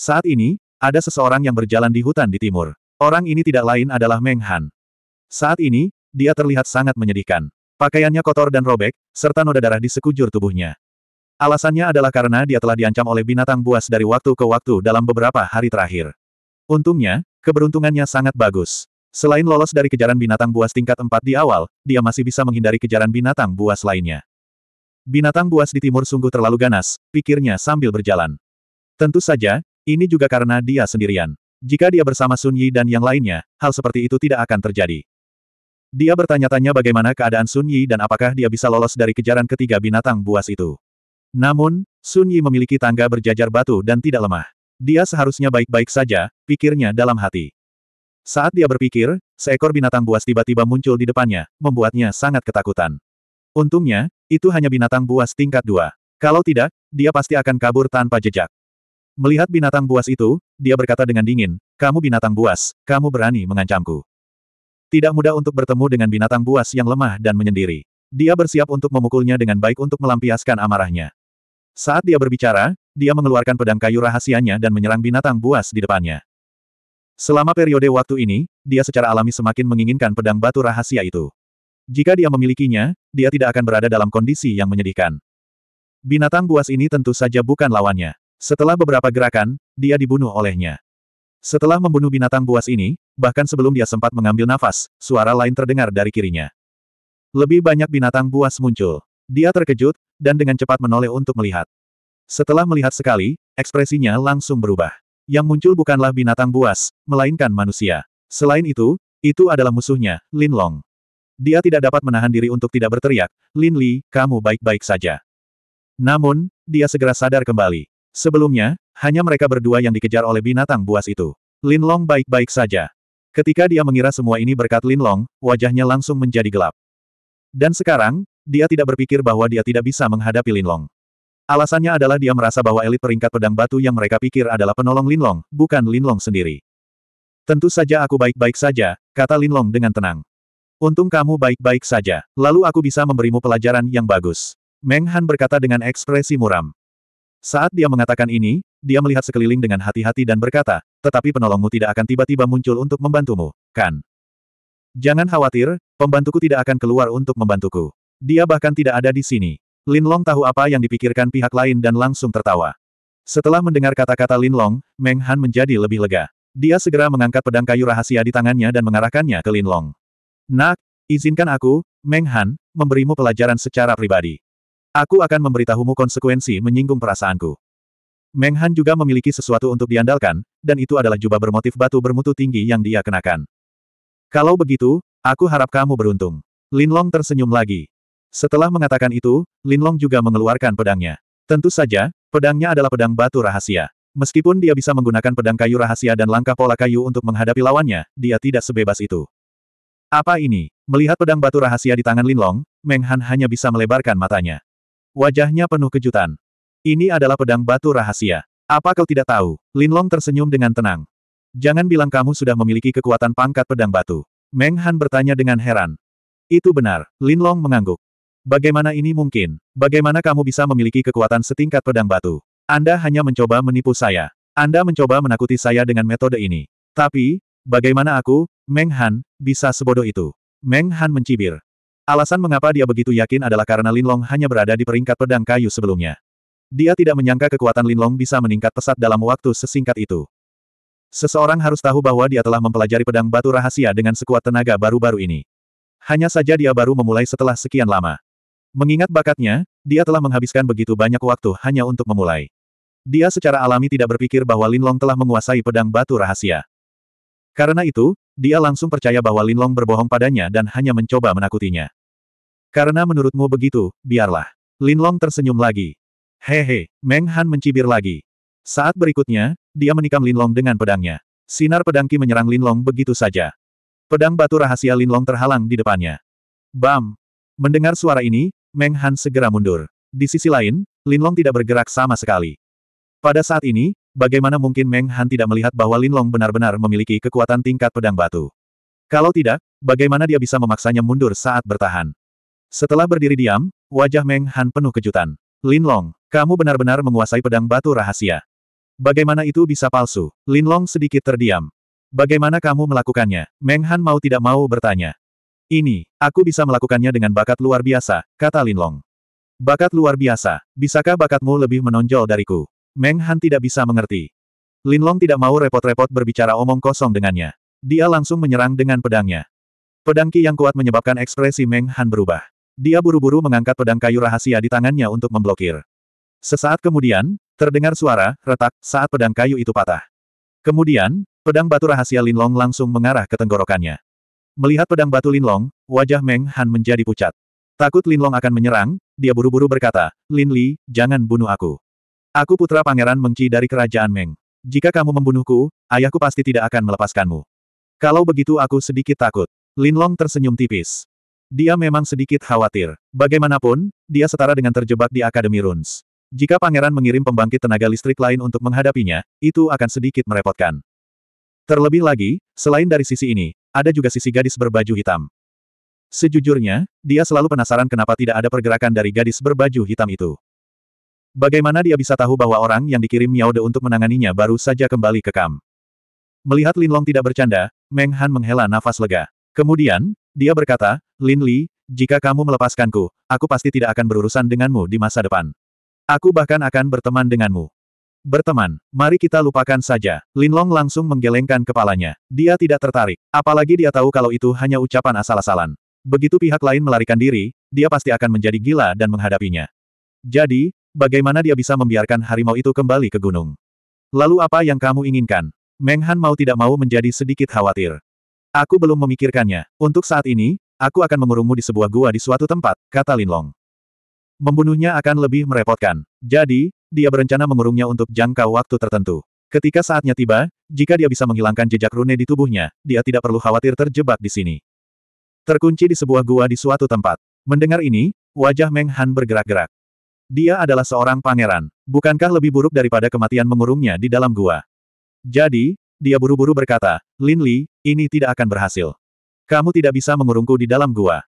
Saat ini, ada seseorang yang berjalan di hutan di timur. Orang ini tidak lain adalah Meng Han. Saat ini, dia terlihat sangat menyedihkan. Pakaiannya kotor dan robek, serta noda darah di sekujur tubuhnya. Alasannya adalah karena dia telah diancam oleh binatang buas dari waktu ke waktu dalam beberapa hari terakhir. Untungnya, keberuntungannya sangat bagus. Selain lolos dari kejaran binatang buas tingkat 4 di awal, dia masih bisa menghindari kejaran binatang buas lainnya. Binatang buas di timur sungguh terlalu ganas, pikirnya sambil berjalan. Tentu saja, ini juga karena dia sendirian. Jika dia bersama Sun Yi dan yang lainnya, hal seperti itu tidak akan terjadi. Dia bertanya-tanya bagaimana keadaan Sun Yi dan apakah dia bisa lolos dari kejaran ketiga binatang buas itu. Namun, Sun Yi memiliki tangga berjajar batu dan tidak lemah. Dia seharusnya baik-baik saja, pikirnya dalam hati. Saat dia berpikir, seekor binatang buas tiba-tiba muncul di depannya, membuatnya sangat ketakutan. Untungnya, itu hanya binatang buas tingkat dua. Kalau tidak, dia pasti akan kabur tanpa jejak. Melihat binatang buas itu, dia berkata dengan dingin, kamu binatang buas, kamu berani mengancamku. Tidak mudah untuk bertemu dengan binatang buas yang lemah dan menyendiri. Dia bersiap untuk memukulnya dengan baik untuk melampiaskan amarahnya. Saat dia berbicara, dia mengeluarkan pedang kayu rahasianya dan menyerang binatang buas di depannya. Selama periode waktu ini, dia secara alami semakin menginginkan pedang batu rahasia itu. Jika dia memilikinya, dia tidak akan berada dalam kondisi yang menyedihkan. Binatang buas ini tentu saja bukan lawannya. Setelah beberapa gerakan, dia dibunuh olehnya. Setelah membunuh binatang buas ini, bahkan sebelum dia sempat mengambil nafas, suara lain terdengar dari kirinya. Lebih banyak binatang buas muncul. Dia terkejut, dan dengan cepat menoleh untuk melihat. Setelah melihat sekali, ekspresinya langsung berubah. Yang muncul bukanlah binatang buas, melainkan manusia. Selain itu, itu adalah musuhnya, Lin Long. Dia tidak dapat menahan diri untuk tidak berteriak, Lin Li, kamu baik-baik saja. Namun, dia segera sadar kembali. Sebelumnya, hanya mereka berdua yang dikejar oleh binatang buas itu. Lin Long baik-baik saja. Ketika dia mengira semua ini berkat Lin Long, wajahnya langsung menjadi gelap. Dan sekarang, dia tidak berpikir bahwa dia tidak bisa menghadapi Lin Long. Alasannya adalah dia merasa bahwa elit peringkat pedang batu yang mereka pikir adalah penolong Lin Long, bukan Lin Long sendiri. Tentu saja aku baik-baik saja, kata Lin Long dengan tenang. Untung kamu baik-baik saja, lalu aku bisa memberimu pelajaran yang bagus. Meng Han berkata dengan ekspresi muram. Saat dia mengatakan ini, dia melihat sekeliling dengan hati-hati dan berkata, tetapi penolongmu tidak akan tiba-tiba muncul untuk membantumu, kan? Jangan khawatir, pembantuku tidak akan keluar untuk membantuku. Dia bahkan tidak ada di sini. Lin Long tahu apa yang dipikirkan pihak lain dan langsung tertawa. Setelah mendengar kata-kata Lin Long, Meng Han menjadi lebih lega. Dia segera mengangkat pedang kayu rahasia di tangannya dan mengarahkannya ke Lin Long. Nak, izinkan aku, Meng Han, memberimu pelajaran secara pribadi. Aku akan memberitahumu konsekuensi menyinggung perasaanku. Meng Han juga memiliki sesuatu untuk diandalkan, dan itu adalah jubah bermotif batu bermutu tinggi yang dia kenakan. Kalau begitu, aku harap kamu beruntung. Lin Long tersenyum lagi. Setelah mengatakan itu, Lin Long juga mengeluarkan pedangnya. Tentu saja, pedangnya adalah pedang batu rahasia. Meskipun dia bisa menggunakan pedang kayu rahasia dan langkah pola kayu untuk menghadapi lawannya, dia tidak sebebas itu. Apa ini? Melihat pedang batu rahasia di tangan Linlong, Meng Han hanya bisa melebarkan matanya. Wajahnya penuh kejutan. Ini adalah pedang batu rahasia. Apa kau tidak tahu? Linlong tersenyum dengan tenang. Jangan bilang kamu sudah memiliki kekuatan pangkat pedang batu. Meng Han bertanya dengan heran. Itu benar, Linlong mengangguk. Bagaimana ini mungkin? Bagaimana kamu bisa memiliki kekuatan setingkat pedang batu? Anda hanya mencoba menipu saya. Anda mencoba menakuti saya dengan metode ini. Tapi, bagaimana aku, Meng Han, bisa sebodoh itu? Meng Han mencibir. Alasan mengapa dia begitu yakin adalah karena Linlong hanya berada di peringkat pedang kayu sebelumnya. Dia tidak menyangka kekuatan Linlong bisa meningkat pesat dalam waktu sesingkat itu. Seseorang harus tahu bahwa dia telah mempelajari pedang batu rahasia dengan sekuat tenaga baru-baru ini. Hanya saja dia baru memulai setelah sekian lama. Mengingat bakatnya, dia telah menghabiskan begitu banyak waktu hanya untuk memulai. Dia secara alami tidak berpikir bahwa Linlong telah menguasai pedang batu rahasia. Karena itu, dia langsung percaya bahwa Linlong berbohong padanya dan hanya mencoba menakutinya. Karena menurutmu begitu, biarlah. Linlong tersenyum lagi. Hehe, Meng Han mencibir lagi. Saat berikutnya, dia menikam Linlong dengan pedangnya. Sinar pedang Qi menyerang Linlong begitu saja. Pedang batu rahasia Linlong terhalang di depannya. Bam! Mendengar suara ini, Meng Han segera mundur. Di sisi lain, Linlong tidak bergerak sama sekali. Pada saat ini, bagaimana mungkin Meng Han tidak melihat bahwa Linlong benar-benar memiliki kekuatan tingkat pedang batu? Kalau tidak, bagaimana dia bisa memaksanya mundur saat bertahan? Setelah berdiri diam, wajah Meng Han penuh kejutan. Lin Long, kamu benar-benar menguasai pedang batu rahasia. Bagaimana itu bisa palsu? Lin Long sedikit terdiam. Bagaimana kamu melakukannya? Meng Han mau tidak mau bertanya. Ini, aku bisa melakukannya dengan bakat luar biasa, kata Lin Long. Bakat luar biasa, bisakah bakatmu lebih menonjol dariku? Meng Han tidak bisa mengerti. Lin Long tidak mau repot-repot berbicara omong kosong dengannya. Dia langsung menyerang dengan pedangnya. Pedangki yang kuat menyebabkan ekspresi Meng Han berubah. Dia buru-buru mengangkat pedang kayu rahasia di tangannya untuk memblokir. Sesaat kemudian, terdengar suara retak saat pedang kayu itu patah. Kemudian, pedang batu rahasia Linlong langsung mengarah ke tenggorokannya. Melihat pedang batu Linlong, wajah Meng Han menjadi pucat. Takut Linlong akan menyerang, dia buru-buru berkata, Lin Li, jangan bunuh aku. Aku putra pangeran Mengci dari kerajaan Meng. Jika kamu membunuhku, ayahku pasti tidak akan melepaskanmu. Kalau begitu aku sedikit takut. Linlong tersenyum tipis. Dia memang sedikit khawatir. Bagaimanapun, dia setara dengan terjebak di Akademi Runes. Jika pangeran mengirim pembangkit tenaga listrik lain untuk menghadapinya, itu akan sedikit merepotkan. Terlebih lagi, selain dari sisi ini, ada juga sisi gadis berbaju hitam. Sejujurnya, dia selalu penasaran kenapa tidak ada pergerakan dari gadis berbaju hitam itu. Bagaimana dia bisa tahu bahwa orang yang dikirim Miaode untuk menanganinya baru saja kembali ke kam? Melihat Linlong tidak bercanda, Meng Han menghela nafas lega. Kemudian, dia berkata, Lin Li, jika kamu melepaskanku, aku pasti tidak akan berurusan denganmu di masa depan. Aku bahkan akan berteman denganmu. Berteman, mari kita lupakan saja. Lin Long langsung menggelengkan kepalanya. Dia tidak tertarik, apalagi dia tahu kalau itu hanya ucapan asal-asalan. Begitu pihak lain melarikan diri, dia pasti akan menjadi gila dan menghadapinya. Jadi, bagaimana dia bisa membiarkan harimau itu kembali ke gunung? Lalu apa yang kamu inginkan? Meng Han mau tidak mau menjadi sedikit khawatir. Aku belum memikirkannya. Untuk saat ini, aku akan mengurungmu di sebuah gua di suatu tempat, kata Long. Membunuhnya akan lebih merepotkan. Jadi, dia berencana mengurungnya untuk jangka waktu tertentu. Ketika saatnya tiba, jika dia bisa menghilangkan jejak rune di tubuhnya, dia tidak perlu khawatir terjebak di sini. Terkunci di sebuah gua di suatu tempat. Mendengar ini, wajah Meng Han bergerak-gerak. Dia adalah seorang pangeran. Bukankah lebih buruk daripada kematian mengurungnya di dalam gua? Jadi, dia buru-buru berkata, Lin Li, ini tidak akan berhasil. Kamu tidak bisa mengurungku di dalam gua.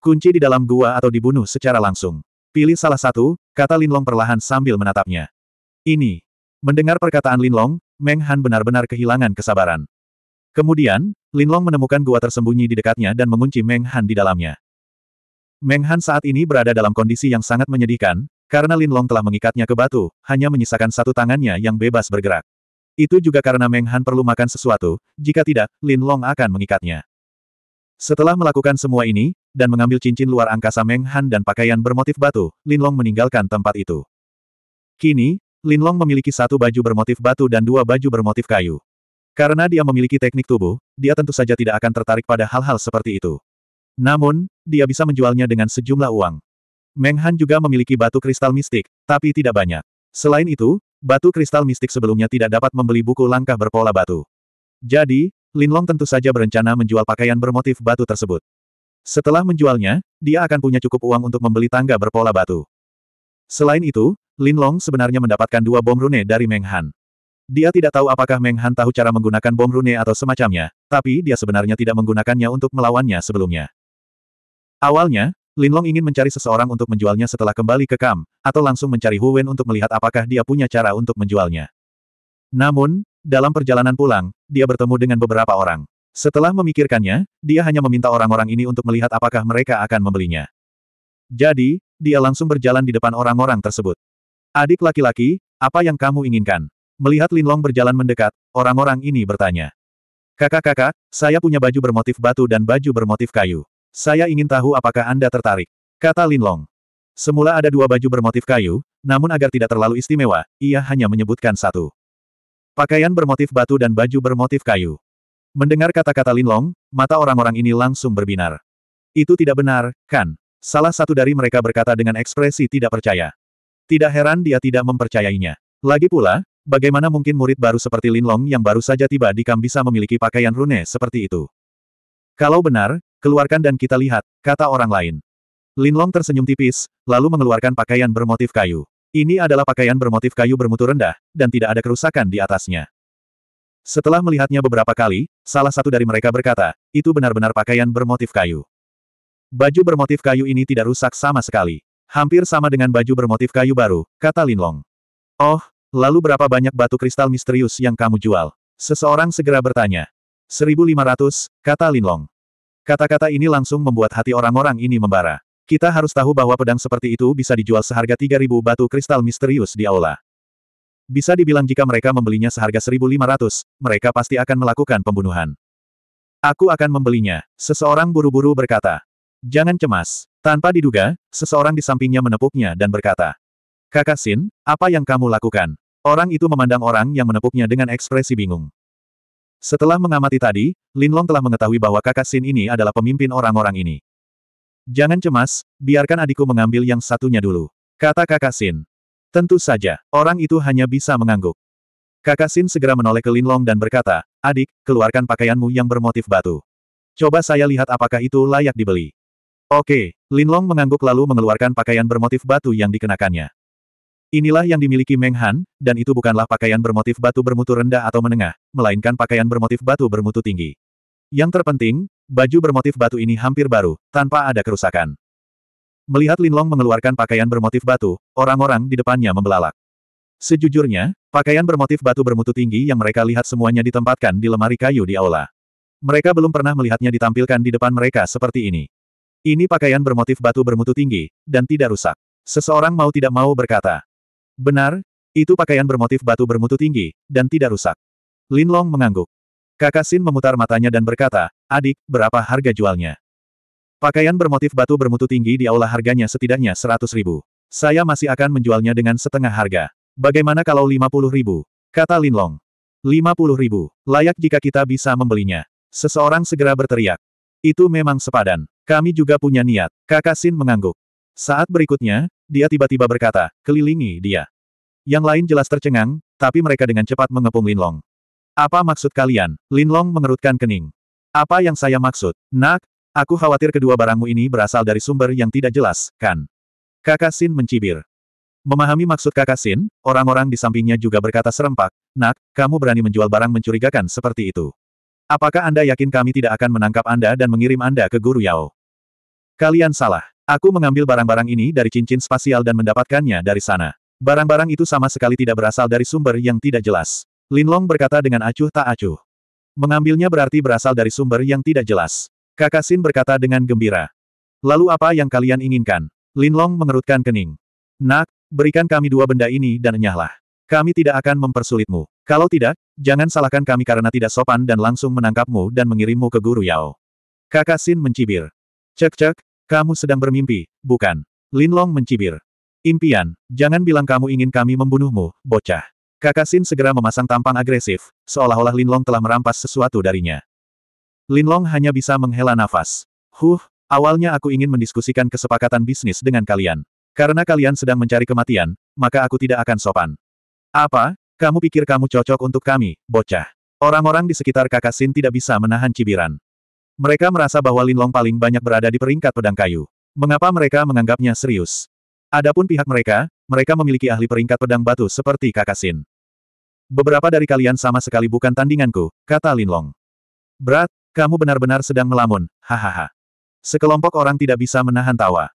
Kunci di dalam gua atau dibunuh secara langsung. Pilih salah satu, kata Lin Long perlahan sambil menatapnya. Ini. Mendengar perkataan Lin Long, Meng Han benar-benar kehilangan kesabaran. Kemudian, Lin Long menemukan gua tersembunyi di dekatnya dan mengunci Meng Han di dalamnya. Meng Han saat ini berada dalam kondisi yang sangat menyedihkan, karena Lin Long telah mengikatnya ke batu, hanya menyisakan satu tangannya yang bebas bergerak. Itu juga karena Meng Han perlu makan sesuatu, jika tidak, Lin Long akan mengikatnya. Setelah melakukan semua ini, dan mengambil cincin luar angkasa Meng Han dan pakaian bermotif batu, Lin Long meninggalkan tempat itu. Kini, Lin Long memiliki satu baju bermotif batu dan dua baju bermotif kayu. Karena dia memiliki teknik tubuh, dia tentu saja tidak akan tertarik pada hal-hal seperti itu. Namun, dia bisa menjualnya dengan sejumlah uang. Meng Han juga memiliki batu kristal mistik, tapi tidak banyak. Selain itu, Batu kristal mistik sebelumnya tidak dapat membeli buku langkah berpola batu. Jadi, Linlong tentu saja berencana menjual pakaian bermotif batu tersebut. Setelah menjualnya, dia akan punya cukup uang untuk membeli tangga berpola batu. Selain itu, Linlong sebenarnya mendapatkan dua bom rune dari Meng Han. Dia tidak tahu apakah Meng Han tahu cara menggunakan bom rune atau semacamnya, tapi dia sebenarnya tidak menggunakannya untuk melawannya sebelumnya. Awalnya, Linlong ingin mencari seseorang untuk menjualnya setelah kembali ke Kam, atau langsung mencari Hu Wen untuk melihat apakah dia punya cara untuk menjualnya. Namun, dalam perjalanan pulang, dia bertemu dengan beberapa orang. Setelah memikirkannya, dia hanya meminta orang-orang ini untuk melihat apakah mereka akan membelinya. Jadi, dia langsung berjalan di depan orang-orang tersebut. Adik laki-laki, apa yang kamu inginkan? Melihat Linlong berjalan mendekat, orang-orang ini bertanya. Kakak-kakak, saya punya baju bermotif batu dan baju bermotif kayu. Saya ingin tahu apakah Anda tertarik, kata Linlong. Semula ada dua baju bermotif kayu, namun agar tidak terlalu istimewa, ia hanya menyebutkan satu. Pakaian bermotif batu dan baju bermotif kayu. Mendengar kata-kata Linlong, mata orang-orang ini langsung berbinar. Itu tidak benar, kan? Salah satu dari mereka berkata dengan ekspresi tidak percaya. Tidak heran dia tidak mempercayainya. Lagi pula, bagaimana mungkin murid baru seperti Linlong yang baru saja tiba di Kam bisa memiliki pakaian rune seperti itu? Kalau benar, Keluarkan dan kita lihat, kata orang lain. Linlong tersenyum tipis, lalu mengeluarkan pakaian bermotif kayu. Ini adalah pakaian bermotif kayu bermutu rendah, dan tidak ada kerusakan di atasnya. Setelah melihatnya beberapa kali, salah satu dari mereka berkata, itu benar-benar pakaian bermotif kayu. Baju bermotif kayu ini tidak rusak sama sekali. Hampir sama dengan baju bermotif kayu baru, kata Linlong. Oh, lalu berapa banyak batu kristal misterius yang kamu jual? Seseorang segera bertanya. 1500, kata Linlong. Kata-kata ini langsung membuat hati orang-orang ini membara. Kita harus tahu bahwa pedang seperti itu bisa dijual seharga 3.000 batu kristal misterius di aula. Bisa dibilang jika mereka membelinya seharga 1.500, mereka pasti akan melakukan pembunuhan. Aku akan membelinya, seseorang buru-buru berkata. Jangan cemas. Tanpa diduga, seseorang di sampingnya menepuknya dan berkata. Kakak Sin, apa yang kamu lakukan? Orang itu memandang orang yang menepuknya dengan ekspresi bingung. Setelah mengamati tadi, Linlong telah mengetahui bahwa kakak Sin ini adalah pemimpin orang-orang ini. Jangan cemas, biarkan adikku mengambil yang satunya dulu. Kata kakak Sin. Tentu saja, orang itu hanya bisa mengangguk. Kakak Sin segera menoleh ke Linlong dan berkata, adik, keluarkan pakaianmu yang bermotif batu. Coba saya lihat apakah itu layak dibeli. Oke, Linlong mengangguk lalu mengeluarkan pakaian bermotif batu yang dikenakannya. Inilah yang dimiliki Meng Han, dan itu bukanlah pakaian bermotif batu bermutu rendah atau menengah, melainkan pakaian bermotif batu bermutu tinggi. Yang terpenting, baju bermotif batu ini hampir baru, tanpa ada kerusakan. Melihat Lin Long mengeluarkan pakaian bermotif batu, orang-orang di depannya membelalak. Sejujurnya, pakaian bermotif batu bermutu tinggi yang mereka lihat semuanya ditempatkan di lemari kayu di aula. Mereka belum pernah melihatnya ditampilkan di depan mereka seperti ini. Ini pakaian bermotif batu bermutu tinggi, dan tidak rusak. Seseorang mau tidak mau berkata, Benar, itu pakaian bermotif batu bermutu tinggi, dan tidak rusak. Lin Long mengangguk. Kakak Sin memutar matanya dan berkata, adik, berapa harga jualnya? Pakaian bermotif batu bermutu tinggi di aula harganya setidaknya seratus ribu. Saya masih akan menjualnya dengan setengah harga. Bagaimana kalau lima puluh ribu? Kata Lin Linlong. puluh ribu. Layak jika kita bisa membelinya. Seseorang segera berteriak. Itu memang sepadan. Kami juga punya niat. Kakak Sin mengangguk. Saat berikutnya, dia tiba-tiba berkata, kelilingi dia. Yang lain jelas tercengang, tapi mereka dengan cepat mengepung Linlong. Apa maksud kalian? Linlong mengerutkan kening. Apa yang saya maksud? Nak, aku khawatir kedua barangmu ini berasal dari sumber yang tidak jelas, kan? Kakak Sin mencibir. Memahami maksud kakak Sin, orang-orang di sampingnya juga berkata serempak, Nak, kamu berani menjual barang mencurigakan seperti itu. Apakah Anda yakin kami tidak akan menangkap Anda dan mengirim Anda ke Guru Yao? Kalian salah. Aku mengambil barang-barang ini dari cincin spasial dan mendapatkannya dari sana. Barang-barang itu sama sekali tidak berasal dari sumber yang tidak jelas. Linlong berkata dengan acuh tak acuh. Mengambilnya berarti berasal dari sumber yang tidak jelas. Kakasin berkata dengan gembira. Lalu apa yang kalian inginkan? Linlong mengerutkan kening. Nak, berikan kami dua benda ini dan enyahlah. Kami tidak akan mempersulitmu. Kalau tidak, jangan salahkan kami karena tidak sopan dan langsung menangkapmu dan mengirimmu ke Guru Yao. Kakasin mencibir. Cek-cek, kamu sedang bermimpi, bukan? Lin Long mencibir. Impian, jangan bilang kamu ingin kami membunuhmu, bocah. Kakak Sin segera memasang tampang agresif, seolah-olah Lin Long telah merampas sesuatu darinya. Lin Long hanya bisa menghela nafas. Huh, awalnya aku ingin mendiskusikan kesepakatan bisnis dengan kalian. Karena kalian sedang mencari kematian, maka aku tidak akan sopan. Apa? Kamu pikir kamu cocok untuk kami, bocah? Orang-orang di sekitar kakak Sin tidak bisa menahan cibiran. Mereka merasa bahwa Linlong paling banyak berada di peringkat pedang kayu. Mengapa mereka menganggapnya serius? Adapun pihak mereka, mereka memiliki ahli peringkat pedang batu seperti Kakasin. Beberapa dari kalian sama sekali bukan tandinganku, kata Linlong. Berat, kamu benar-benar sedang melamun, hahaha. Sekelompok orang tidak bisa menahan tawa.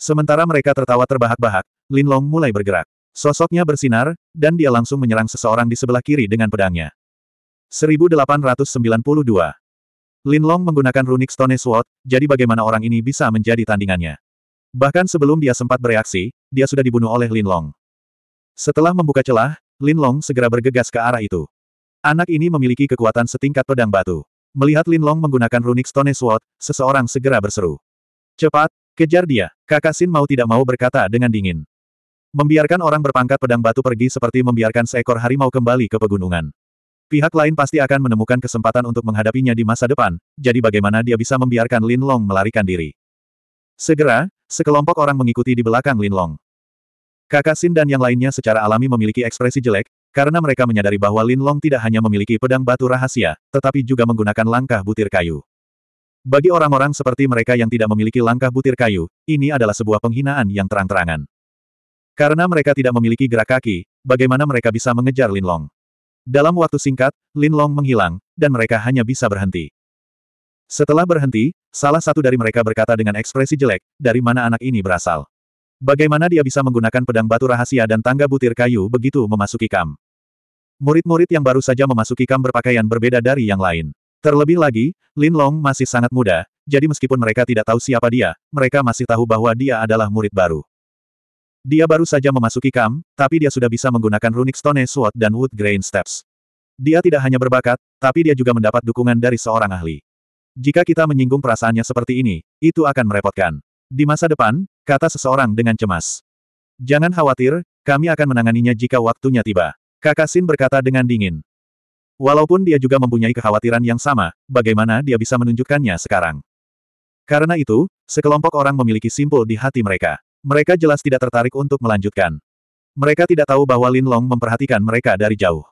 Sementara mereka tertawa terbahak-bahak, Linlong mulai bergerak. Sosoknya bersinar, dan dia langsung menyerang seseorang di sebelah kiri dengan pedangnya. 1892 Lin Long menggunakan Runix Stone Sword, jadi bagaimana orang ini bisa menjadi tandingannya. Bahkan sebelum dia sempat bereaksi, dia sudah dibunuh oleh Lin Long. Setelah membuka celah, Lin Long segera bergegas ke arah itu. Anak ini memiliki kekuatan setingkat pedang batu. Melihat Lin Long menggunakan Runix Stone Sword, seseorang segera berseru. Cepat, kejar dia, kakak Sin mau tidak mau berkata dengan dingin. Membiarkan orang berpangkat pedang batu pergi seperti membiarkan seekor harimau kembali ke pegunungan. Pihak lain pasti akan menemukan kesempatan untuk menghadapinya di masa depan, jadi bagaimana dia bisa membiarkan Lin Long melarikan diri. Segera, sekelompok orang mengikuti di belakang Lin Long. Kakak Sin dan yang lainnya secara alami memiliki ekspresi jelek, karena mereka menyadari bahwa Lin Long tidak hanya memiliki pedang batu rahasia, tetapi juga menggunakan langkah butir kayu. Bagi orang-orang seperti mereka yang tidak memiliki langkah butir kayu, ini adalah sebuah penghinaan yang terang-terangan. Karena mereka tidak memiliki gerak kaki, bagaimana mereka bisa mengejar Lin Long? Dalam waktu singkat, Lin Long menghilang, dan mereka hanya bisa berhenti. Setelah berhenti, salah satu dari mereka berkata dengan ekspresi jelek, dari mana anak ini berasal. Bagaimana dia bisa menggunakan pedang batu rahasia dan tangga butir kayu begitu memasuki kam. Murid-murid yang baru saja memasuki kam berpakaian berbeda dari yang lain. Terlebih lagi, Lin Long masih sangat muda, jadi meskipun mereka tidak tahu siapa dia, mereka masih tahu bahwa dia adalah murid baru. Dia baru saja memasuki kam, tapi dia sudah bisa menggunakan runic stone sword dan wood grain steps. Dia tidak hanya berbakat, tapi dia juga mendapat dukungan dari seorang ahli. Jika kita menyinggung perasaannya seperti ini, itu akan merepotkan. Di masa depan, kata seseorang dengan cemas. Jangan khawatir, kami akan menanganinya jika waktunya tiba. Kakasin berkata dengan dingin. Walaupun dia juga mempunyai kekhawatiran yang sama, bagaimana dia bisa menunjukkannya sekarang? Karena itu, sekelompok orang memiliki simpul di hati mereka. Mereka jelas tidak tertarik untuk melanjutkan. Mereka tidak tahu bahwa Lin Long memperhatikan mereka dari jauh.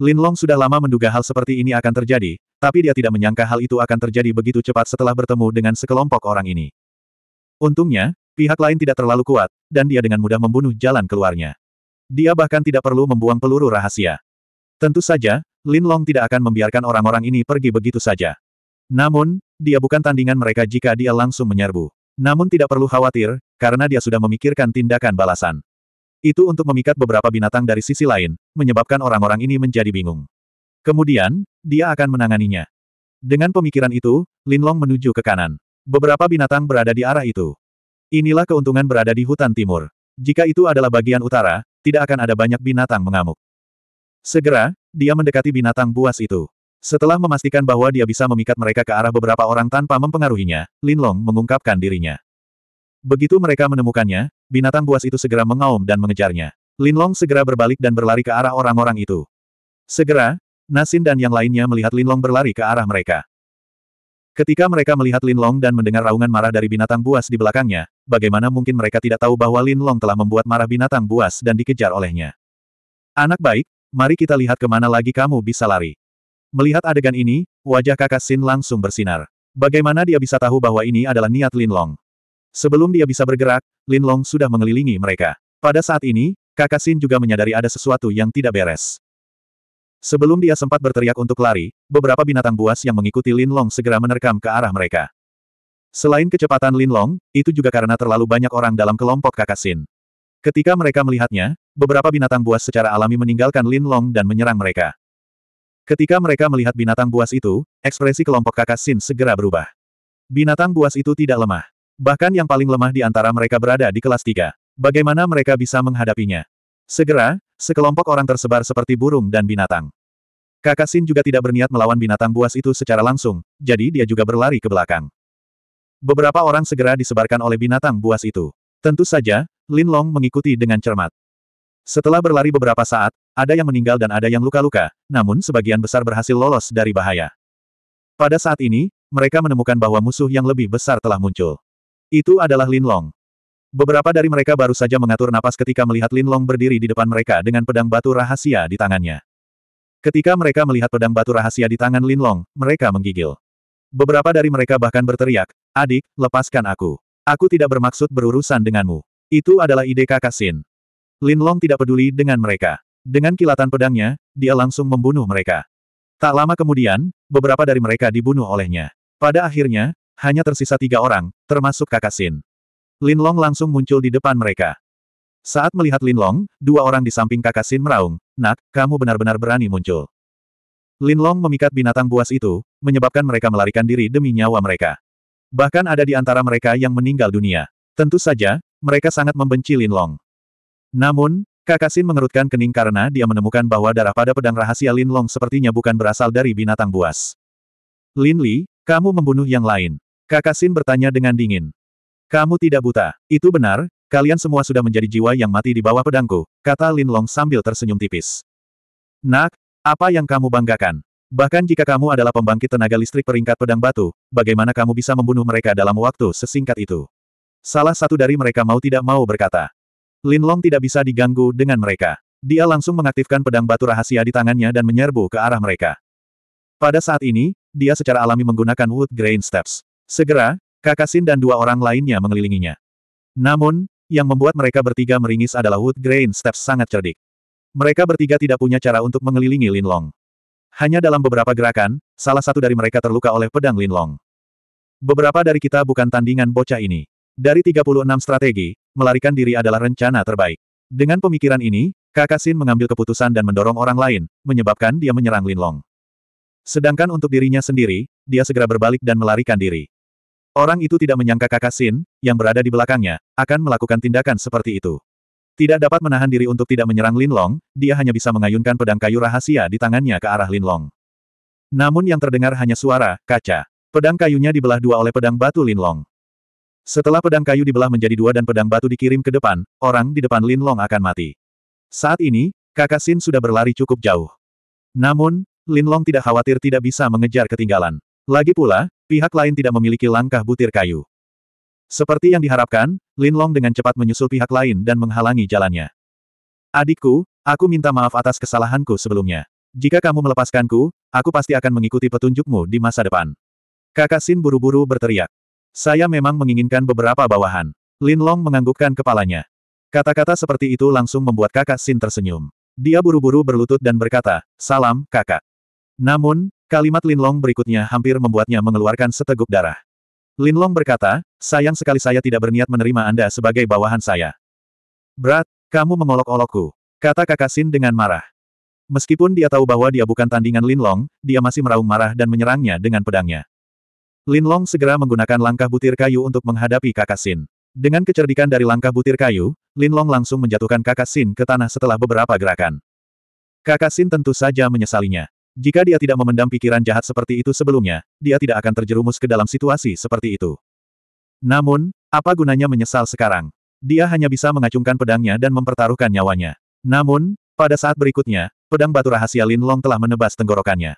Lin Long sudah lama menduga hal seperti ini akan terjadi, tapi dia tidak menyangka hal itu akan terjadi begitu cepat setelah bertemu dengan sekelompok orang ini. Untungnya, pihak lain tidak terlalu kuat, dan dia dengan mudah membunuh jalan keluarnya. Dia bahkan tidak perlu membuang peluru rahasia. Tentu saja, Lin Long tidak akan membiarkan orang-orang ini pergi begitu saja. Namun, dia bukan tandingan mereka jika dia langsung menyerbu. Namun tidak perlu khawatir, karena dia sudah memikirkan tindakan balasan. Itu untuk memikat beberapa binatang dari sisi lain, menyebabkan orang-orang ini menjadi bingung. Kemudian, dia akan menanganinya. Dengan pemikiran itu, Linlong menuju ke kanan. Beberapa binatang berada di arah itu. Inilah keuntungan berada di hutan timur. Jika itu adalah bagian utara, tidak akan ada banyak binatang mengamuk. Segera, dia mendekati binatang buas itu. Setelah memastikan bahwa dia bisa memikat mereka ke arah beberapa orang tanpa mempengaruhinya, Lin Long mengungkapkan dirinya. Begitu mereka menemukannya, binatang buas itu segera mengaum dan mengejarnya. Lin Long segera berbalik dan berlari ke arah orang-orang itu. Segera, Nasin dan yang lainnya melihat Lin Long berlari ke arah mereka. Ketika mereka melihat Lin Long dan mendengar raungan marah dari binatang buas di belakangnya, bagaimana mungkin mereka tidak tahu bahwa Lin Long telah membuat marah binatang buas dan dikejar olehnya. Anak baik, mari kita lihat kemana lagi kamu bisa lari. Melihat adegan ini, wajah kakak Sin langsung bersinar. Bagaimana dia bisa tahu bahwa ini adalah niat Lin Long? Sebelum dia bisa bergerak, Lin Long sudah mengelilingi mereka. Pada saat ini, kakak Sin juga menyadari ada sesuatu yang tidak beres. Sebelum dia sempat berteriak untuk lari, beberapa binatang buas yang mengikuti Lin Long segera menerkam ke arah mereka. Selain kecepatan Lin Long, itu juga karena terlalu banyak orang dalam kelompok kakak Sin. Ketika mereka melihatnya, beberapa binatang buas secara alami meninggalkan Lin Long dan menyerang mereka. Ketika mereka melihat binatang buas itu, ekspresi kelompok kakak Sin segera berubah. Binatang buas itu tidak lemah. Bahkan yang paling lemah di antara mereka berada di kelas 3. Bagaimana mereka bisa menghadapinya? Segera, sekelompok orang tersebar seperti burung dan binatang. Kakak Sin juga tidak berniat melawan binatang buas itu secara langsung, jadi dia juga berlari ke belakang. Beberapa orang segera disebarkan oleh binatang buas itu. Tentu saja, Lin Long mengikuti dengan cermat. Setelah berlari beberapa saat, ada yang meninggal dan ada yang luka-luka, namun sebagian besar berhasil lolos dari bahaya. Pada saat ini, mereka menemukan bahwa musuh yang lebih besar telah muncul. Itu adalah Lin Long. Beberapa dari mereka baru saja mengatur napas ketika melihat Lin Long berdiri di depan mereka dengan pedang batu rahasia di tangannya. Ketika mereka melihat pedang batu rahasia di tangan Lin Long, mereka menggigil. Beberapa dari mereka bahkan berteriak, Adik, lepaskan aku. Aku tidak bermaksud berurusan denganmu. Itu adalah ide kakak Sin. Lin Long tidak peduli dengan mereka. Dengan kilatan pedangnya, dia langsung membunuh mereka. Tak lama kemudian, beberapa dari mereka dibunuh olehnya. Pada akhirnya, hanya tersisa tiga orang, termasuk kakak Sin. Lin Long langsung muncul di depan mereka. Saat melihat Lin Long, dua orang di samping kakak Sin meraung, Nak, kamu benar-benar berani muncul. Lin Long memikat binatang buas itu, menyebabkan mereka melarikan diri demi nyawa mereka. Bahkan ada di antara mereka yang meninggal dunia. Tentu saja, mereka sangat membenci Lin Long. Namun, Kakasin mengerutkan kening karena dia menemukan bahwa darah pada pedang rahasia Lin Long sepertinya bukan berasal dari binatang buas. Lin Li, kamu membunuh yang lain. Kakasin bertanya dengan dingin. Kamu tidak buta. Itu benar, kalian semua sudah menjadi jiwa yang mati di bawah pedangku, kata Lin Long sambil tersenyum tipis. Nak, apa yang kamu banggakan? Bahkan jika kamu adalah pembangkit tenaga listrik peringkat pedang batu, bagaimana kamu bisa membunuh mereka dalam waktu sesingkat itu? Salah satu dari mereka mau tidak mau berkata, Lin Long tidak bisa diganggu dengan mereka. Dia langsung mengaktifkan pedang batu rahasia di tangannya dan menyerbu ke arah mereka. Pada saat ini, dia secara alami menggunakan Wood Grain Steps. Segera, Kakasin dan dua orang lainnya mengelilinginya. Namun, yang membuat mereka bertiga meringis adalah Wood Grain Steps sangat cerdik. Mereka bertiga tidak punya cara untuk mengelilingi Lin Long. Hanya dalam beberapa gerakan, salah satu dari mereka terluka oleh pedang Lin Long. Beberapa dari kita bukan tandingan bocah ini. Dari 36 strategi, melarikan diri adalah rencana terbaik. Dengan pemikiran ini, Kakak Kakasin mengambil keputusan dan mendorong orang lain, menyebabkan dia menyerang Lin Long. Sedangkan untuk dirinya sendiri, dia segera berbalik dan melarikan diri. Orang itu tidak menyangka Kakak Kakasin, yang berada di belakangnya, akan melakukan tindakan seperti itu. Tidak dapat menahan diri untuk tidak menyerang Lin Long, dia hanya bisa mengayunkan pedang kayu rahasia di tangannya ke arah Lin Long. Namun yang terdengar hanya suara, kaca. Pedang kayunya dibelah dua oleh pedang batu Lin Long. Setelah pedang kayu dibelah menjadi dua dan pedang batu dikirim ke depan, orang di depan Lin Long akan mati. Saat ini, kakak Sin sudah berlari cukup jauh. Namun, Lin Long tidak khawatir tidak bisa mengejar ketinggalan. Lagi pula, pihak lain tidak memiliki langkah butir kayu. Seperti yang diharapkan, Lin Long dengan cepat menyusul pihak lain dan menghalangi jalannya. Adikku, aku minta maaf atas kesalahanku sebelumnya. Jika kamu melepaskanku, aku pasti akan mengikuti petunjukmu di masa depan. Kakak Sin buru-buru berteriak. Saya memang menginginkan beberapa bawahan. Lin Long menganggukkan kepalanya. Kata-kata seperti itu langsung membuat kakak Sin tersenyum. Dia buru-buru berlutut dan berkata, Salam, kakak. Namun, kalimat Lin Long berikutnya hampir membuatnya mengeluarkan seteguk darah. Lin Long berkata, sayang sekali saya tidak berniat menerima Anda sebagai bawahan saya. Berat, kamu mengolok-olokku, kata kakak Sin dengan marah. Meskipun dia tahu bahwa dia bukan tandingan Lin Long, dia masih meraung marah dan menyerangnya dengan pedangnya. Lin Long segera menggunakan langkah butir kayu untuk menghadapi kakak Sin. Dengan kecerdikan dari langkah butir kayu, Lin Long langsung menjatuhkan kakak Sin ke tanah setelah beberapa gerakan. Kakak Sin tentu saja menyesalinya. Jika dia tidak memendam pikiran jahat seperti itu sebelumnya, dia tidak akan terjerumus ke dalam situasi seperti itu. Namun, apa gunanya menyesal sekarang? Dia hanya bisa mengacungkan pedangnya dan mempertaruhkan nyawanya. Namun, pada saat berikutnya, pedang batu rahasia Lin Long telah menebas tenggorokannya.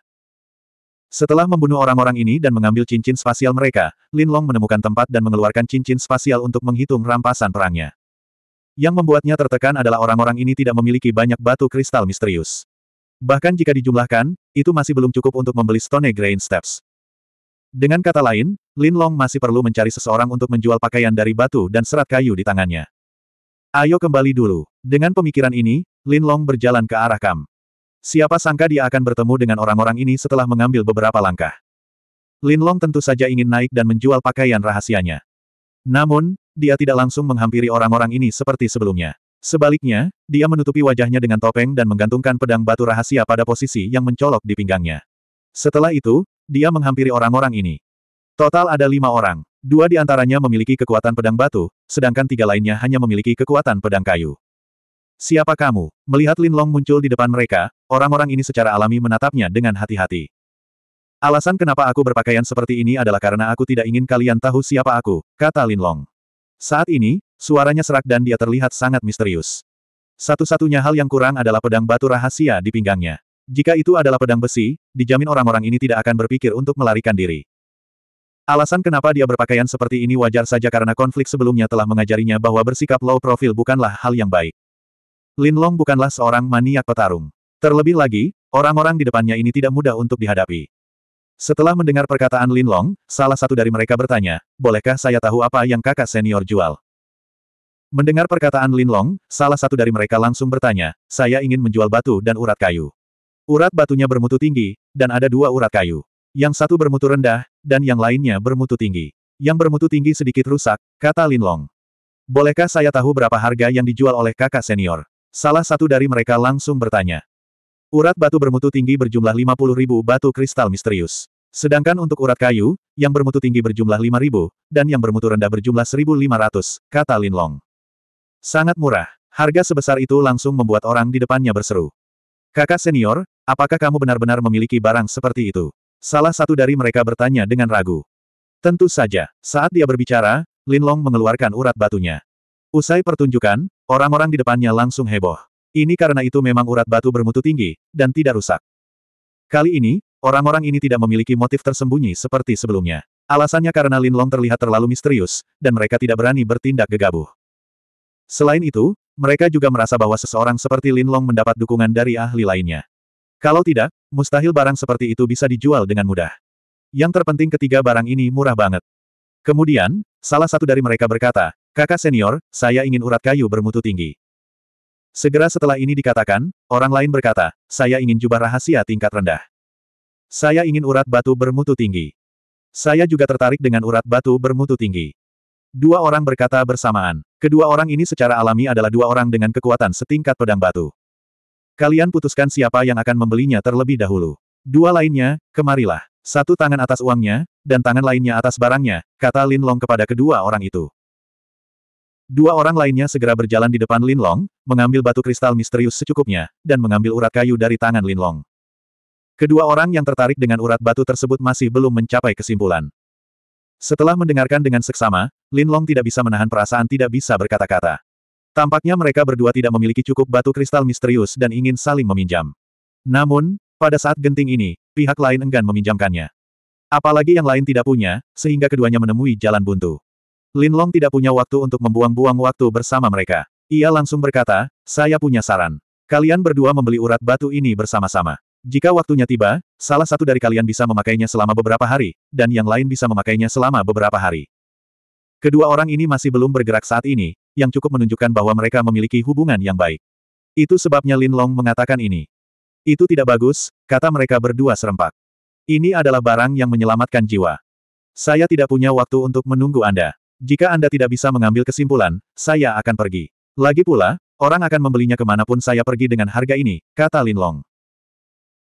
Setelah membunuh orang-orang ini dan mengambil cincin spasial mereka, Lin Long menemukan tempat dan mengeluarkan cincin spasial untuk menghitung rampasan perangnya. Yang membuatnya tertekan adalah orang-orang ini tidak memiliki banyak batu kristal misterius. Bahkan jika dijumlahkan, itu masih belum cukup untuk membeli Stone Grain Steps. Dengan kata lain, Lin Long masih perlu mencari seseorang untuk menjual pakaian dari batu dan serat kayu di tangannya. Ayo kembali dulu. Dengan pemikiran ini, Lin Long berjalan ke arah Kam. Siapa sangka dia akan bertemu dengan orang-orang ini setelah mengambil beberapa langkah. Linlong tentu saja ingin naik dan menjual pakaian rahasianya. Namun, dia tidak langsung menghampiri orang-orang ini seperti sebelumnya. Sebaliknya, dia menutupi wajahnya dengan topeng dan menggantungkan pedang batu rahasia pada posisi yang mencolok di pinggangnya. Setelah itu, dia menghampiri orang-orang ini. Total ada lima orang. Dua di antaranya memiliki kekuatan pedang batu, sedangkan tiga lainnya hanya memiliki kekuatan pedang kayu. Siapa kamu? Melihat Lin Long muncul di depan mereka, orang-orang ini secara alami menatapnya dengan hati-hati. Alasan kenapa aku berpakaian seperti ini adalah karena aku tidak ingin kalian tahu siapa aku, kata Lin Long. Saat ini, suaranya serak dan dia terlihat sangat misterius. Satu-satunya hal yang kurang adalah pedang batu rahasia di pinggangnya. Jika itu adalah pedang besi, dijamin orang-orang ini tidak akan berpikir untuk melarikan diri. Alasan kenapa dia berpakaian seperti ini wajar saja karena konflik sebelumnya telah mengajarinya bahwa bersikap low profile bukanlah hal yang baik. Lin Long bukanlah seorang maniak petarung. Terlebih lagi, orang-orang di depannya ini tidak mudah untuk dihadapi. Setelah mendengar perkataan Lin Long, salah satu dari mereka bertanya, bolehkah saya tahu apa yang kakak senior jual? Mendengar perkataan Lin Long, salah satu dari mereka langsung bertanya, saya ingin menjual batu dan urat kayu. Urat batunya bermutu tinggi, dan ada dua urat kayu. Yang satu bermutu rendah, dan yang lainnya bermutu tinggi. Yang bermutu tinggi sedikit rusak, kata Lin Long. Bolehkah saya tahu berapa harga yang dijual oleh kakak senior? Salah satu dari mereka langsung bertanya. Urat batu bermutu tinggi berjumlah 50 ribu batu kristal misterius. Sedangkan untuk urat kayu, yang bermutu tinggi berjumlah 5 ribu, dan yang bermutu rendah berjumlah 1.500, kata Lin Long. Sangat murah. Harga sebesar itu langsung membuat orang di depannya berseru. Kakak senior, apakah kamu benar-benar memiliki barang seperti itu? Salah satu dari mereka bertanya dengan ragu. Tentu saja, saat dia berbicara, Lin Long mengeluarkan urat batunya. Usai pertunjukan, Orang-orang di depannya langsung heboh. Ini karena itu memang urat batu bermutu tinggi, dan tidak rusak. Kali ini, orang-orang ini tidak memiliki motif tersembunyi seperti sebelumnya. Alasannya karena Lin Long terlihat terlalu misterius, dan mereka tidak berani bertindak gegabah. Selain itu, mereka juga merasa bahwa seseorang seperti Lin Long mendapat dukungan dari ahli lainnya. Kalau tidak, mustahil barang seperti itu bisa dijual dengan mudah. Yang terpenting ketiga barang ini murah banget. Kemudian, salah satu dari mereka berkata, Kakak senior, saya ingin urat kayu bermutu tinggi. Segera setelah ini dikatakan, orang lain berkata, saya ingin jubah rahasia tingkat rendah. Saya ingin urat batu bermutu tinggi. Saya juga tertarik dengan urat batu bermutu tinggi. Dua orang berkata bersamaan. Kedua orang ini secara alami adalah dua orang dengan kekuatan setingkat pedang batu. Kalian putuskan siapa yang akan membelinya terlebih dahulu. Dua lainnya, kemarilah. Satu tangan atas uangnya, dan tangan lainnya atas barangnya, kata Lin Long kepada kedua orang itu. Dua orang lainnya segera berjalan di depan Lin Long, mengambil batu kristal misterius secukupnya, dan mengambil urat kayu dari tangan Lin Long. Kedua orang yang tertarik dengan urat batu tersebut masih belum mencapai kesimpulan. Setelah mendengarkan dengan seksama, Lin Long tidak bisa menahan perasaan tidak bisa berkata-kata. Tampaknya mereka berdua tidak memiliki cukup batu kristal misterius dan ingin saling meminjam. Namun, pada saat genting ini, pihak lain enggan meminjamkannya. Apalagi yang lain tidak punya, sehingga keduanya menemui jalan buntu. Lin Long tidak punya waktu untuk membuang-buang waktu bersama mereka. Ia langsung berkata, saya punya saran. Kalian berdua membeli urat batu ini bersama-sama. Jika waktunya tiba, salah satu dari kalian bisa memakainya selama beberapa hari, dan yang lain bisa memakainya selama beberapa hari. Kedua orang ini masih belum bergerak saat ini, yang cukup menunjukkan bahwa mereka memiliki hubungan yang baik. Itu sebabnya Lin Long mengatakan ini. Itu tidak bagus, kata mereka berdua serempak. Ini adalah barang yang menyelamatkan jiwa. Saya tidak punya waktu untuk menunggu Anda. Jika Anda tidak bisa mengambil kesimpulan, saya akan pergi. Lagi pula, orang akan membelinya kemanapun saya pergi dengan harga ini, kata Lin Long.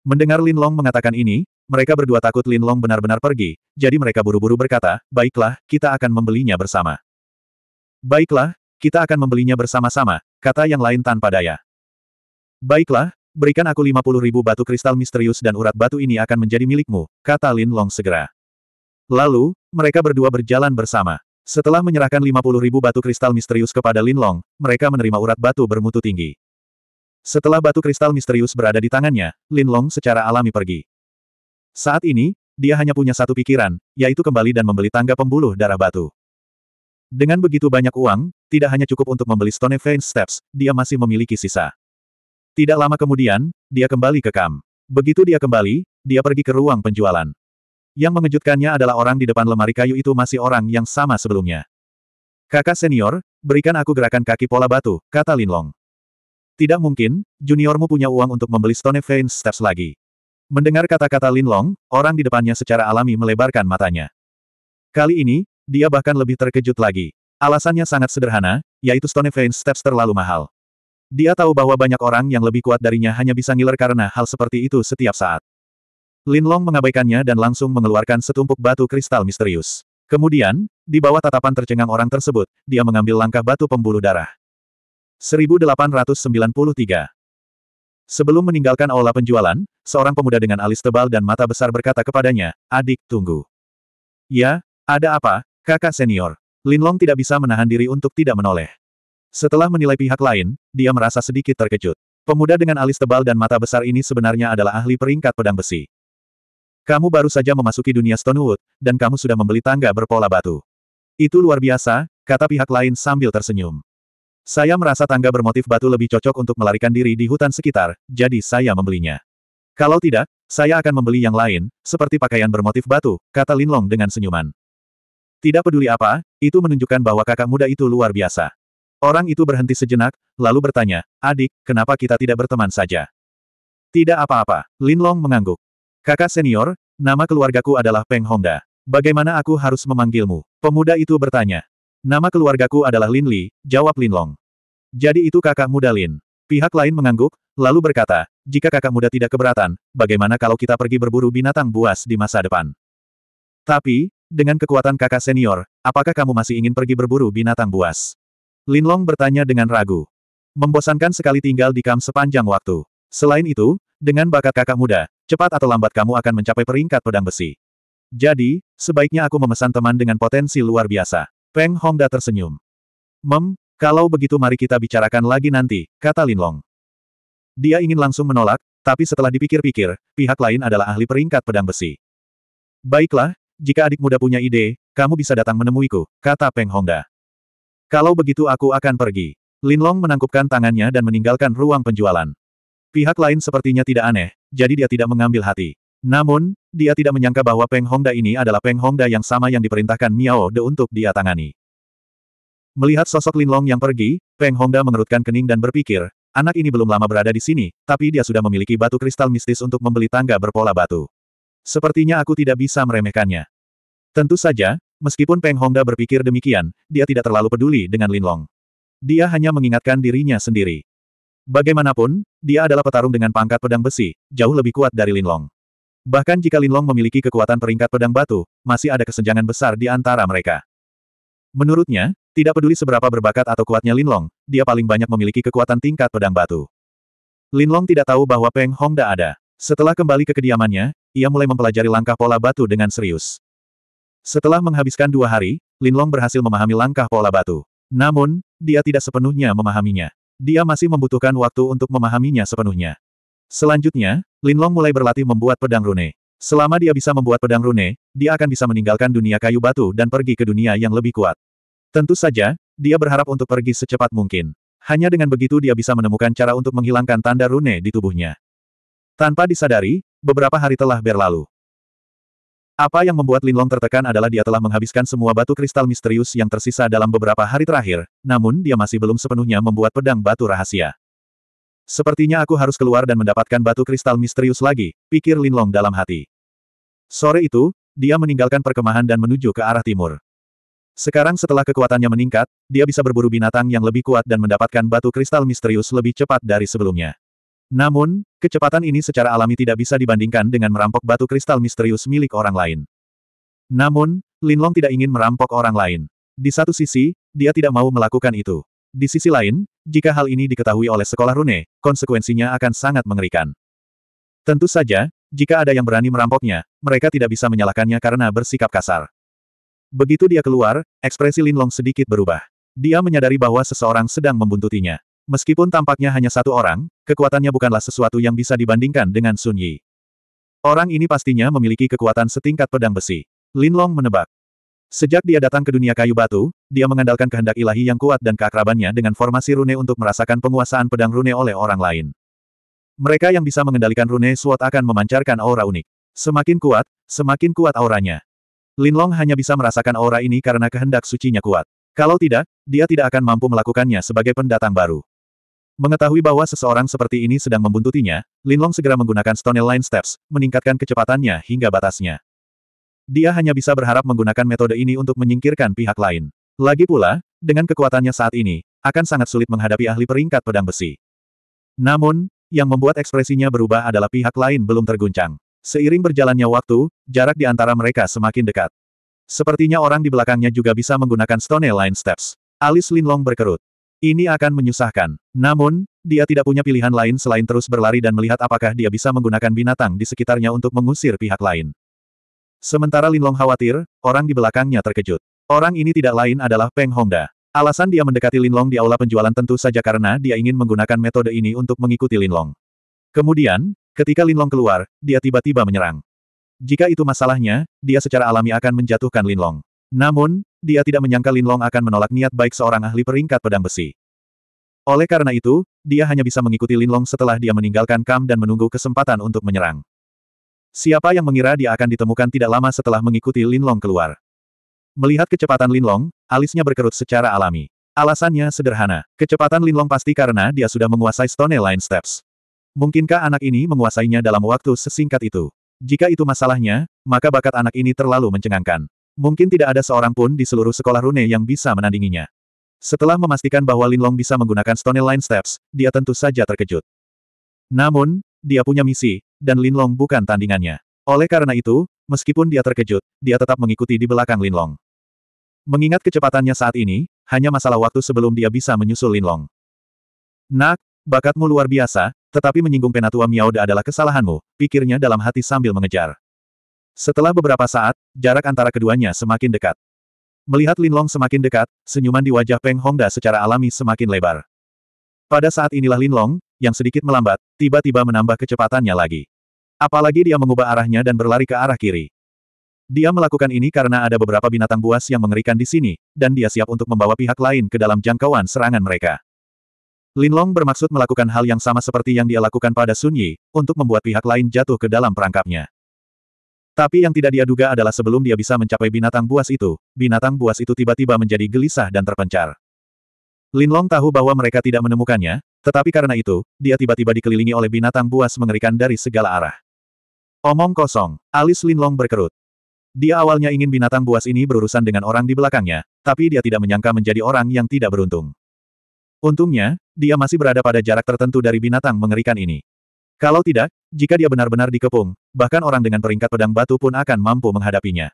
Mendengar Lin Long mengatakan ini, mereka berdua takut Lin Long benar-benar pergi, jadi mereka buru-buru berkata, baiklah, kita akan membelinya bersama. Baiklah, kita akan membelinya bersama-sama, kata yang lain tanpa daya. Baiklah, berikan aku 50 ribu batu kristal misterius dan urat batu ini akan menjadi milikmu, kata Lin Long segera. Lalu, mereka berdua berjalan bersama. Setelah menyerahkan 50 ribu batu kristal misterius kepada Linlong, mereka menerima urat batu bermutu tinggi. Setelah batu kristal misterius berada di tangannya, Linlong secara alami pergi. Saat ini, dia hanya punya satu pikiran, yaitu kembali dan membeli tangga pembuluh darah batu. Dengan begitu banyak uang, tidak hanya cukup untuk membeli Stone Vein Steps, dia masih memiliki sisa. Tidak lama kemudian, dia kembali ke Kam. Begitu dia kembali, dia pergi ke ruang penjualan. Yang mengejutkannya adalah orang di depan lemari kayu itu masih orang yang sama sebelumnya. Kakak senior, berikan aku gerakan kaki pola batu, kata Lin Long. Tidak mungkin, juniormu punya uang untuk membeli Stone Veins Steps lagi. Mendengar kata-kata Lin Long, orang di depannya secara alami melebarkan matanya. Kali ini, dia bahkan lebih terkejut lagi. Alasannya sangat sederhana, yaitu Stone Veins Steps terlalu mahal. Dia tahu bahwa banyak orang yang lebih kuat darinya hanya bisa ngiler karena hal seperti itu setiap saat. Linlong mengabaikannya dan langsung mengeluarkan setumpuk batu kristal misterius. Kemudian, di bawah tatapan tercengang orang tersebut, dia mengambil langkah batu pembuluh darah. 1893 Sebelum meninggalkan aula penjualan, seorang pemuda dengan alis tebal dan mata besar berkata kepadanya, adik, tunggu. Ya, ada apa, kakak senior? Linlong tidak bisa menahan diri untuk tidak menoleh. Setelah menilai pihak lain, dia merasa sedikit terkejut. Pemuda dengan alis tebal dan mata besar ini sebenarnya adalah ahli peringkat pedang besi. Kamu baru saja memasuki dunia Stonewood, dan kamu sudah membeli tangga berpola batu. Itu luar biasa, kata pihak lain sambil tersenyum. Saya merasa tangga bermotif batu lebih cocok untuk melarikan diri di hutan sekitar, jadi saya membelinya. Kalau tidak, saya akan membeli yang lain, seperti pakaian bermotif batu, kata Linlong dengan senyuman. Tidak peduli apa, itu menunjukkan bahwa kakak muda itu luar biasa. Orang itu berhenti sejenak, lalu bertanya, adik, kenapa kita tidak berteman saja? Tidak apa-apa, Linlong mengangguk. Kakak senior, nama keluargaku adalah Peng Hongda. Bagaimana aku harus memanggilmu? Pemuda itu bertanya. Nama keluargaku adalah Lin Li, jawab Lin Long. Jadi itu kakak muda Lin. Pihak lain mengangguk, lalu berkata, jika kakak muda tidak keberatan, bagaimana kalau kita pergi berburu binatang buas di masa depan? Tapi, dengan kekuatan kakak senior, apakah kamu masih ingin pergi berburu binatang buas? Lin Long bertanya dengan ragu. Membosankan sekali tinggal di kam sepanjang waktu. Selain itu, dengan bakat kakak muda, cepat atau lambat kamu akan mencapai peringkat pedang besi. Jadi, sebaiknya aku memesan teman dengan potensi luar biasa. Peng Hongda tersenyum. Mem, kalau begitu mari kita bicarakan lagi nanti, kata Linlong. Dia ingin langsung menolak, tapi setelah dipikir-pikir, pihak lain adalah ahli peringkat pedang besi. Baiklah, jika adik muda punya ide, kamu bisa datang menemuiku, kata Peng Hongda. Kalau begitu aku akan pergi. Linlong menangkupkan tangannya dan meninggalkan ruang penjualan. Pihak lain sepertinya tidak aneh, jadi dia tidak mengambil hati. Namun, dia tidak menyangka bahwa Peng Hongda ini adalah Peng Hongda yang sama yang diperintahkan Miao De untuk dia tangani. Melihat sosok Linlong yang pergi, Peng Hongda mengerutkan kening dan berpikir, anak ini belum lama berada di sini, tapi dia sudah memiliki batu kristal mistis untuk membeli tangga berpola batu. Sepertinya aku tidak bisa meremehkannya. Tentu saja, meskipun Peng Hongda berpikir demikian, dia tidak terlalu peduli dengan Linlong. Dia hanya mengingatkan dirinya sendiri. Bagaimanapun, dia adalah petarung dengan pangkat pedang besi, jauh lebih kuat dari Linlong. Bahkan jika Linlong memiliki kekuatan peringkat pedang batu, masih ada kesenjangan besar di antara mereka. Menurutnya, tidak peduli seberapa berbakat atau kuatnya Linlong, dia paling banyak memiliki kekuatan tingkat pedang batu. Linlong tidak tahu bahwa Peng Hongda ada. Setelah kembali ke kediamannya, ia mulai mempelajari langkah pola batu dengan serius. Setelah menghabiskan dua hari, Linlong berhasil memahami langkah pola batu. Namun, dia tidak sepenuhnya memahaminya. Dia masih membutuhkan waktu untuk memahaminya sepenuhnya. Selanjutnya, Linlong mulai berlatih membuat pedang rune. Selama dia bisa membuat pedang rune, dia akan bisa meninggalkan dunia kayu batu dan pergi ke dunia yang lebih kuat. Tentu saja, dia berharap untuk pergi secepat mungkin. Hanya dengan begitu dia bisa menemukan cara untuk menghilangkan tanda rune di tubuhnya. Tanpa disadari, beberapa hari telah berlalu. Apa yang membuat Linlong tertekan adalah dia telah menghabiskan semua batu kristal misterius yang tersisa dalam beberapa hari terakhir, namun dia masih belum sepenuhnya membuat pedang batu rahasia. Sepertinya aku harus keluar dan mendapatkan batu kristal misterius lagi, pikir Linlong dalam hati. Sore itu, dia meninggalkan perkemahan dan menuju ke arah timur. Sekarang setelah kekuatannya meningkat, dia bisa berburu binatang yang lebih kuat dan mendapatkan batu kristal misterius lebih cepat dari sebelumnya. Namun, Kecepatan ini secara alami tidak bisa dibandingkan dengan merampok batu kristal misterius milik orang lain. Namun, Lin Long tidak ingin merampok orang lain. Di satu sisi, dia tidak mau melakukan itu. Di sisi lain, jika hal ini diketahui oleh sekolah Rune, konsekuensinya akan sangat mengerikan. Tentu saja, jika ada yang berani merampoknya, mereka tidak bisa menyalahkannya karena bersikap kasar. Begitu dia keluar, ekspresi Lin Long sedikit berubah. Dia menyadari bahwa seseorang sedang membuntutinya. Meskipun tampaknya hanya satu orang, kekuatannya bukanlah sesuatu yang bisa dibandingkan dengan Sun Yi. Orang ini pastinya memiliki kekuatan setingkat pedang besi. Lin Long menebak. Sejak dia datang ke dunia kayu batu, dia mengandalkan kehendak ilahi yang kuat dan keakrabannya dengan formasi rune untuk merasakan penguasaan pedang rune oleh orang lain. Mereka yang bisa mengendalikan rune suat akan memancarkan aura unik. Semakin kuat, semakin kuat auranya. Lin Long hanya bisa merasakan aura ini karena kehendak sucinya kuat. Kalau tidak, dia tidak akan mampu melakukannya sebagai pendatang baru. Mengetahui bahwa seseorang seperti ini sedang membuntutinya, Linlong segera menggunakan Stone Line Steps, meningkatkan kecepatannya hingga batasnya. Dia hanya bisa berharap menggunakan metode ini untuk menyingkirkan pihak lain. Lagi pula, dengan kekuatannya saat ini, akan sangat sulit menghadapi ahli peringkat pedang besi. Namun, yang membuat ekspresinya berubah adalah pihak lain belum terguncang. Seiring berjalannya waktu, jarak di antara mereka semakin dekat. Sepertinya orang di belakangnya juga bisa menggunakan Stone Line Steps. Alis Linlong berkerut. Ini akan menyusahkan. Namun, dia tidak punya pilihan lain selain terus berlari dan melihat apakah dia bisa menggunakan binatang di sekitarnya untuk mengusir pihak lain. Sementara Linlong khawatir, orang di belakangnya terkejut. Orang ini tidak lain adalah Peng Hongda. Alasan dia mendekati Linlong di aula penjualan tentu saja karena dia ingin menggunakan metode ini untuk mengikuti Linlong. Kemudian, ketika Linlong keluar, dia tiba-tiba menyerang. Jika itu masalahnya, dia secara alami akan menjatuhkan Linlong. Namun, dia tidak menyangka Linlong akan menolak niat baik seorang ahli peringkat pedang besi. Oleh karena itu, dia hanya bisa mengikuti Linlong setelah dia meninggalkan Kam dan menunggu kesempatan untuk menyerang. Siapa yang mengira dia akan ditemukan tidak lama setelah mengikuti Linlong keluar. Melihat kecepatan Linlong, alisnya berkerut secara alami. Alasannya sederhana, kecepatan Linlong pasti karena dia sudah menguasai Stone Line Steps. Mungkinkah anak ini menguasainya dalam waktu sesingkat itu? Jika itu masalahnya, maka bakat anak ini terlalu mencengangkan. Mungkin tidak ada seorang pun di seluruh sekolah Rune yang bisa menandinginya. Setelah memastikan bahwa Lin Long bisa menggunakan Stone Line Steps, dia tentu saja terkejut. Namun, dia punya misi, dan Lin Long bukan tandingannya. Oleh karena itu, meskipun dia terkejut, dia tetap mengikuti di belakang Lin Long. Mengingat kecepatannya saat ini, hanya masalah waktu sebelum dia bisa menyusul Lin Long. Nak, bakatmu luar biasa, tetapi menyinggung Penatua Miao adalah kesalahanmu, pikirnya dalam hati sambil mengejar. Setelah beberapa saat, jarak antara keduanya semakin dekat. Melihat Linlong semakin dekat, senyuman di wajah Peng Hongda secara alami semakin lebar. Pada saat inilah Linlong, yang sedikit melambat, tiba-tiba menambah kecepatannya lagi. Apalagi dia mengubah arahnya dan berlari ke arah kiri. Dia melakukan ini karena ada beberapa binatang buas yang mengerikan di sini, dan dia siap untuk membawa pihak lain ke dalam jangkauan serangan mereka. Linlong bermaksud melakukan hal yang sama seperti yang dia lakukan pada Sun Yi, untuk membuat pihak lain jatuh ke dalam perangkapnya. Tapi yang tidak dia duga adalah sebelum dia bisa mencapai binatang buas itu, binatang buas itu tiba-tiba menjadi gelisah dan terpencar. Linlong tahu bahwa mereka tidak menemukannya, tetapi karena itu, dia tiba-tiba dikelilingi oleh binatang buas mengerikan dari segala arah. Omong kosong, alis Linlong berkerut. Dia awalnya ingin binatang buas ini berurusan dengan orang di belakangnya, tapi dia tidak menyangka menjadi orang yang tidak beruntung. Untungnya, dia masih berada pada jarak tertentu dari binatang mengerikan ini. Kalau tidak, jika dia benar-benar dikepung, bahkan orang dengan peringkat pedang batu pun akan mampu menghadapinya.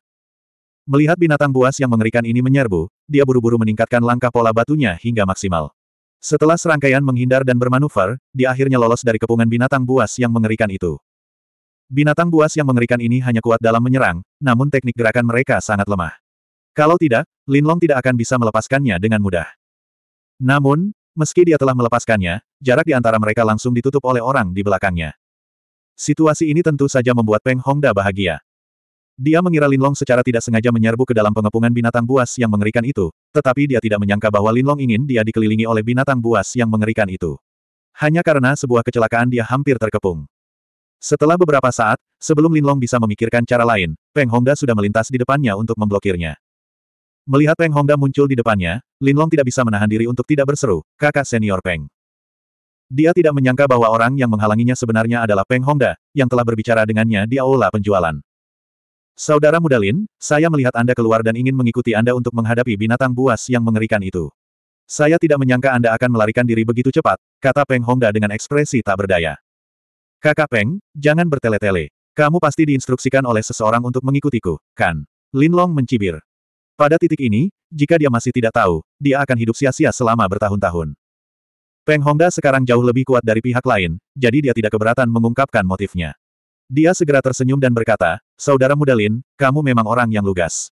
Melihat binatang buas yang mengerikan ini menyerbu, dia buru-buru meningkatkan langkah pola batunya hingga maksimal. Setelah serangkaian menghindar dan bermanuver, dia akhirnya lolos dari kepungan binatang buas yang mengerikan itu. Binatang buas yang mengerikan ini hanya kuat dalam menyerang, namun teknik gerakan mereka sangat lemah. Kalau tidak, Lin Long tidak akan bisa melepaskannya dengan mudah. Namun, meski dia telah melepaskannya, jarak di antara mereka langsung ditutup oleh orang di belakangnya. Situasi ini tentu saja membuat Peng Hongda bahagia. Dia mengira Lin Long secara tidak sengaja menyerbu ke dalam pengepungan binatang buas yang mengerikan itu, tetapi dia tidak menyangka bahwa Lin Long ingin dia dikelilingi oleh binatang buas yang mengerikan itu. Hanya karena sebuah kecelakaan dia hampir terkepung. Setelah beberapa saat, sebelum Lin Long bisa memikirkan cara lain, Peng Hongda sudah melintas di depannya untuk memblokirnya. Melihat Peng Hongda muncul di depannya, Lin Long tidak bisa menahan diri untuk tidak berseru, kakak senior Peng. Dia tidak menyangka bahwa orang yang menghalanginya sebenarnya adalah Peng Hongda, yang telah berbicara dengannya di aula penjualan. Saudara Mudalin, saya melihat Anda keluar dan ingin mengikuti Anda untuk menghadapi binatang buas yang mengerikan itu. Saya tidak menyangka Anda akan melarikan diri begitu cepat, kata Peng Hongda dengan ekspresi tak berdaya. Kakak Peng, jangan bertele-tele. Kamu pasti diinstruksikan oleh seseorang untuk mengikutiku, kan? Lin Long mencibir. Pada titik ini, jika dia masih tidak tahu, dia akan hidup sia-sia selama bertahun-tahun. Peng Hongda sekarang jauh lebih kuat dari pihak lain, jadi dia tidak keberatan mengungkapkan motifnya. Dia segera tersenyum dan berkata, Saudara muda Lin, kamu memang orang yang lugas.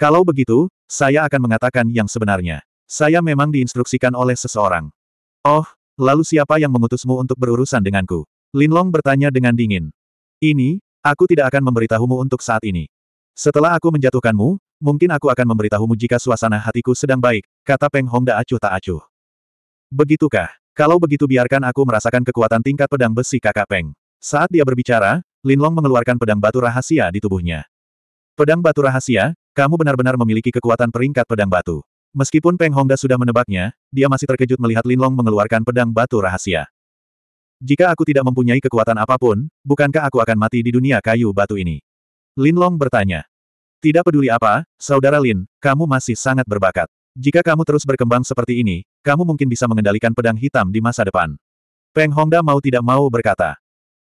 Kalau begitu, saya akan mengatakan yang sebenarnya. Saya memang diinstruksikan oleh seseorang. Oh, lalu siapa yang mengutusmu untuk berurusan denganku? Lin Long bertanya dengan dingin. Ini, aku tidak akan memberitahumu untuk saat ini. Setelah aku menjatuhkanmu, mungkin aku akan memberitahumu jika suasana hatiku sedang baik, kata Peng Hongda acuh tak acuh. Begitukah? Kalau begitu biarkan aku merasakan kekuatan tingkat pedang besi kakak Peng. Saat dia berbicara, Linlong mengeluarkan pedang batu rahasia di tubuhnya. Pedang batu rahasia, kamu benar-benar memiliki kekuatan peringkat pedang batu. Meskipun Peng Hongda sudah menebaknya, dia masih terkejut melihat Linlong mengeluarkan pedang batu rahasia. Jika aku tidak mempunyai kekuatan apapun, bukankah aku akan mati di dunia kayu batu ini? Linlong bertanya. Tidak peduli apa, Saudara Lin, kamu masih sangat berbakat. Jika kamu terus berkembang seperti ini, kamu mungkin bisa mengendalikan pedang hitam di masa depan. Peng Hongda mau tidak mau berkata.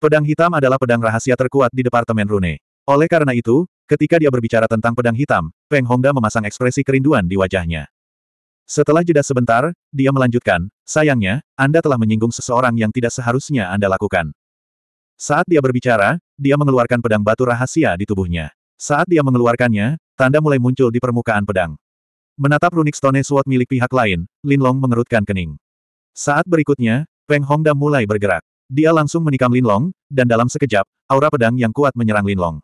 Pedang hitam adalah pedang rahasia terkuat di Departemen Rune. Oleh karena itu, ketika dia berbicara tentang pedang hitam, Peng Hongda memasang ekspresi kerinduan di wajahnya. Setelah jeda sebentar, dia melanjutkan, sayangnya, Anda telah menyinggung seseorang yang tidak seharusnya Anda lakukan. Saat dia berbicara, dia mengeluarkan pedang batu rahasia di tubuhnya. Saat dia mengeluarkannya, tanda mulai muncul di permukaan pedang. Menatap runik stone sword milik pihak lain, Lin Long mengerutkan kening. Saat berikutnya, Peng Hongda mulai bergerak. Dia langsung menikam Lin Long, dan dalam sekejap, aura pedang yang kuat menyerang Lin Long.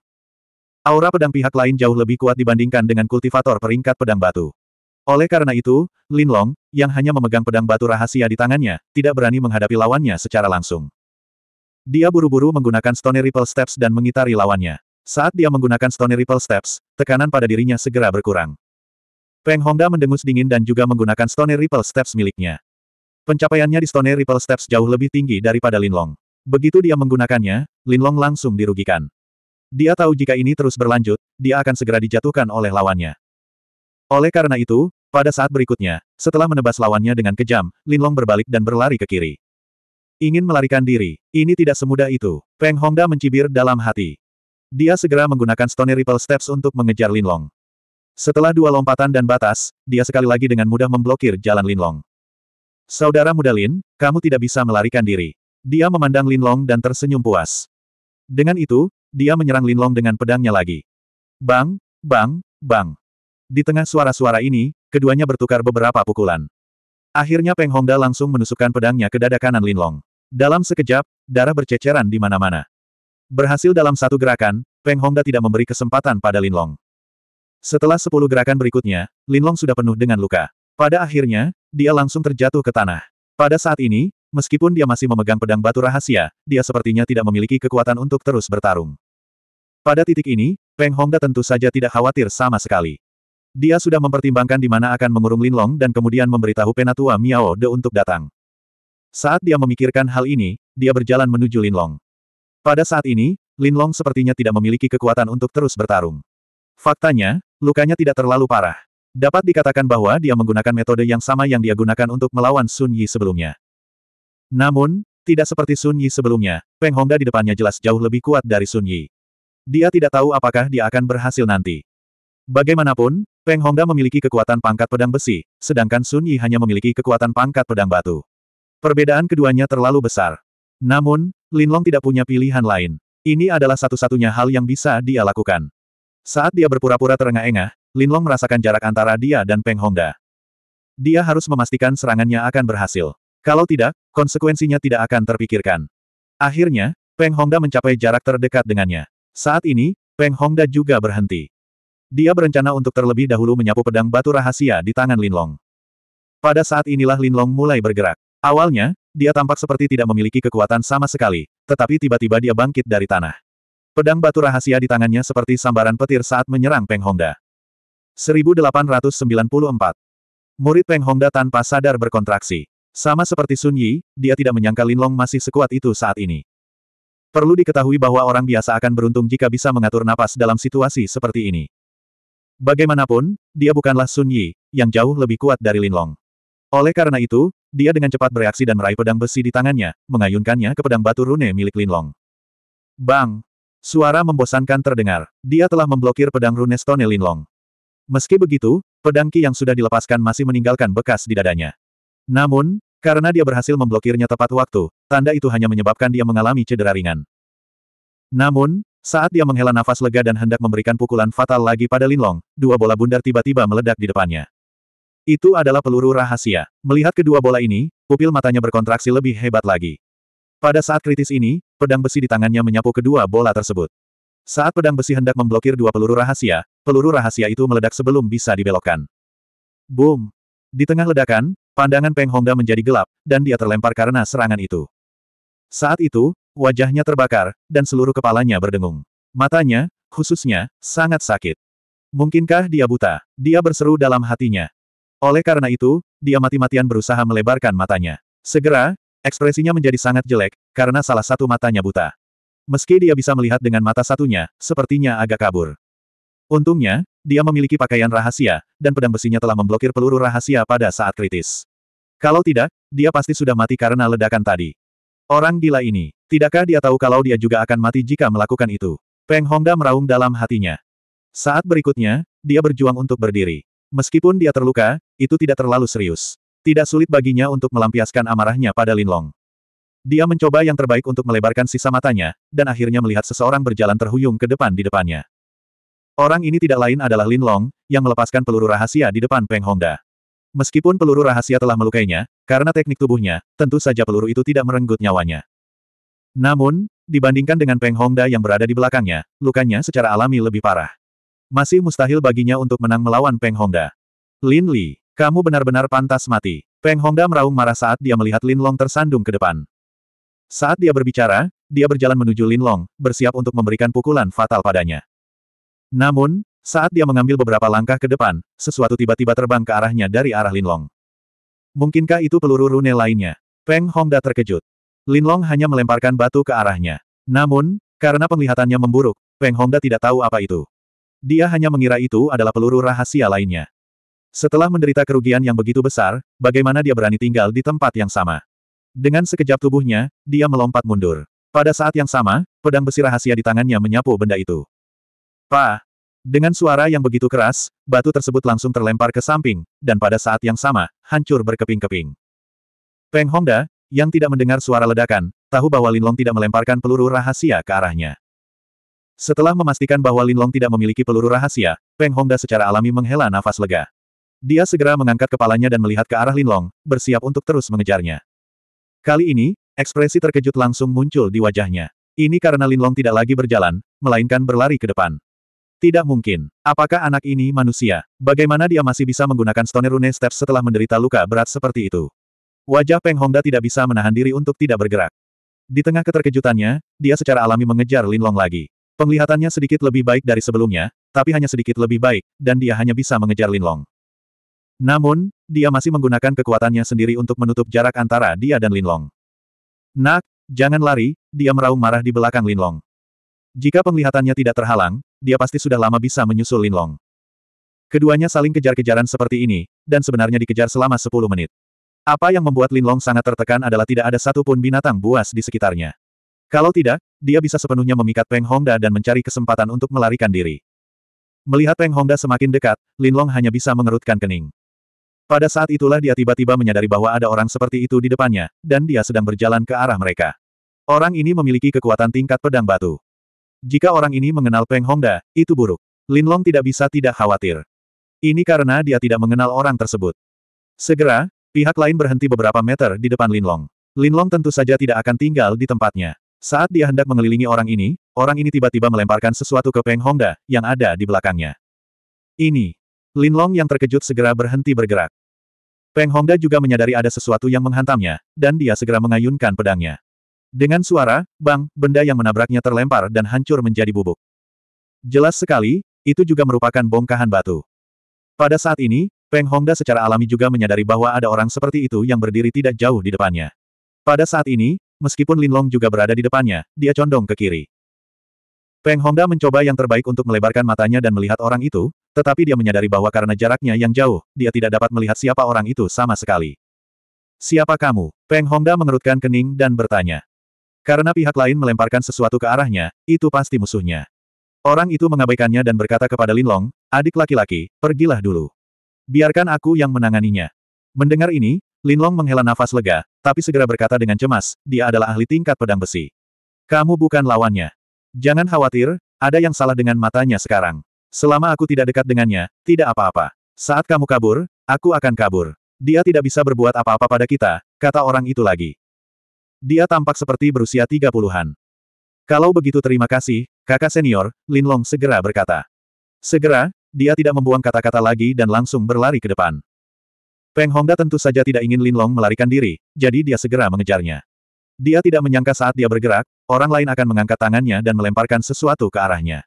Aura pedang pihak lain jauh lebih kuat dibandingkan dengan kultivator peringkat pedang batu. Oleh karena itu, Lin Long, yang hanya memegang pedang batu rahasia di tangannya, tidak berani menghadapi lawannya secara langsung. Dia buru-buru menggunakan Stone Ripple Steps dan mengitari lawannya. Saat dia menggunakan Stone Ripple Steps, tekanan pada dirinya segera berkurang. Peng Hongda mendengus dingin dan juga menggunakan Stone Ripple Steps miliknya. Pencapaiannya di Stone Ripple Steps jauh lebih tinggi daripada Linlong. Begitu dia menggunakannya, Linlong langsung dirugikan. Dia tahu jika ini terus berlanjut, dia akan segera dijatuhkan oleh lawannya. Oleh karena itu, pada saat berikutnya, setelah menebas lawannya dengan kejam, Linlong berbalik dan berlari ke kiri. Ingin melarikan diri, ini tidak semudah itu. Peng Hongda mencibir dalam hati. Dia segera menggunakan Stone Ripple Steps untuk mengejar Linlong. Setelah dua lompatan dan batas, dia sekali lagi dengan mudah memblokir jalan Linlong. Saudara muda Lin, kamu tidak bisa melarikan diri. Dia memandang Linlong dan tersenyum puas. Dengan itu, dia menyerang Linlong dengan pedangnya lagi. Bang, bang, bang. Di tengah suara-suara ini, keduanya bertukar beberapa pukulan. Akhirnya Peng Hongda langsung menusukkan pedangnya ke dada kanan Linlong. Dalam sekejap, darah berceceran di mana-mana. Berhasil dalam satu gerakan, Peng Hongda tidak memberi kesempatan pada Linlong. Setelah sepuluh gerakan berikutnya, Linlong sudah penuh dengan luka. Pada akhirnya, dia langsung terjatuh ke tanah. Pada saat ini, meskipun dia masih memegang pedang batu rahasia, dia sepertinya tidak memiliki kekuatan untuk terus bertarung. Pada titik ini, Peng Hongda tentu saja tidak khawatir sama sekali. Dia sudah mempertimbangkan di mana akan mengurung Linlong dan kemudian memberitahu penatua Miao De untuk datang. Saat dia memikirkan hal ini, dia berjalan menuju Linlong. Pada saat ini, Linlong sepertinya tidak memiliki kekuatan untuk terus bertarung. Faktanya, lukanya tidak terlalu parah. Dapat dikatakan bahwa dia menggunakan metode yang sama yang dia gunakan untuk melawan Sun Yi sebelumnya. Namun, tidak seperti Sun Yi sebelumnya, Peng Hongda di depannya jelas jauh lebih kuat dari Sun Yi. Dia tidak tahu apakah dia akan berhasil nanti. Bagaimanapun, Peng Hongda memiliki kekuatan pangkat pedang besi, sedangkan Sun Yi hanya memiliki kekuatan pangkat pedang batu. Perbedaan keduanya terlalu besar. Namun, Lin Long tidak punya pilihan lain. Ini adalah satu-satunya hal yang bisa dia lakukan. Saat dia berpura-pura terengah-engah, Linlong merasakan jarak antara dia dan Peng Hongda. Dia harus memastikan serangannya akan berhasil. Kalau tidak, konsekuensinya tidak akan terpikirkan. Akhirnya, Peng Hongda mencapai jarak terdekat dengannya. Saat ini, Peng Hongda juga berhenti. Dia berencana untuk terlebih dahulu menyapu pedang batu rahasia di tangan Linlong. Pada saat inilah Linlong mulai bergerak. Awalnya, dia tampak seperti tidak memiliki kekuatan sama sekali, tetapi tiba-tiba dia bangkit dari tanah. Pedang batu rahasia di tangannya seperti sambaran petir saat menyerang Peng Hongda. 1894. Murid Peng Hongda tanpa sadar berkontraksi. Sama seperti Sun Yi, dia tidak menyangka Long masih sekuat itu saat ini. Perlu diketahui bahwa orang biasa akan beruntung jika bisa mengatur napas dalam situasi seperti ini. Bagaimanapun, dia bukanlah Sun Yi, yang jauh lebih kuat dari Lin Long. Oleh karena itu, dia dengan cepat bereaksi dan meraih pedang besi di tangannya, mengayunkannya ke pedang batu rune milik Lin Long. Bang! Suara membosankan terdengar. Dia telah memblokir pedang Runestone Linlong. Meski begitu, pedang Qi yang sudah dilepaskan masih meninggalkan bekas di dadanya. Namun, karena dia berhasil memblokirnya tepat waktu, tanda itu hanya menyebabkan dia mengalami cedera ringan. Namun, saat dia menghela nafas lega dan hendak memberikan pukulan fatal lagi pada Linlong, dua bola bundar tiba-tiba meledak di depannya. Itu adalah peluru rahasia. Melihat kedua bola ini, pupil matanya berkontraksi lebih hebat lagi. Pada saat kritis ini, pedang besi di tangannya menyapu kedua bola tersebut. Saat pedang besi hendak memblokir dua peluru rahasia, peluru rahasia itu meledak sebelum bisa dibelokkan. Boom! Di tengah ledakan, pandangan Peng Hongda menjadi gelap, dan dia terlempar karena serangan itu. Saat itu, wajahnya terbakar, dan seluruh kepalanya berdengung. Matanya, khususnya, sangat sakit. Mungkinkah dia buta? Dia berseru dalam hatinya. Oleh karena itu, dia mati-matian berusaha melebarkan matanya. Segera, Ekspresinya menjadi sangat jelek, karena salah satu matanya buta. Meski dia bisa melihat dengan mata satunya, sepertinya agak kabur. Untungnya, dia memiliki pakaian rahasia, dan pedang besinya telah memblokir peluru rahasia pada saat kritis. Kalau tidak, dia pasti sudah mati karena ledakan tadi. Orang gila ini, tidakkah dia tahu kalau dia juga akan mati jika melakukan itu? Peng Hongda meraung dalam hatinya. Saat berikutnya, dia berjuang untuk berdiri. Meskipun dia terluka, itu tidak terlalu serius. Tidak sulit baginya untuk melampiaskan amarahnya pada Linlong. Dia mencoba yang terbaik untuk melebarkan sisa matanya, dan akhirnya melihat seseorang berjalan terhuyung ke depan di depannya. Orang ini tidak lain adalah Lin Long, yang melepaskan peluru rahasia di depan Peng Hongda. Meskipun peluru rahasia telah melukainya, karena teknik tubuhnya, tentu saja peluru itu tidak merenggut nyawanya. Namun, dibandingkan dengan Peng Hongda yang berada di belakangnya, lukanya secara alami lebih parah. Masih mustahil baginya untuk menang melawan Peng Hongda. Lin Li kamu benar-benar pantas mati. Peng Hongda meraung marah saat dia melihat Lin Long tersandung ke depan. Saat dia berbicara, dia berjalan menuju Lin Long, bersiap untuk memberikan pukulan fatal padanya. Namun, saat dia mengambil beberapa langkah ke depan, sesuatu tiba-tiba terbang ke arahnya dari arah Lin Long. Mungkinkah itu peluru rune lainnya? Peng Hongda terkejut. Lin Long hanya melemparkan batu ke arahnya. Namun, karena penglihatannya memburuk, Peng Hongda tidak tahu apa itu. Dia hanya mengira itu adalah peluru rahasia lainnya. Setelah menderita kerugian yang begitu besar, bagaimana dia berani tinggal di tempat yang sama? Dengan sekejap tubuhnya, dia melompat mundur. Pada saat yang sama, pedang besi rahasia di tangannya menyapu benda itu. Pa! Dengan suara yang begitu keras, batu tersebut langsung terlempar ke samping, dan pada saat yang sama, hancur berkeping-keping. Peng Hongda, yang tidak mendengar suara ledakan, tahu bahwa Linlong tidak melemparkan peluru rahasia ke arahnya. Setelah memastikan bahwa Linlong tidak memiliki peluru rahasia, Peng Hongda secara alami menghela nafas lega. Dia segera mengangkat kepalanya dan melihat ke arah Linlong, bersiap untuk terus mengejarnya. Kali ini, ekspresi terkejut langsung muncul di wajahnya. Ini karena Linlong tidak lagi berjalan, melainkan berlari ke depan. Tidak mungkin. Apakah anak ini manusia? Bagaimana dia masih bisa menggunakan Stoner Rune steps setelah menderita luka berat seperti itu? Wajah Peng Hongda tidak bisa menahan diri untuk tidak bergerak. Di tengah keterkejutannya, dia secara alami mengejar Linlong lagi. Penglihatannya sedikit lebih baik dari sebelumnya, tapi hanya sedikit lebih baik, dan dia hanya bisa mengejar Linlong. Namun, dia masih menggunakan kekuatannya sendiri untuk menutup jarak antara dia dan Linlong. Nak, jangan lari, dia meraung marah di belakang Linlong. Jika penglihatannya tidak terhalang, dia pasti sudah lama bisa menyusul Linlong. Keduanya saling kejar-kejaran seperti ini, dan sebenarnya dikejar selama 10 menit. Apa yang membuat Linlong sangat tertekan adalah tidak ada satupun binatang buas di sekitarnya. Kalau tidak, dia bisa sepenuhnya memikat Peng Hongda dan mencari kesempatan untuk melarikan diri. Melihat Peng Hongda semakin dekat, Linlong hanya bisa mengerutkan kening. Pada saat itulah dia tiba-tiba menyadari bahwa ada orang seperti itu di depannya, dan dia sedang berjalan ke arah mereka. Orang ini memiliki kekuatan tingkat pedang batu. Jika orang ini mengenal Peng Hongda, itu buruk. Linlong tidak bisa tidak khawatir. Ini karena dia tidak mengenal orang tersebut. Segera, pihak lain berhenti beberapa meter di depan Linlong. Linlong tentu saja tidak akan tinggal di tempatnya. Saat dia hendak mengelilingi orang ini, orang ini tiba-tiba melemparkan sesuatu ke Peng Hongda, yang ada di belakangnya. Ini. Linlong yang terkejut segera berhenti bergerak. Peng Hongda juga menyadari ada sesuatu yang menghantamnya, dan dia segera mengayunkan pedangnya. Dengan suara, bang, benda yang menabraknya terlempar dan hancur menjadi bubuk. Jelas sekali, itu juga merupakan bongkahan batu. Pada saat ini, Peng Hongda secara alami juga menyadari bahwa ada orang seperti itu yang berdiri tidak jauh di depannya. Pada saat ini, meskipun Linlong juga berada di depannya, dia condong ke kiri. Peng Hongda mencoba yang terbaik untuk melebarkan matanya dan melihat orang itu, tetapi dia menyadari bahwa karena jaraknya yang jauh, dia tidak dapat melihat siapa orang itu sama sekali. Siapa kamu? Peng Hongda mengerutkan kening dan bertanya. Karena pihak lain melemparkan sesuatu ke arahnya, itu pasti musuhnya. Orang itu mengabaikannya dan berkata kepada Lin Long, adik laki-laki, pergilah dulu. Biarkan aku yang menanganinya. Mendengar ini, Lin Long menghela nafas lega, tapi segera berkata dengan cemas, dia adalah ahli tingkat pedang besi. Kamu bukan lawannya. Jangan khawatir, ada yang salah dengan matanya sekarang. Selama aku tidak dekat dengannya, tidak apa-apa. Saat kamu kabur, aku akan kabur. Dia tidak bisa berbuat apa-apa pada kita, kata orang itu lagi. Dia tampak seperti berusia tiga puluhan. Kalau begitu terima kasih, kakak senior, lin long segera berkata. Segera, dia tidak membuang kata-kata lagi dan langsung berlari ke depan. Peng Hongda tentu saja tidak ingin lin long melarikan diri, jadi dia segera mengejarnya. Dia tidak menyangka saat dia bergerak, orang lain akan mengangkat tangannya dan melemparkan sesuatu ke arahnya.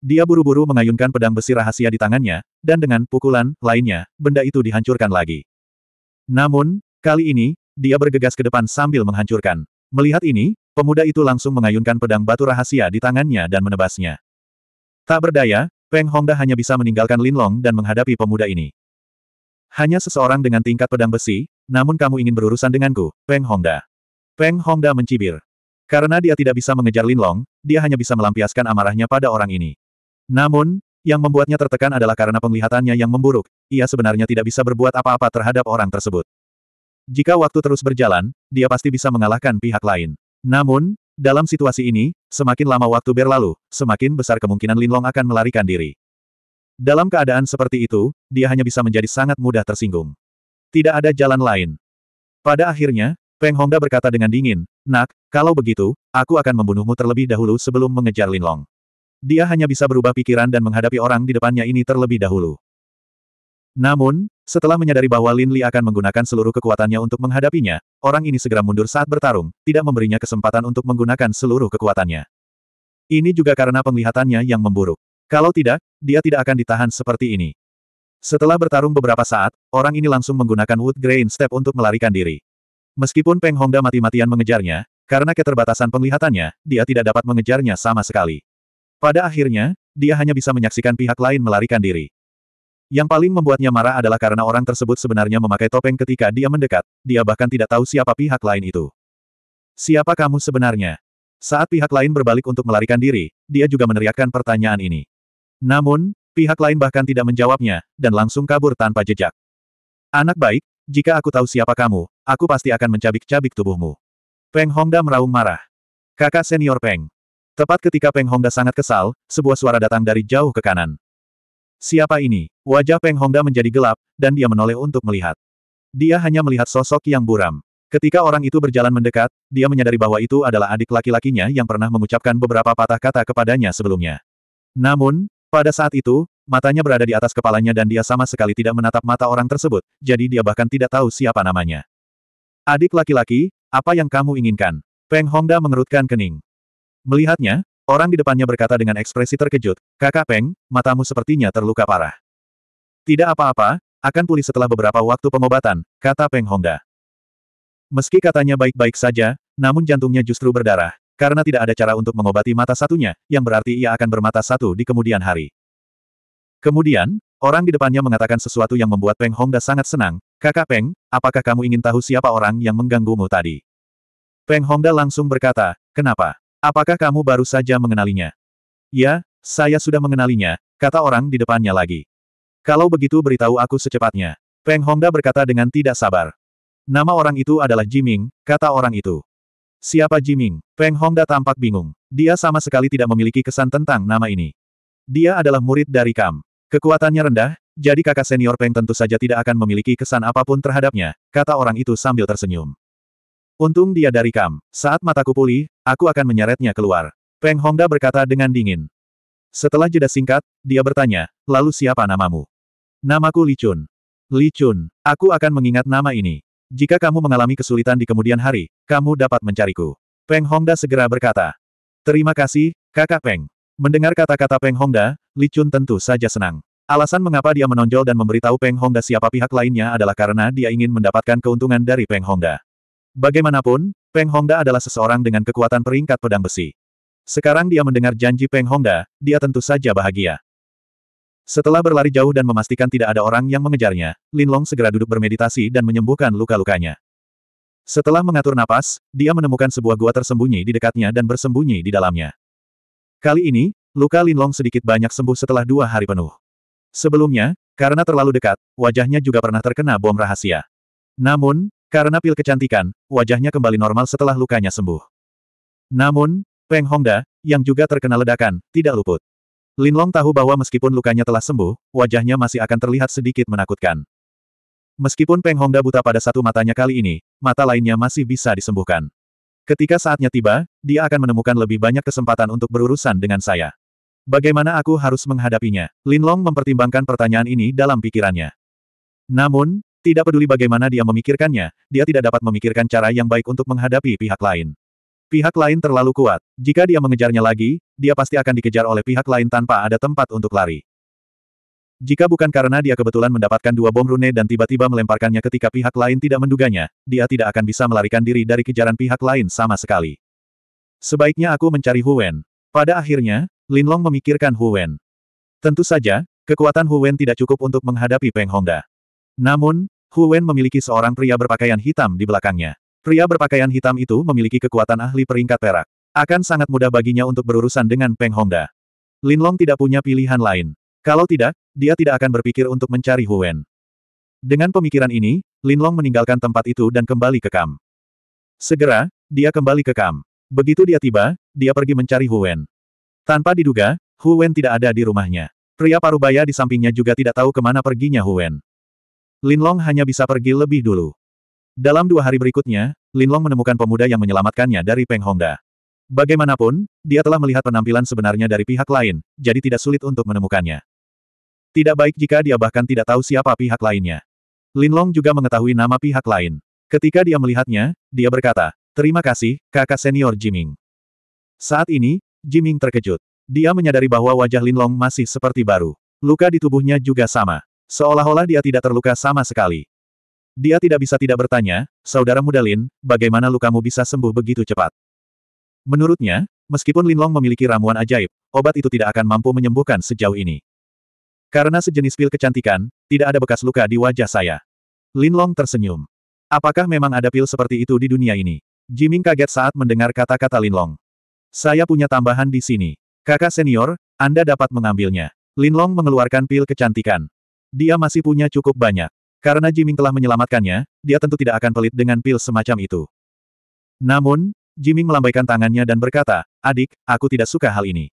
Dia buru-buru mengayunkan pedang besi rahasia di tangannya, dan dengan pukulan lainnya, benda itu dihancurkan lagi. Namun, kali ini, dia bergegas ke depan sambil menghancurkan. Melihat ini, pemuda itu langsung mengayunkan pedang batu rahasia di tangannya dan menebasnya. Tak berdaya, Peng Hongda hanya bisa meninggalkan Linlong dan menghadapi pemuda ini. Hanya seseorang dengan tingkat pedang besi, namun kamu ingin berurusan denganku, Peng Hongda. Peng Hongda mencibir. Karena dia tidak bisa mengejar Linlong, dia hanya bisa melampiaskan amarahnya pada orang ini. Namun, yang membuatnya tertekan adalah karena penglihatannya yang memburuk, ia sebenarnya tidak bisa berbuat apa-apa terhadap orang tersebut. Jika waktu terus berjalan, dia pasti bisa mengalahkan pihak lain. Namun, dalam situasi ini, semakin lama waktu berlalu, semakin besar kemungkinan Linlong akan melarikan diri. Dalam keadaan seperti itu, dia hanya bisa menjadi sangat mudah tersinggung. Tidak ada jalan lain. Pada akhirnya, Peng Hongda berkata dengan dingin, Nak, kalau begitu, aku akan membunuhmu terlebih dahulu sebelum mengejar Linlong. Dia hanya bisa berubah pikiran dan menghadapi orang di depannya ini terlebih dahulu. Namun, setelah menyadari bahwa Lin Li akan menggunakan seluruh kekuatannya untuk menghadapinya, orang ini segera mundur saat bertarung, tidak memberinya kesempatan untuk menggunakan seluruh kekuatannya. Ini juga karena penglihatannya yang memburuk. Kalau tidak, dia tidak akan ditahan seperti ini. Setelah bertarung beberapa saat, orang ini langsung menggunakan Wood Grain Step untuk melarikan diri. Meskipun Peng Hongda mati-matian mengejarnya, karena keterbatasan penglihatannya, dia tidak dapat mengejarnya sama sekali. Pada akhirnya, dia hanya bisa menyaksikan pihak lain melarikan diri. Yang paling membuatnya marah adalah karena orang tersebut sebenarnya memakai topeng ketika dia mendekat, dia bahkan tidak tahu siapa pihak lain itu. Siapa kamu sebenarnya? Saat pihak lain berbalik untuk melarikan diri, dia juga meneriakkan pertanyaan ini. Namun, pihak lain bahkan tidak menjawabnya, dan langsung kabur tanpa jejak. Anak baik, jika aku tahu siapa kamu, aku pasti akan mencabik-cabik tubuhmu. Peng Hongda meraung marah. Kakak senior Peng, Tepat ketika Peng Hongda sangat kesal, sebuah suara datang dari jauh ke kanan. Siapa ini? Wajah Peng Hongda menjadi gelap, dan dia menoleh untuk melihat. Dia hanya melihat sosok yang buram. Ketika orang itu berjalan mendekat, dia menyadari bahwa itu adalah adik laki-lakinya yang pernah mengucapkan beberapa patah kata kepadanya sebelumnya. Namun, pada saat itu, matanya berada di atas kepalanya dan dia sama sekali tidak menatap mata orang tersebut, jadi dia bahkan tidak tahu siapa namanya. Adik laki-laki, apa yang kamu inginkan? Peng Hongda mengerutkan kening. Melihatnya, orang di depannya berkata dengan ekspresi terkejut, Kakak Peng, matamu sepertinya terluka parah. Tidak apa-apa, akan pulih setelah beberapa waktu pengobatan, kata Peng Hongda. Meski katanya baik-baik saja, namun jantungnya justru berdarah, karena tidak ada cara untuk mengobati mata satunya, yang berarti ia akan bermata satu di kemudian hari. Kemudian, orang di depannya mengatakan sesuatu yang membuat Peng Hongda sangat senang, Kakak Peng, apakah kamu ingin tahu siapa orang yang mengganggumu tadi? Peng Hongda langsung berkata, kenapa? Apakah kamu baru saja mengenalinya? Ya, saya sudah mengenalinya, kata orang di depannya lagi. Kalau begitu beritahu aku secepatnya. Peng Hongda berkata dengan tidak sabar. Nama orang itu adalah Jiming, kata orang itu. Siapa Jiming? Peng Hongda tampak bingung. Dia sama sekali tidak memiliki kesan tentang nama ini. Dia adalah murid dari Kam. Kekuatannya rendah, jadi kakak senior Peng tentu saja tidak akan memiliki kesan apapun terhadapnya, kata orang itu sambil tersenyum. Untung dia dari kam. Saat mataku pulih, aku akan menyeretnya keluar. Peng Hongda berkata dengan dingin. Setelah jeda singkat, dia bertanya, lalu siapa namamu? Namaku Li Chun. Li Chun, aku akan mengingat nama ini. Jika kamu mengalami kesulitan di kemudian hari, kamu dapat mencariku. Peng Hongda segera berkata. Terima kasih, kakak Peng. Mendengar kata-kata Peng Hongda, Li Chun tentu saja senang. Alasan mengapa dia menonjol dan memberitahu Peng Hongda siapa pihak lainnya adalah karena dia ingin mendapatkan keuntungan dari Peng Hongda. Bagaimanapun, Peng Hongda adalah seseorang dengan kekuatan peringkat pedang besi. Sekarang dia mendengar janji Peng Hongda, dia tentu saja bahagia. Setelah berlari jauh dan memastikan tidak ada orang yang mengejarnya, Lin Long segera duduk bermeditasi dan menyembuhkan luka-lukanya. Setelah mengatur napas, dia menemukan sebuah gua tersembunyi di dekatnya dan bersembunyi di dalamnya. Kali ini, luka Lin Long sedikit banyak sembuh setelah dua hari penuh. Sebelumnya, karena terlalu dekat, wajahnya juga pernah terkena bom rahasia. Namun, karena pil kecantikan, wajahnya kembali normal setelah lukanya sembuh. Namun, Peng Hongda, yang juga terkena ledakan, tidak luput. Linlong tahu bahwa meskipun lukanya telah sembuh, wajahnya masih akan terlihat sedikit menakutkan. Meskipun Peng Hongda buta pada satu matanya kali ini, mata lainnya masih bisa disembuhkan. Ketika saatnya tiba, dia akan menemukan lebih banyak kesempatan untuk berurusan dengan saya. Bagaimana aku harus menghadapinya? Linlong mempertimbangkan pertanyaan ini dalam pikirannya. Namun, tidak peduli bagaimana dia memikirkannya, dia tidak dapat memikirkan cara yang baik untuk menghadapi pihak lain. Pihak lain terlalu kuat. Jika dia mengejarnya lagi, dia pasti akan dikejar oleh pihak lain tanpa ada tempat untuk lari. Jika bukan karena dia kebetulan mendapatkan dua bom rune dan tiba-tiba melemparkannya ketika pihak lain tidak menduganya, dia tidak akan bisa melarikan diri dari kejaran pihak lain sama sekali. Sebaiknya aku mencari Huwen. Pada akhirnya, Linlong memikirkan Huwen. Tentu saja, kekuatan Huwen tidak cukup untuk menghadapi Peng Hongda. Namun, Huwen memiliki seorang pria berpakaian hitam di belakangnya. Pria berpakaian hitam itu memiliki kekuatan ahli peringkat perak. Akan sangat mudah baginya untuk berurusan dengan Peng Hongda. Lin Long tidak punya pilihan lain. Kalau tidak, dia tidak akan berpikir untuk mencari Huwen. Dengan pemikiran ini, Lin Long meninggalkan tempat itu dan kembali ke Kam. Segera, dia kembali ke Kam. Begitu dia tiba, dia pergi mencari Huwen. Tanpa diduga, Huwen tidak ada di rumahnya. Pria parubaya di sampingnya juga tidak tahu kemana perginya Huwen. Linlong hanya bisa pergi lebih dulu. Dalam dua hari berikutnya, Linlong menemukan pemuda yang menyelamatkannya dari Peng Hongda. Bagaimanapun, dia telah melihat penampilan sebenarnya dari pihak lain, jadi tidak sulit untuk menemukannya. Tidak baik jika dia bahkan tidak tahu siapa pihak lainnya. Linlong juga mengetahui nama pihak lain. Ketika dia melihatnya, dia berkata, Terima kasih, kakak senior Jiming. Saat ini, Jiming terkejut. Dia menyadari bahwa wajah Linlong masih seperti baru. Luka di tubuhnya juga sama. Seolah-olah dia tidak terluka sama sekali. Dia tidak bisa tidak bertanya, Saudara muda Lin, bagaimana lukamu bisa sembuh begitu cepat? Menurutnya, meskipun Lin Long memiliki ramuan ajaib, obat itu tidak akan mampu menyembuhkan sejauh ini. Karena sejenis pil kecantikan, tidak ada bekas luka di wajah saya. Lin Long tersenyum. Apakah memang ada pil seperti itu di dunia ini? Jiming kaget saat mendengar kata-kata Lin Long. Saya punya tambahan di sini. Kakak senior, Anda dapat mengambilnya. Lin Long mengeluarkan pil kecantikan. Dia masih punya cukup banyak. Karena Jiming telah menyelamatkannya, dia tentu tidak akan pelit dengan pil semacam itu. Namun, Jiming melambaikan tangannya dan berkata, adik, aku tidak suka hal ini.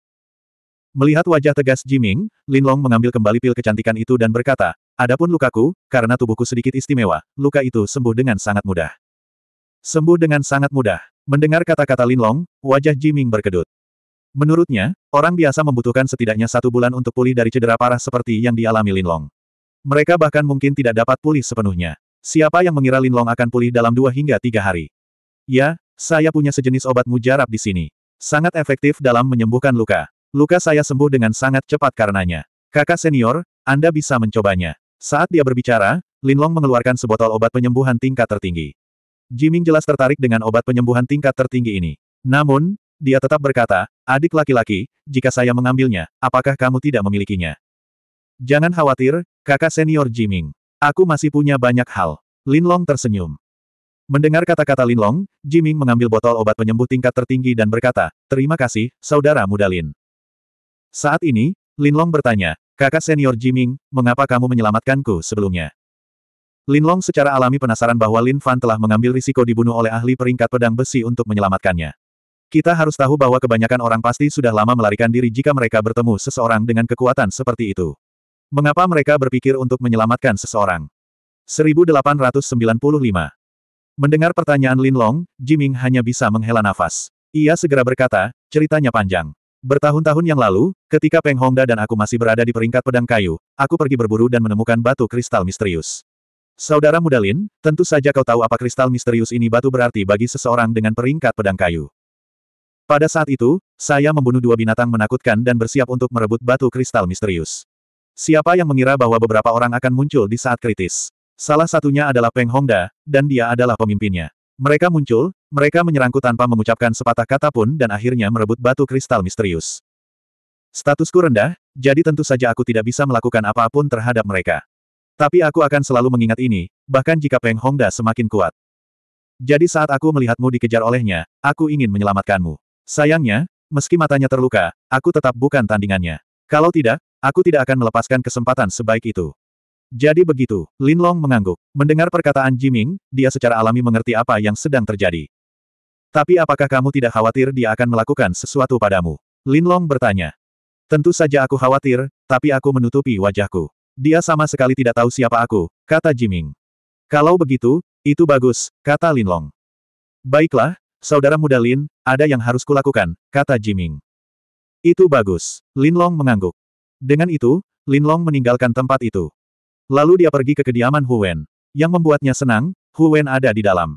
Melihat wajah tegas Jiming, Linlong mengambil kembali pil kecantikan itu dan berkata, Adapun lukaku, karena tubuhku sedikit istimewa, luka itu sembuh dengan sangat mudah. Sembuh dengan sangat mudah. Mendengar kata-kata Linlong, wajah Jiming berkedut. Menurutnya, orang biasa membutuhkan setidaknya satu bulan untuk pulih dari cedera parah seperti yang dialami Linlong. Mereka bahkan mungkin tidak dapat pulih sepenuhnya. Siapa yang mengira Linlong akan pulih dalam dua hingga tiga hari? Ya, saya punya sejenis obat mujarab di sini. Sangat efektif dalam menyembuhkan luka. Luka saya sembuh dengan sangat cepat karenanya. Kakak senior, Anda bisa mencobanya. Saat dia berbicara, Linlong mengeluarkan sebotol obat penyembuhan tingkat tertinggi. Jiming jelas tertarik dengan obat penyembuhan tingkat tertinggi ini. Namun, dia tetap berkata, adik laki-laki, jika saya mengambilnya, apakah kamu tidak memilikinya? Jangan khawatir, kakak senior Jiming. Aku masih punya banyak hal. Linlong tersenyum. Mendengar kata-kata Linlong, Jiming mengambil botol obat penyembuh tingkat tertinggi dan berkata, Terima kasih, saudara muda Lin. Saat ini, Linlong bertanya, kakak senior Jiming, mengapa kamu menyelamatkanku sebelumnya? Linlong secara alami penasaran bahwa Lin Fan telah mengambil risiko dibunuh oleh ahli peringkat pedang besi untuk menyelamatkannya. Kita harus tahu bahwa kebanyakan orang pasti sudah lama melarikan diri jika mereka bertemu seseorang dengan kekuatan seperti itu. Mengapa mereka berpikir untuk menyelamatkan seseorang? 1895 Mendengar pertanyaan Lin Long, Jiming hanya bisa menghela nafas. Ia segera berkata, ceritanya panjang. Bertahun-tahun yang lalu, ketika Peng Hongda dan aku masih berada di peringkat pedang kayu, aku pergi berburu dan menemukan batu kristal misterius. Saudara muda Lin, tentu saja kau tahu apa kristal misterius ini batu berarti bagi seseorang dengan peringkat pedang kayu. Pada saat itu, saya membunuh dua binatang menakutkan dan bersiap untuk merebut batu kristal misterius. Siapa yang mengira bahwa beberapa orang akan muncul di saat kritis? Salah satunya adalah Peng Hongda, dan dia adalah pemimpinnya. Mereka muncul, mereka menyerangku tanpa mengucapkan sepatah kata pun dan akhirnya merebut batu kristal misterius. Statusku rendah, jadi tentu saja aku tidak bisa melakukan apapun terhadap mereka. Tapi aku akan selalu mengingat ini, bahkan jika Peng Hongda semakin kuat. Jadi saat aku melihatmu dikejar olehnya, aku ingin menyelamatkanmu. Sayangnya, meski matanya terluka, aku tetap bukan tandingannya. Kalau tidak, aku tidak akan melepaskan kesempatan sebaik itu. Jadi begitu, Lin Long mengangguk. Mendengar perkataan Jiming, dia secara alami mengerti apa yang sedang terjadi. Tapi apakah kamu tidak khawatir dia akan melakukan sesuatu padamu? Lin Long bertanya. Tentu saja aku khawatir, tapi aku menutupi wajahku. Dia sama sekali tidak tahu siapa aku, kata Jiming. Kalau begitu, itu bagus, kata Lin Long. Baiklah, saudara muda Lin, ada yang harus kulakukan, kata Jiming. Itu bagus. Linlong mengangguk. Dengan itu, Linlong meninggalkan tempat itu. Lalu dia pergi ke kediaman Huwen. Yang membuatnya senang, Huwen ada di dalam.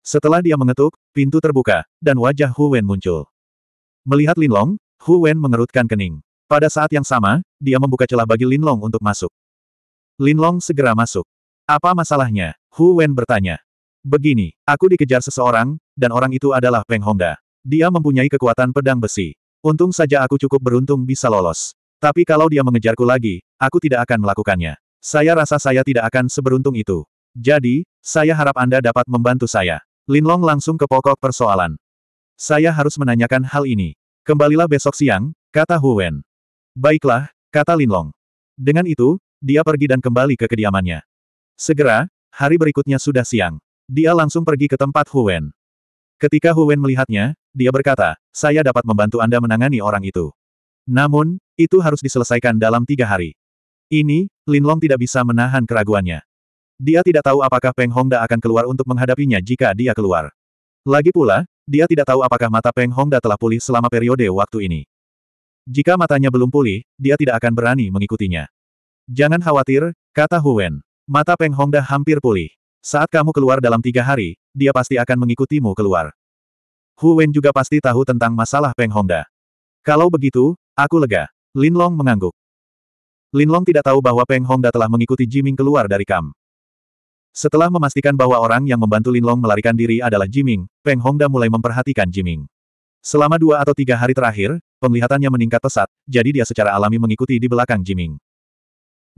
Setelah dia mengetuk, pintu terbuka, dan wajah Huwen muncul. Melihat Linlong, Huwen mengerutkan kening. Pada saat yang sama, dia membuka celah bagi Linlong untuk masuk. Linlong segera masuk. Apa masalahnya? Huwen bertanya. Begini, aku dikejar seseorang, dan orang itu adalah Peng Hongda. Dia mempunyai kekuatan pedang besi. Untung saja aku cukup beruntung bisa lolos. Tapi kalau dia mengejarku lagi, aku tidak akan melakukannya. Saya rasa saya tidak akan seberuntung itu. Jadi, saya harap Anda dapat membantu saya. Linlong langsung ke pokok persoalan. Saya harus menanyakan hal ini. Kembalilah besok siang, kata Hu Wen. Baiklah, kata Linlong. Dengan itu, dia pergi dan kembali ke kediamannya. Segera, hari berikutnya sudah siang. Dia langsung pergi ke tempat Hu Wen. Ketika Hu Wen melihatnya, dia berkata, saya dapat membantu Anda menangani orang itu. Namun, itu harus diselesaikan dalam tiga hari. Ini, Linlong tidak bisa menahan keraguannya. Dia tidak tahu apakah Peng Hongda akan keluar untuk menghadapinya jika dia keluar. Lagi pula, dia tidak tahu apakah mata Peng Hongda telah pulih selama periode waktu ini. Jika matanya belum pulih, dia tidak akan berani mengikutinya. Jangan khawatir, kata Huen. Mata Peng Hongda hampir pulih. Saat kamu keluar dalam tiga hari, dia pasti akan mengikutimu keluar. Hu Wen juga pasti tahu tentang masalah Peng Hongda. Kalau begitu, aku lega. Lin Long mengangguk. Lin Long tidak tahu bahwa Peng Hongda telah mengikuti Jiming keluar dari kam. Setelah memastikan bahwa orang yang membantu Lin Long melarikan diri adalah Jiming, Peng Hongda mulai memperhatikan Jiming. Selama dua atau tiga hari terakhir, penglihatannya meningkat pesat, jadi dia secara alami mengikuti di belakang Jiming.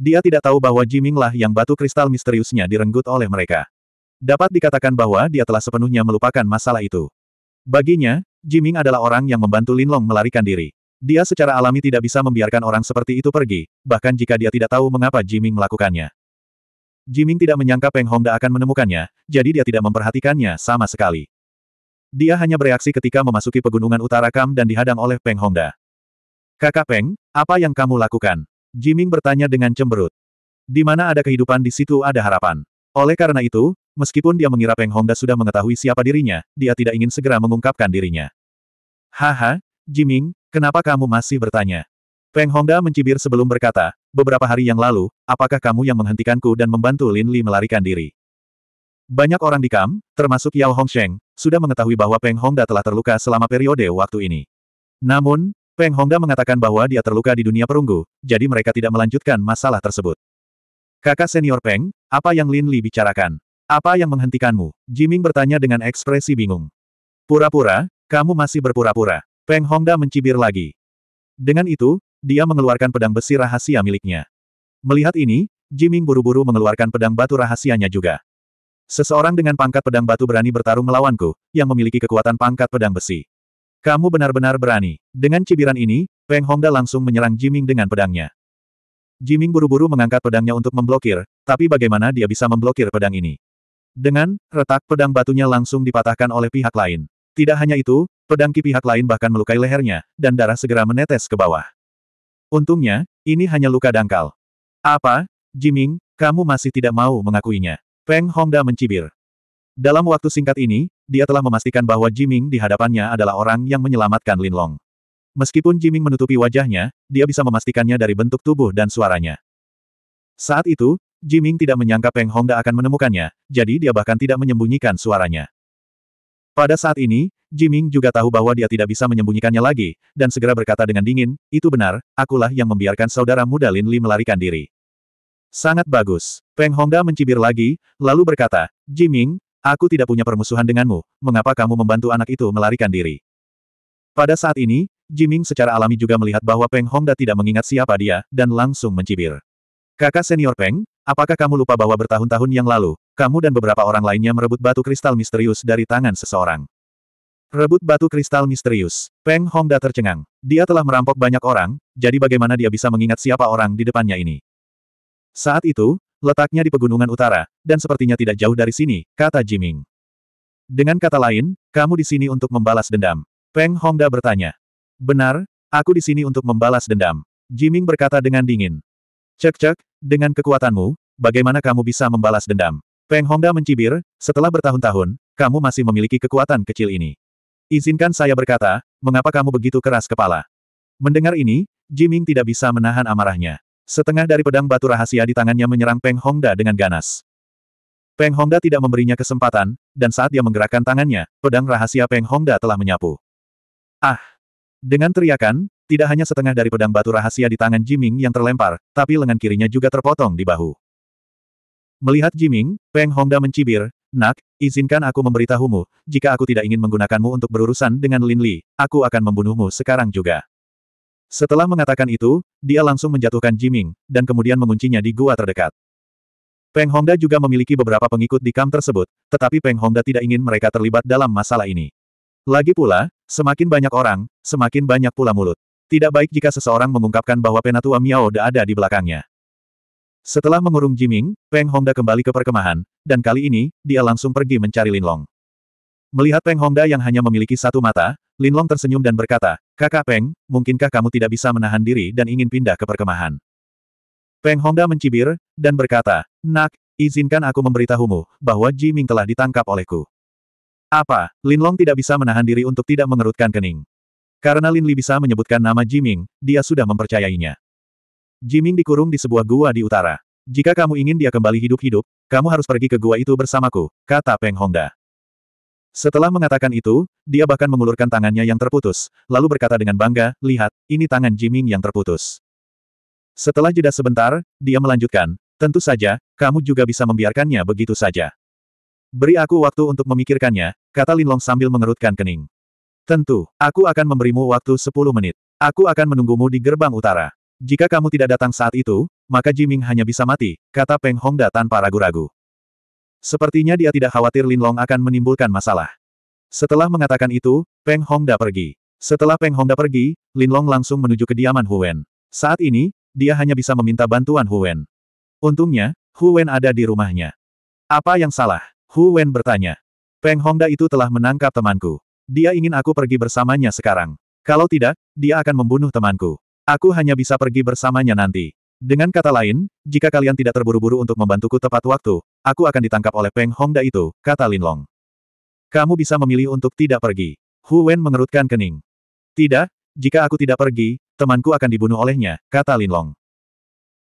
Dia tidak tahu bahwa Jiming lah yang batu kristal misteriusnya direnggut oleh mereka. Dapat dikatakan bahwa dia telah sepenuhnya melupakan masalah itu. Baginya, Jiming adalah orang yang membantu Lin Long melarikan diri. Dia secara alami tidak bisa membiarkan orang seperti itu pergi, bahkan jika dia tidak tahu mengapa Jiming melakukannya. Jiming tidak menyangka Peng Hongda akan menemukannya, jadi dia tidak memperhatikannya sama sekali. Dia hanya bereaksi ketika memasuki pegunungan utara Kam dan dihadang oleh Peng Hongda. Kakak Peng, apa yang kamu lakukan? Jiming bertanya dengan cemberut. Di mana ada kehidupan di situ ada harapan. Oleh karena itu, Meskipun dia mengira Peng Hongda sudah mengetahui siapa dirinya, dia tidak ingin segera mengungkapkan dirinya. Haha, Jiming, kenapa kamu masih bertanya? Peng Hongda mencibir sebelum berkata, beberapa hari yang lalu, apakah kamu yang menghentikanku dan membantu Lin Li melarikan diri? Banyak orang di Kam, termasuk Yao Hongsheng, sudah mengetahui bahwa Peng Hongda telah terluka selama periode waktu ini. Namun, Peng Hongda mengatakan bahwa dia terluka di dunia perunggu, jadi mereka tidak melanjutkan masalah tersebut. Kakak senior Peng, apa yang Lin Li bicarakan? Apa yang menghentikanmu? Jiming bertanya dengan ekspresi bingung. Pura-pura, kamu masih berpura-pura. Peng Hongda mencibir lagi. Dengan itu, dia mengeluarkan pedang besi rahasia miliknya. Melihat ini, Jiming buru-buru mengeluarkan pedang batu rahasianya juga. Seseorang dengan pangkat pedang batu berani bertarung melawanku, yang memiliki kekuatan pangkat pedang besi. Kamu benar-benar berani. Dengan cibiran ini, Peng Hongda langsung menyerang Jiming dengan pedangnya. Jiming buru-buru mengangkat pedangnya untuk memblokir, tapi bagaimana dia bisa memblokir pedang ini? Dengan retak pedang batunya langsung dipatahkan oleh pihak lain. Tidak hanya itu, pedang ki pihak lain bahkan melukai lehernya, dan darah segera menetes ke bawah. Untungnya, ini hanya luka dangkal. Apa, Jiming, kamu masih tidak mau mengakuinya? Peng Hongda mencibir. Dalam waktu singkat ini, dia telah memastikan bahwa Jiming di hadapannya adalah orang yang menyelamatkan Lin Long. Meskipun Jiming menutupi wajahnya, dia bisa memastikannya dari bentuk tubuh dan suaranya. Saat itu, Jiming tidak menyangka Peng Hongda akan menemukannya, jadi dia bahkan tidak menyembunyikan suaranya. Pada saat ini, Jiming juga tahu bahwa dia tidak bisa menyembunyikannya lagi, dan segera berkata dengan dingin, itu benar, akulah yang membiarkan saudara muda Lin Li melarikan diri. Sangat bagus. Peng Hongda mencibir lagi, lalu berkata, Jiming, aku tidak punya permusuhan denganmu, mengapa kamu membantu anak itu melarikan diri? Pada saat ini, Jiming secara alami juga melihat bahwa Peng Hongda tidak mengingat siapa dia, dan langsung mencibir. Kakak senior Peng, Apakah kamu lupa bahwa bertahun-tahun yang lalu, kamu dan beberapa orang lainnya merebut batu kristal misterius dari tangan seseorang? Rebut batu kristal misterius. Peng Hongda tercengang. Dia telah merampok banyak orang, jadi bagaimana dia bisa mengingat siapa orang di depannya ini? Saat itu, letaknya di pegunungan utara, dan sepertinya tidak jauh dari sini, kata Jiming. Dengan kata lain, kamu di sini untuk membalas dendam. Peng Hongda bertanya. Benar, aku di sini untuk membalas dendam. Jiming berkata dengan dingin. Cek-cek, dengan kekuatanmu, bagaimana kamu bisa membalas dendam? Peng Hongda mencibir, setelah bertahun-tahun, kamu masih memiliki kekuatan kecil ini. Izinkan saya berkata, mengapa kamu begitu keras kepala? Mendengar ini, Jiming tidak bisa menahan amarahnya. Setengah dari pedang batu rahasia di tangannya menyerang Peng Hongda dengan ganas. Peng Hongda tidak memberinya kesempatan, dan saat dia menggerakkan tangannya, pedang rahasia Peng Hongda telah menyapu. Ah! Dengan teriakan, tidak hanya setengah dari pedang batu rahasia di tangan Jiming yang terlempar, tapi lengan kirinya juga terpotong di bahu. Melihat Jiming, Peng Hongda mencibir, Nak, izinkan aku memberitahumu, jika aku tidak ingin menggunakanmu untuk berurusan dengan Lin Li, aku akan membunuhmu sekarang juga. Setelah mengatakan itu, dia langsung menjatuhkan Jiming, dan kemudian menguncinya di gua terdekat. Peng Hongda juga memiliki beberapa pengikut di kamp tersebut, tetapi Peng Hongda tidak ingin mereka terlibat dalam masalah ini. Lagi pula, semakin banyak orang, semakin banyak pula mulut. Tidak baik jika seseorang mengungkapkan bahwa penatua Miao Da ada di belakangnya. Setelah mengurung Jiming, Peng Hongda kembali ke perkemahan, dan kali ini, dia langsung pergi mencari Linlong. Melihat Peng Hongda yang hanya memiliki satu mata, Linlong tersenyum dan berkata, Kakak Peng, mungkinkah kamu tidak bisa menahan diri dan ingin pindah ke perkemahan? Peng Hongda mencibir, dan berkata, Nak, izinkan aku memberitahumu, bahwa Jiming telah ditangkap olehku. Apa, Linlong tidak bisa menahan diri untuk tidak mengerutkan kening. Karena Lin Li bisa menyebutkan nama Jiming, dia sudah mempercayainya. Jiming dikurung di sebuah gua di utara. Jika kamu ingin dia kembali hidup-hidup, kamu harus pergi ke gua itu bersamaku, kata Peng Hongda. Setelah mengatakan itu, dia bahkan mengulurkan tangannya yang terputus, lalu berkata dengan bangga, lihat, ini tangan Jiming yang terputus. Setelah jeda sebentar, dia melanjutkan, tentu saja, kamu juga bisa membiarkannya begitu saja. Beri aku waktu untuk memikirkannya, kata Lin Long sambil mengerutkan kening. Tentu, aku akan memberimu waktu 10 menit. Aku akan menunggumu di gerbang utara. Jika kamu tidak datang saat itu, maka Jiming hanya bisa mati, kata Peng Hongda tanpa ragu-ragu. Sepertinya dia tidak khawatir Lin Long akan menimbulkan masalah. Setelah mengatakan itu, Peng Hongda pergi. Setelah Peng Hongda pergi, Lin Long langsung menuju kediaman Huwen. Saat ini, dia hanya bisa meminta bantuan Huwen. Untungnya, Huwen ada di rumahnya. Apa yang salah? Huwen bertanya. Peng Hongda itu telah menangkap temanku. Dia ingin aku pergi bersamanya sekarang. Kalau tidak, dia akan membunuh temanku. Aku hanya bisa pergi bersamanya nanti. Dengan kata lain, jika kalian tidak terburu-buru untuk membantuku tepat waktu, aku akan ditangkap oleh Peng Hongda itu, kata Linlong. Kamu bisa memilih untuk tidak pergi. Hu Wen mengerutkan kening. Tidak, jika aku tidak pergi, temanku akan dibunuh olehnya, kata Linlong.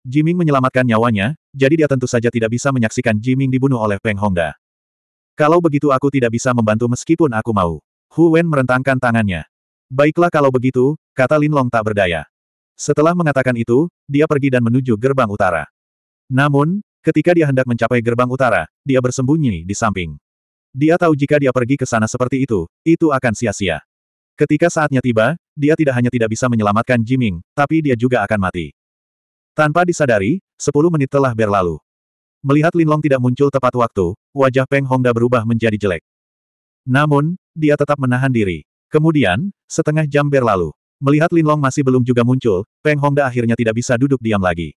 Jiming menyelamatkan nyawanya, jadi dia tentu saja tidak bisa menyaksikan Jiming dibunuh oleh Peng Hongda. Kalau begitu aku tidak bisa membantu meskipun aku mau. Hu Wen merentangkan tangannya. Baiklah kalau begitu, kata Lin Long tak berdaya. Setelah mengatakan itu, dia pergi dan menuju gerbang utara. Namun, ketika dia hendak mencapai gerbang utara, dia bersembunyi di samping. Dia tahu jika dia pergi ke sana seperti itu, itu akan sia-sia. Ketika saatnya tiba, dia tidak hanya tidak bisa menyelamatkan Jiming, tapi dia juga akan mati. Tanpa disadari, sepuluh menit telah berlalu. Melihat Lin Long tidak muncul tepat waktu, wajah Peng Hongda berubah menjadi jelek. Namun, dia tetap menahan diri. Kemudian, setengah jam berlalu. Melihat Linlong masih belum juga muncul, Peng Hongda akhirnya tidak bisa duduk diam lagi.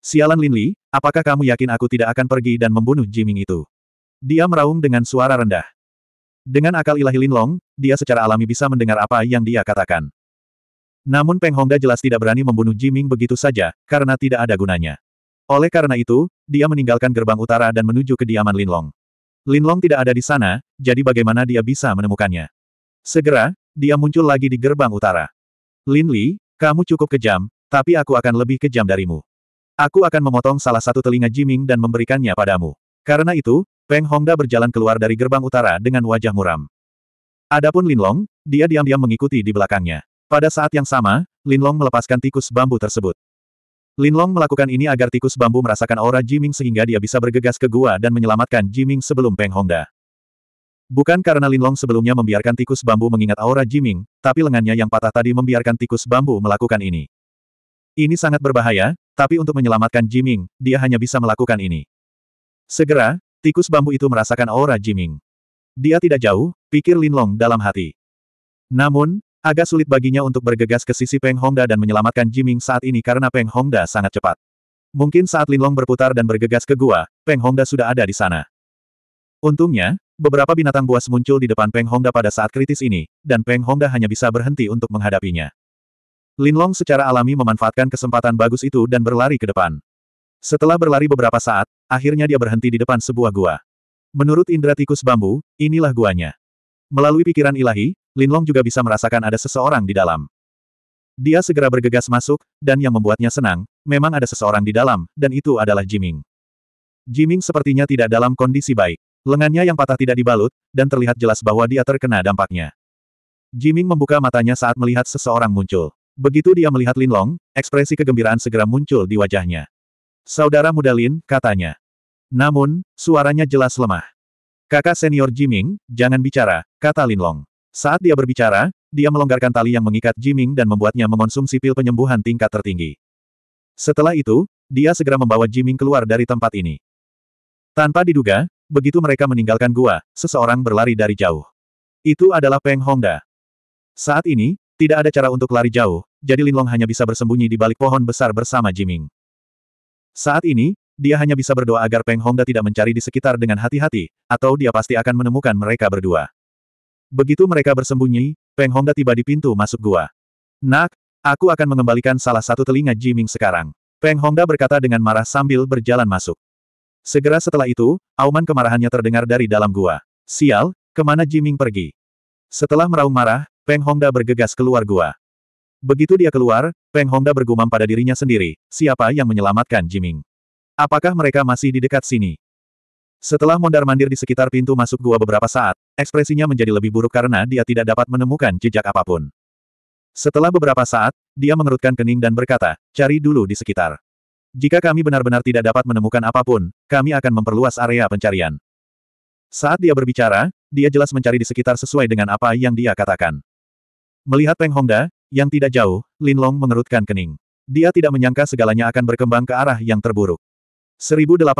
Sialan Linli, apakah kamu yakin aku tidak akan pergi dan membunuh Jiming itu? Dia meraung dengan suara rendah. Dengan akal ilahi Linlong, dia secara alami bisa mendengar apa yang dia katakan. Namun Peng Hongda jelas tidak berani membunuh Jiming begitu saja, karena tidak ada gunanya. Oleh karena itu, dia meninggalkan gerbang utara dan menuju kediaman Linlong. Linlong tidak ada di sana, jadi bagaimana dia bisa menemukannya? Segera, dia muncul lagi di gerbang utara. Lin Li, kamu cukup kejam, tapi aku akan lebih kejam darimu. Aku akan memotong salah satu telinga Jiming dan memberikannya padamu. Karena itu, Peng Hongda berjalan keluar dari gerbang utara dengan wajah muram. Adapun Linlong, dia diam-diam mengikuti di belakangnya. Pada saat yang sama, Linlong melepaskan tikus bambu tersebut. Linlong melakukan ini agar tikus bambu merasakan aura Jiming sehingga dia bisa bergegas ke gua dan menyelamatkan Jiming sebelum Peng Hongda. Bukan karena Linlong sebelumnya membiarkan tikus bambu mengingat aura Jiming, tapi lengannya yang patah tadi membiarkan tikus bambu melakukan ini. Ini sangat berbahaya, tapi untuk menyelamatkan Jiming, dia hanya bisa melakukan ini. Segera, tikus bambu itu merasakan aura Jiming. Dia tidak jauh, pikir Linlong dalam hati. Namun, Agak sulit baginya untuk bergegas ke sisi Peng Hongda dan menyelamatkan Jiming saat ini karena Peng Hongda sangat cepat. Mungkin saat Linlong berputar dan bergegas ke gua, Peng Hongda sudah ada di sana. Untungnya, beberapa binatang buas muncul di depan Peng Hongda pada saat kritis ini, dan Peng Hongda hanya bisa berhenti untuk menghadapinya. Linlong secara alami memanfaatkan kesempatan bagus itu dan berlari ke depan. Setelah berlari beberapa saat, akhirnya dia berhenti di depan sebuah gua. Menurut indra tikus bambu, inilah guanya. Melalui pikiran ilahi, Linlong juga bisa merasakan ada seseorang di dalam. Dia segera bergegas masuk, dan yang membuatnya senang, memang ada seseorang di dalam, dan itu adalah Jiming. Jiming sepertinya tidak dalam kondisi baik. Lengannya yang patah tidak dibalut, dan terlihat jelas bahwa dia terkena dampaknya. Jiming membuka matanya saat melihat seseorang muncul. Begitu dia melihat Linlong, ekspresi kegembiraan segera muncul di wajahnya. Saudara muda Lin, katanya. Namun, suaranya jelas lemah. Kakak senior Jiming, jangan bicara, kata Linlong. Saat dia berbicara, dia melonggarkan tali yang mengikat Jiming dan membuatnya mengonsumsi pil penyembuhan tingkat tertinggi. Setelah itu, dia segera membawa Jiming keluar dari tempat ini. Tanpa diduga, begitu mereka meninggalkan gua, seseorang berlari dari jauh. Itu adalah Peng Hongda. Saat ini, tidak ada cara untuk lari jauh, jadi Linlong hanya bisa bersembunyi di balik pohon besar bersama Jiming. Saat ini, dia hanya bisa berdoa agar Peng Hongda tidak mencari di sekitar dengan hati-hati, atau dia pasti akan menemukan mereka berdua. Begitu mereka bersembunyi, Peng Hongda tiba di pintu masuk gua. Nak, aku akan mengembalikan salah satu telinga Jiming sekarang. Peng Hongda berkata dengan marah sambil berjalan masuk. Segera setelah itu, auman kemarahannya terdengar dari dalam gua. Sial, kemana Jiming pergi? Setelah meraung marah, Peng Hongda bergegas keluar gua. Begitu dia keluar, Peng Hongda bergumam pada dirinya sendiri, siapa yang menyelamatkan Jiming? Apakah mereka masih di dekat sini? Setelah mondar-mandir di sekitar pintu masuk gua beberapa saat, ekspresinya menjadi lebih buruk karena dia tidak dapat menemukan jejak apapun. Setelah beberapa saat, dia mengerutkan kening dan berkata, cari dulu di sekitar. Jika kami benar-benar tidak dapat menemukan apapun, kami akan memperluas area pencarian. Saat dia berbicara, dia jelas mencari di sekitar sesuai dengan apa yang dia katakan. Melihat Peng Hongda, yang tidak jauh, Lin Long mengerutkan kening. Dia tidak menyangka segalanya akan berkembang ke arah yang terburuk. 1896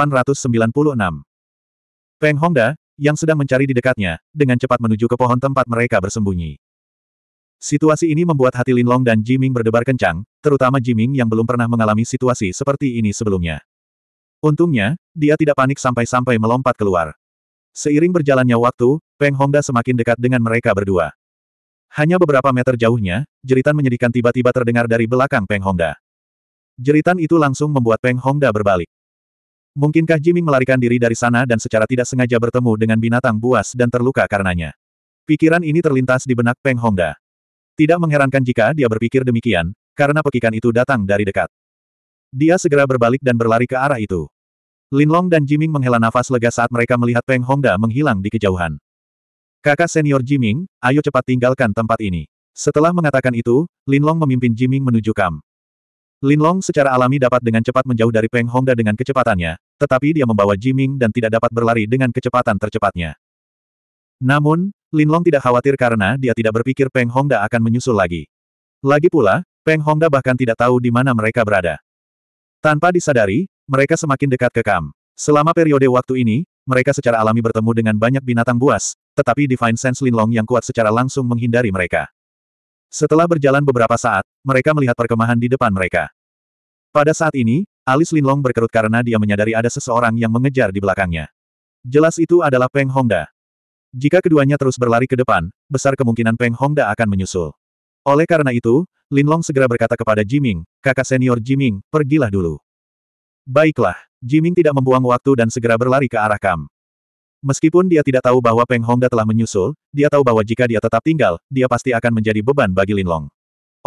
Peng Hongda, yang sedang mencari di dekatnya, dengan cepat menuju ke pohon tempat mereka bersembunyi. Situasi ini membuat hati Lin Long dan Jiming berdebar kencang, terutama Jiming yang belum pernah mengalami situasi seperti ini sebelumnya. Untungnya, dia tidak panik sampai-sampai melompat keluar. Seiring berjalannya waktu, Peng Hongda semakin dekat dengan mereka berdua. Hanya beberapa meter jauhnya, jeritan menyedihkan tiba-tiba terdengar dari belakang Peng Hongda. Jeritan itu langsung membuat Peng Hongda berbalik. Mungkinkah Jiming melarikan diri dari sana dan secara tidak sengaja bertemu dengan binatang buas dan terluka karenanya? Pikiran ini terlintas di benak Peng Hongda. Tidak mengherankan jika dia berpikir demikian, karena pekikan itu datang dari dekat. Dia segera berbalik dan berlari ke arah itu. Linlong dan Jiming menghela nafas lega saat mereka melihat Peng Hongda menghilang di kejauhan. Kakak senior Jiming, ayo cepat tinggalkan tempat ini. Setelah mengatakan itu, Linlong memimpin Jiming menuju kam. Linlong secara alami dapat dengan cepat menjauh dari Peng Hongda dengan kecepatannya, tetapi dia membawa Jiming dan tidak dapat berlari dengan kecepatan tercepatnya. Namun, Linlong tidak khawatir karena dia tidak berpikir Peng Hongda akan menyusul lagi. Lagi pula, Peng Hongda bahkan tidak tahu di mana mereka berada. Tanpa disadari, mereka semakin dekat ke Kam. Selama periode waktu ini, mereka secara alami bertemu dengan banyak binatang buas, tetapi Divine Sense Linlong yang kuat secara langsung menghindari mereka. Setelah berjalan beberapa saat, mereka melihat perkemahan di depan mereka. Pada saat ini, alis Linlong berkerut karena dia menyadari ada seseorang yang mengejar di belakangnya. Jelas itu adalah Peng Hongda. Jika keduanya terus berlari ke depan, besar kemungkinan Peng Hongda akan menyusul. Oleh karena itu, Linlong segera berkata kepada Jiming, kakak senior Jiming, pergilah dulu. Baiklah, Jiming tidak membuang waktu dan segera berlari ke arah Kam. Meskipun dia tidak tahu bahwa Peng Hongda telah menyusul, dia tahu bahwa jika dia tetap tinggal, dia pasti akan menjadi beban bagi Lin Long.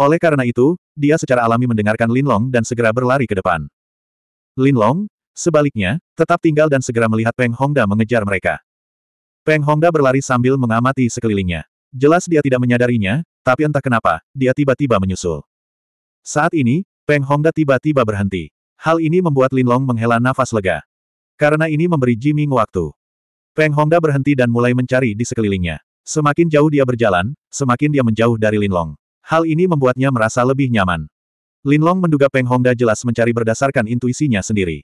Oleh karena itu, dia secara alami mendengarkan Lin Long dan segera berlari ke depan. Lin Long, sebaliknya, tetap tinggal dan segera melihat Peng Hongda mengejar mereka. Peng Hongda berlari sambil mengamati sekelilingnya. Jelas dia tidak menyadarinya, tapi entah kenapa, dia tiba-tiba menyusul. Saat ini, Peng Hongda tiba-tiba berhenti. Hal ini membuat Lin Long menghela nafas lega. Karena ini memberi Jimmy waktu. Peng Hongda berhenti dan mulai mencari di sekelilingnya. Semakin jauh dia berjalan, semakin dia menjauh dari Linlong. Hal ini membuatnya merasa lebih nyaman. Linlong menduga Peng Hongda jelas mencari berdasarkan intuisinya sendiri.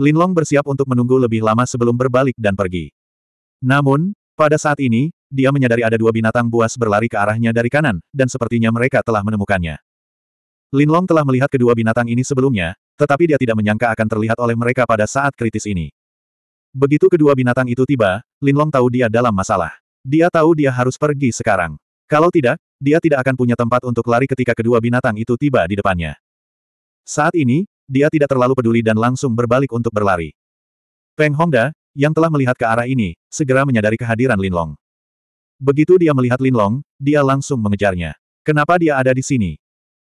Linlong bersiap untuk menunggu lebih lama sebelum berbalik dan pergi. Namun, pada saat ini, dia menyadari ada dua binatang buas berlari ke arahnya dari kanan, dan sepertinya mereka telah menemukannya. Linlong telah melihat kedua binatang ini sebelumnya, tetapi dia tidak menyangka akan terlihat oleh mereka pada saat kritis ini. Begitu kedua binatang itu tiba, Lin Long tahu dia dalam masalah. Dia tahu dia harus pergi sekarang. Kalau tidak, dia tidak akan punya tempat untuk lari ketika kedua binatang itu tiba di depannya. Saat ini, dia tidak terlalu peduli dan langsung berbalik untuk berlari. Peng Hongda, yang telah melihat ke arah ini, segera menyadari kehadiran Lin Long. Begitu dia melihat Lin Long, dia langsung mengejarnya. Kenapa dia ada di sini?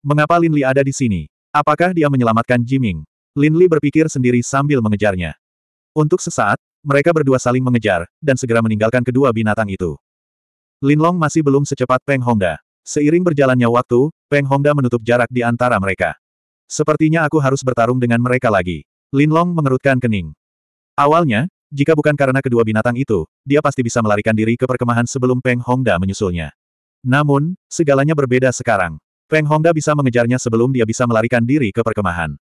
Mengapa Lin Li ada di sini? Apakah dia menyelamatkan Jiming? Lin Li berpikir sendiri sambil mengejarnya. Untuk sesaat, mereka berdua saling mengejar, dan segera meninggalkan kedua binatang itu. Linlong masih belum secepat Peng Hongda. Seiring berjalannya waktu, Peng Hongda menutup jarak di antara mereka. Sepertinya aku harus bertarung dengan mereka lagi. Linlong mengerutkan kening. Awalnya, jika bukan karena kedua binatang itu, dia pasti bisa melarikan diri ke perkemahan sebelum Peng Hongda menyusulnya. Namun, segalanya berbeda sekarang. Peng Hongda bisa mengejarnya sebelum dia bisa melarikan diri ke perkemahan.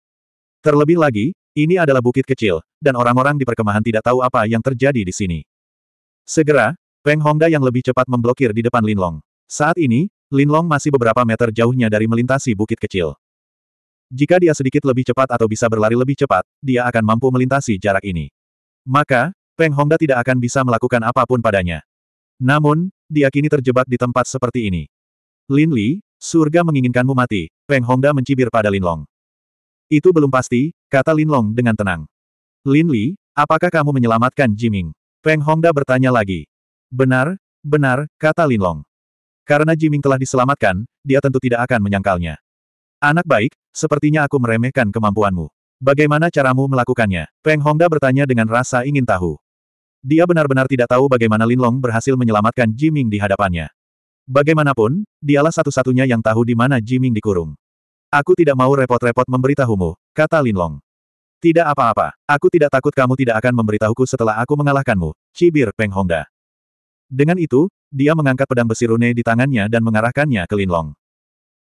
Terlebih lagi, ini adalah bukit kecil, dan orang-orang di perkemahan tidak tahu apa yang terjadi di sini. Segera, Peng Hongda yang lebih cepat memblokir di depan Linlong. Saat ini, Linlong masih beberapa meter jauhnya dari melintasi bukit kecil. Jika dia sedikit lebih cepat atau bisa berlari lebih cepat, dia akan mampu melintasi jarak ini. Maka, Peng Hongda tidak akan bisa melakukan apapun padanya. Namun, dia kini terjebak di tempat seperti ini. Lin Li, surga menginginkanmu mati, Peng Hongda mencibir pada Linlong. Itu belum pasti, kata Lin Long dengan tenang. Lin Li, apakah kamu menyelamatkan Jiming? Peng Hongda bertanya lagi. Benar, benar, kata Lin Long. Karena Jiming telah diselamatkan, dia tentu tidak akan menyangkalnya. Anak baik, sepertinya aku meremehkan kemampuanmu. Bagaimana caramu melakukannya? Peng Hongda bertanya dengan rasa ingin tahu. Dia benar-benar tidak tahu bagaimana Lin Long berhasil menyelamatkan Jiming di hadapannya. Bagaimanapun, dialah satu-satunya yang tahu di mana Jiming dikurung. Aku tidak mau repot-repot memberitahumu, kata Linlong. Tidak apa-apa, aku tidak takut kamu tidak akan memberitahuku setelah aku mengalahkanmu, cibir Peng Hongda. Dengan itu, dia mengangkat pedang besi rune di tangannya dan mengarahkannya ke Linlong.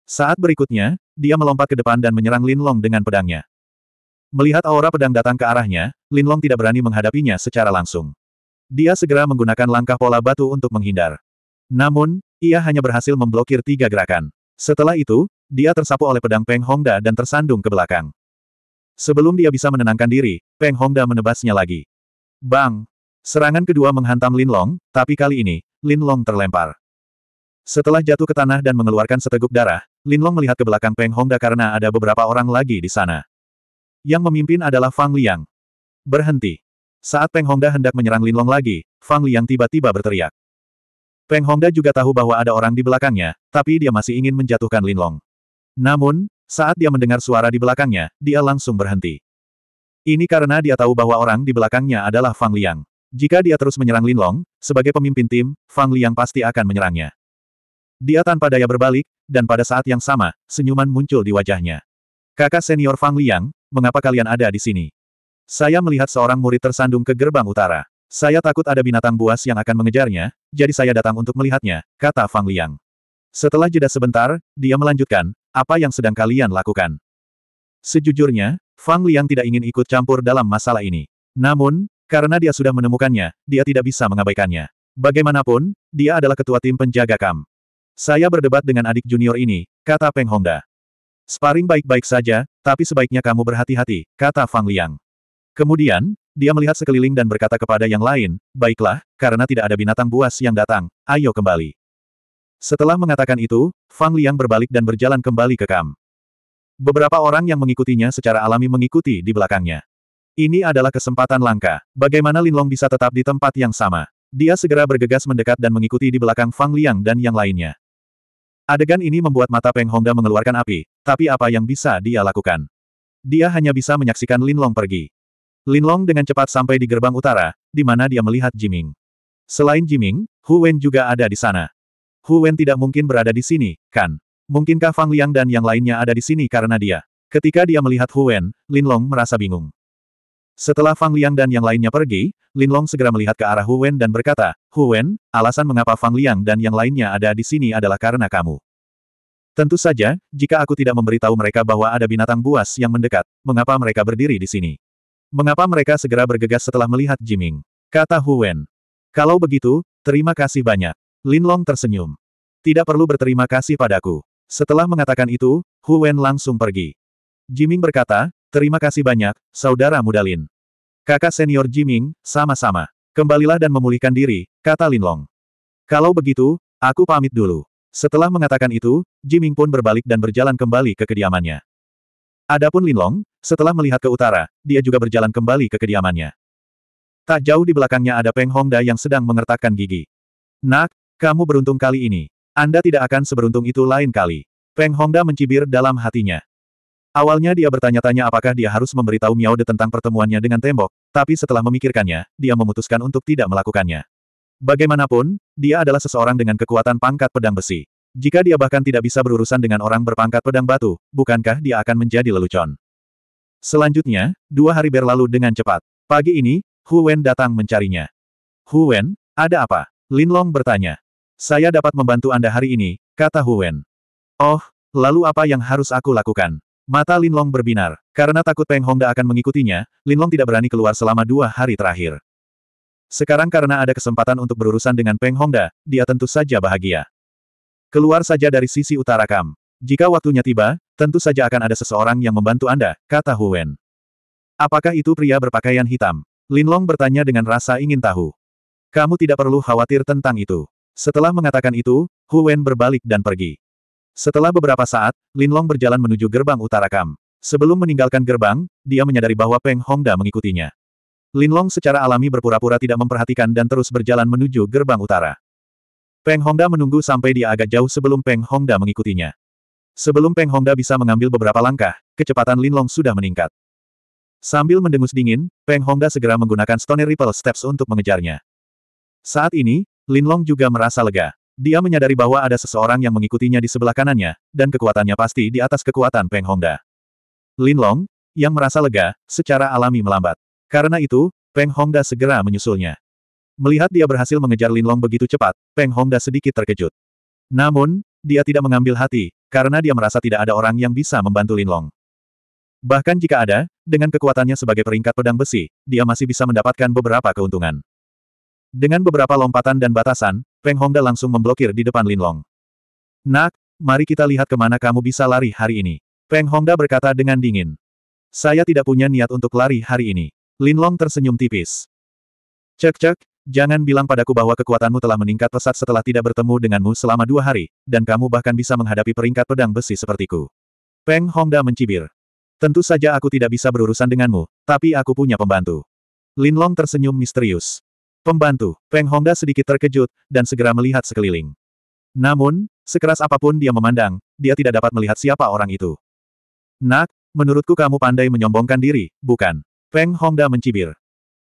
Saat berikutnya, dia melompat ke depan dan menyerang Linlong dengan pedangnya. Melihat aura pedang datang ke arahnya, Linlong tidak berani menghadapinya secara langsung. Dia segera menggunakan langkah pola batu untuk menghindar. Namun, ia hanya berhasil memblokir tiga gerakan. Setelah itu, dia tersapu oleh pedang Peng Hongda dan tersandung ke belakang. Sebelum dia bisa menenangkan diri, Peng Hongda menebasnya lagi. Bang! Serangan kedua menghantam Lin Long, tapi kali ini, Lin Long terlempar. Setelah jatuh ke tanah dan mengeluarkan seteguk darah, Lin Long melihat ke belakang Peng Hongda karena ada beberapa orang lagi di sana. Yang memimpin adalah Fang Liang. Berhenti. Saat Peng Hongda hendak menyerang Lin Long lagi, Fang Liang tiba-tiba berteriak. Peng Hongda juga tahu bahwa ada orang di belakangnya, tapi dia masih ingin menjatuhkan Lin Long. Namun, saat dia mendengar suara di belakangnya, dia langsung berhenti. Ini karena dia tahu bahwa orang di belakangnya adalah Fang Liang. Jika dia terus menyerang Linlong, sebagai pemimpin tim, Fang Liang pasti akan menyerangnya. Dia tanpa daya berbalik, dan pada saat yang sama, senyuman muncul di wajahnya. Kakak senior Fang Liang, mengapa kalian ada di sini? Saya melihat seorang murid tersandung ke gerbang utara. Saya takut ada binatang buas yang akan mengejarnya, jadi saya datang untuk melihatnya, kata Fang Liang. Setelah jeda sebentar, dia melanjutkan, apa yang sedang kalian lakukan? Sejujurnya, Fang Liang tidak ingin ikut campur dalam masalah ini. Namun, karena dia sudah menemukannya, dia tidak bisa mengabaikannya. Bagaimanapun, dia adalah ketua tim penjaga Kam. Saya berdebat dengan adik junior ini, kata Peng Hongda. Sparing baik-baik saja, tapi sebaiknya kamu berhati-hati, kata Fang Liang. Kemudian, dia melihat sekeliling dan berkata kepada yang lain, baiklah, karena tidak ada binatang buas yang datang, ayo kembali. Setelah mengatakan itu, Fang Liang berbalik dan berjalan kembali ke Kam. Beberapa orang yang mengikutinya secara alami mengikuti di belakangnya. Ini adalah kesempatan langka. Bagaimana Lin Long bisa tetap di tempat yang sama? Dia segera bergegas mendekat dan mengikuti di belakang Fang Liang dan yang lainnya. Adegan ini membuat mata Peng Hongda mengeluarkan api, tapi apa yang bisa dia lakukan? Dia hanya bisa menyaksikan Lin Long pergi. Lin Long dengan cepat sampai di gerbang utara, di mana dia melihat Jiming. Selain Jiming, Hu Wen juga ada di sana. Hu Wen tidak mungkin berada di sini, kan? Mungkinkah Fang Liang dan yang lainnya ada di sini karena dia? Ketika dia melihat Hu Wen, Lin Long merasa bingung. Setelah Fang Liang dan yang lainnya pergi, Lin Long segera melihat ke arah Hu Wen dan berkata, Hu Wen, alasan mengapa Fang Liang dan yang lainnya ada di sini adalah karena kamu. Tentu saja, jika aku tidak memberitahu mereka bahwa ada binatang buas yang mendekat, mengapa mereka berdiri di sini? Mengapa mereka segera bergegas setelah melihat Jiming? Kata Hu Wen. Kalau begitu, terima kasih banyak. Linlong tersenyum. Tidak perlu berterima kasih padaku. Setelah mengatakan itu, Hu Wen langsung pergi. Jiming berkata, terima kasih banyak, saudara muda Lin. Kakak senior Jiming, sama-sama. Kembalilah dan memulihkan diri, kata Linlong. Kalau begitu, aku pamit dulu. Setelah mengatakan itu, Jiming pun berbalik dan berjalan kembali ke kediamannya. Adapun Linlong, setelah melihat ke utara, dia juga berjalan kembali ke kediamannya. Tak jauh di belakangnya ada Peng Hongda yang sedang mengertakkan gigi. Nak, kamu beruntung kali ini. Anda tidak akan seberuntung itu lain kali. Peng Hongda mencibir dalam hatinya. Awalnya dia bertanya-tanya apakah dia harus memberitahu Miao De tentang pertemuannya dengan tembok, tapi setelah memikirkannya, dia memutuskan untuk tidak melakukannya. Bagaimanapun, dia adalah seseorang dengan kekuatan pangkat pedang besi. Jika dia bahkan tidak bisa berurusan dengan orang berpangkat pedang batu, bukankah dia akan menjadi lelucon? Selanjutnya, dua hari berlalu dengan cepat. Pagi ini, Hu Wen datang mencarinya. Hu Wen, ada apa? Lin Long bertanya. Saya dapat membantu Anda hari ini, kata Huwen. Oh, lalu apa yang harus aku lakukan? Mata Linlong berbinar. Karena takut Peng Hongda akan mengikutinya, Linlong tidak berani keluar selama dua hari terakhir. Sekarang karena ada kesempatan untuk berurusan dengan Peng Hongda, dia tentu saja bahagia. Keluar saja dari sisi utara kam. Jika waktunya tiba, tentu saja akan ada seseorang yang membantu Anda, kata Huwen. Apakah itu pria berpakaian hitam? Linlong bertanya dengan rasa ingin tahu. Kamu tidak perlu khawatir tentang itu. Setelah mengatakan itu, Hu Wen berbalik dan pergi. Setelah beberapa saat, Lin Long berjalan menuju gerbang utara Kam. Sebelum meninggalkan gerbang, dia menyadari bahwa Peng Hongda mengikutinya. Lin Long secara alami berpura-pura tidak memperhatikan dan terus berjalan menuju gerbang utara. Peng Hongda menunggu sampai dia agak jauh sebelum Peng Hongda mengikutinya. Sebelum Peng Hongda bisa mengambil beberapa langkah, kecepatan Lin Long sudah meningkat. Sambil mendengus dingin, Peng Hongda segera menggunakan Stone Ripple Steps untuk mengejarnya. Saat ini, Linlong juga merasa lega. Dia menyadari bahwa ada seseorang yang mengikutinya di sebelah kanannya, dan kekuatannya pasti di atas kekuatan Peng Hongda. Linlong, yang merasa lega, secara alami melambat. Karena itu, Peng Hongda segera menyusulnya. Melihat dia berhasil mengejar Linlong begitu cepat, Peng Hongda sedikit terkejut. Namun, dia tidak mengambil hati, karena dia merasa tidak ada orang yang bisa membantu Linlong. Bahkan jika ada, dengan kekuatannya sebagai peringkat pedang besi, dia masih bisa mendapatkan beberapa keuntungan. Dengan beberapa lompatan dan batasan, Peng Hongda langsung memblokir di depan Linlong. Nak, mari kita lihat kemana kamu bisa lari hari ini. Peng Hongda berkata dengan dingin. Saya tidak punya niat untuk lari hari ini. Linlong tersenyum tipis. Cek-cek, jangan bilang padaku bahwa kekuatanmu telah meningkat pesat setelah tidak bertemu denganmu selama dua hari, dan kamu bahkan bisa menghadapi peringkat pedang besi sepertiku. Peng Hongda mencibir. Tentu saja aku tidak bisa berurusan denganmu, tapi aku punya pembantu. Linlong tersenyum misterius. Pembantu, Peng Hongda sedikit terkejut, dan segera melihat sekeliling. Namun, sekeras apapun dia memandang, dia tidak dapat melihat siapa orang itu. Nak, menurutku kamu pandai menyombongkan diri, bukan? Peng Hongda mencibir.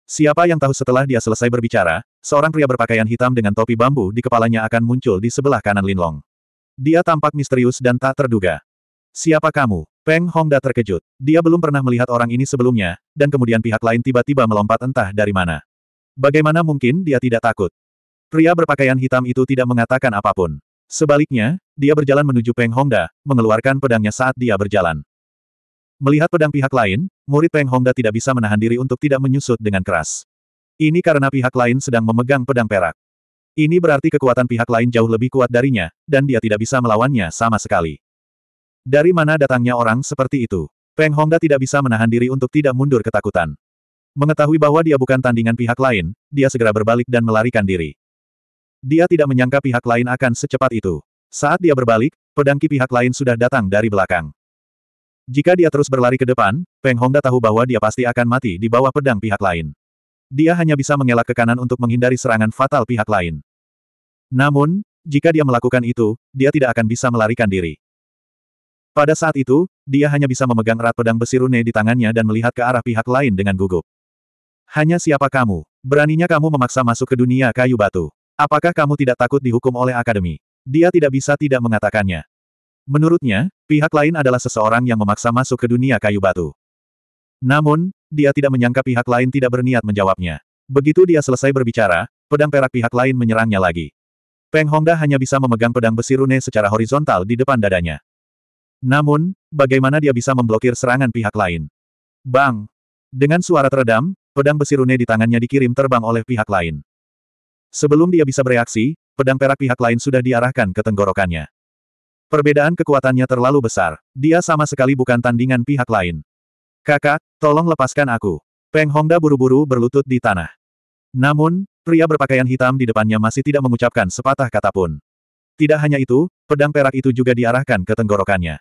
Siapa yang tahu setelah dia selesai berbicara, seorang pria berpakaian hitam dengan topi bambu di kepalanya akan muncul di sebelah kanan Linlong. Dia tampak misterius dan tak terduga. Siapa kamu? Peng Hongda terkejut. Dia belum pernah melihat orang ini sebelumnya, dan kemudian pihak lain tiba-tiba melompat entah dari mana. Bagaimana mungkin dia tidak takut? Pria berpakaian hitam itu tidak mengatakan apapun. Sebaliknya, dia berjalan menuju Peng Hongda, mengeluarkan pedangnya saat dia berjalan. Melihat pedang pihak lain, murid Peng Hongda tidak bisa menahan diri untuk tidak menyusut dengan keras. Ini karena pihak lain sedang memegang pedang perak. Ini berarti kekuatan pihak lain jauh lebih kuat darinya, dan dia tidak bisa melawannya sama sekali. Dari mana datangnya orang seperti itu? Peng Hongda tidak bisa menahan diri untuk tidak mundur ketakutan. Mengetahui bahwa dia bukan tandingan pihak lain, dia segera berbalik dan melarikan diri. Dia tidak menyangka pihak lain akan secepat itu. Saat dia berbalik, pedangki pihak lain sudah datang dari belakang. Jika dia terus berlari ke depan, Peng Hongda tahu bahwa dia pasti akan mati di bawah pedang pihak lain. Dia hanya bisa mengelak ke kanan untuk menghindari serangan fatal pihak lain. Namun, jika dia melakukan itu, dia tidak akan bisa melarikan diri. Pada saat itu, dia hanya bisa memegang erat pedang besi rune di tangannya dan melihat ke arah pihak lain dengan gugup. Hanya siapa kamu? Beraninya kamu memaksa masuk ke dunia kayu batu. Apakah kamu tidak takut dihukum oleh akademi? Dia tidak bisa tidak mengatakannya. Menurutnya, pihak lain adalah seseorang yang memaksa masuk ke dunia kayu batu. Namun, dia tidak menyangka pihak lain tidak berniat menjawabnya. Begitu dia selesai berbicara, pedang perak pihak lain menyerangnya lagi. Peng Hongda hanya bisa memegang pedang besi rune secara horizontal di depan dadanya. Namun, bagaimana dia bisa memblokir serangan pihak lain? Bang! Dengan suara teredam, pedang besi rune di tangannya dikirim terbang oleh pihak lain. Sebelum dia bisa bereaksi, pedang perak pihak lain sudah diarahkan ke tenggorokannya. Perbedaan kekuatannya terlalu besar. Dia sama sekali bukan tandingan pihak lain. Kakak, tolong lepaskan aku. Peng Hongda buru-buru berlutut di tanah. Namun, pria berpakaian hitam di depannya masih tidak mengucapkan sepatah kata pun. Tidak hanya itu, pedang perak itu juga diarahkan ke tenggorokannya.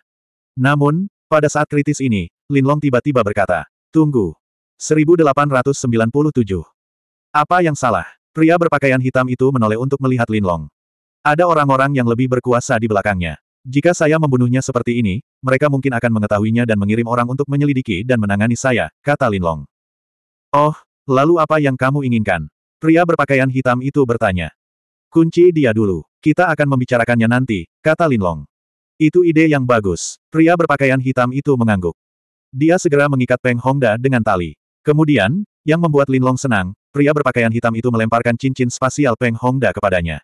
Namun, pada saat kritis ini, Lin Long tiba-tiba berkata, Tunggu, 1897. Apa yang salah? Pria berpakaian hitam itu menoleh untuk melihat Linlong. Ada orang-orang yang lebih berkuasa di belakangnya. Jika saya membunuhnya seperti ini, mereka mungkin akan mengetahuinya dan mengirim orang untuk menyelidiki dan menangani saya, kata Linlong. Oh, lalu apa yang kamu inginkan? Pria berpakaian hitam itu bertanya. Kunci dia dulu, kita akan membicarakannya nanti, kata Linlong. Itu ide yang bagus, pria berpakaian hitam itu mengangguk. Dia segera mengikat Peng Hongda dengan tali. Kemudian, yang membuat Linlong senang, pria berpakaian hitam itu melemparkan cincin spasial Peng Hongda kepadanya.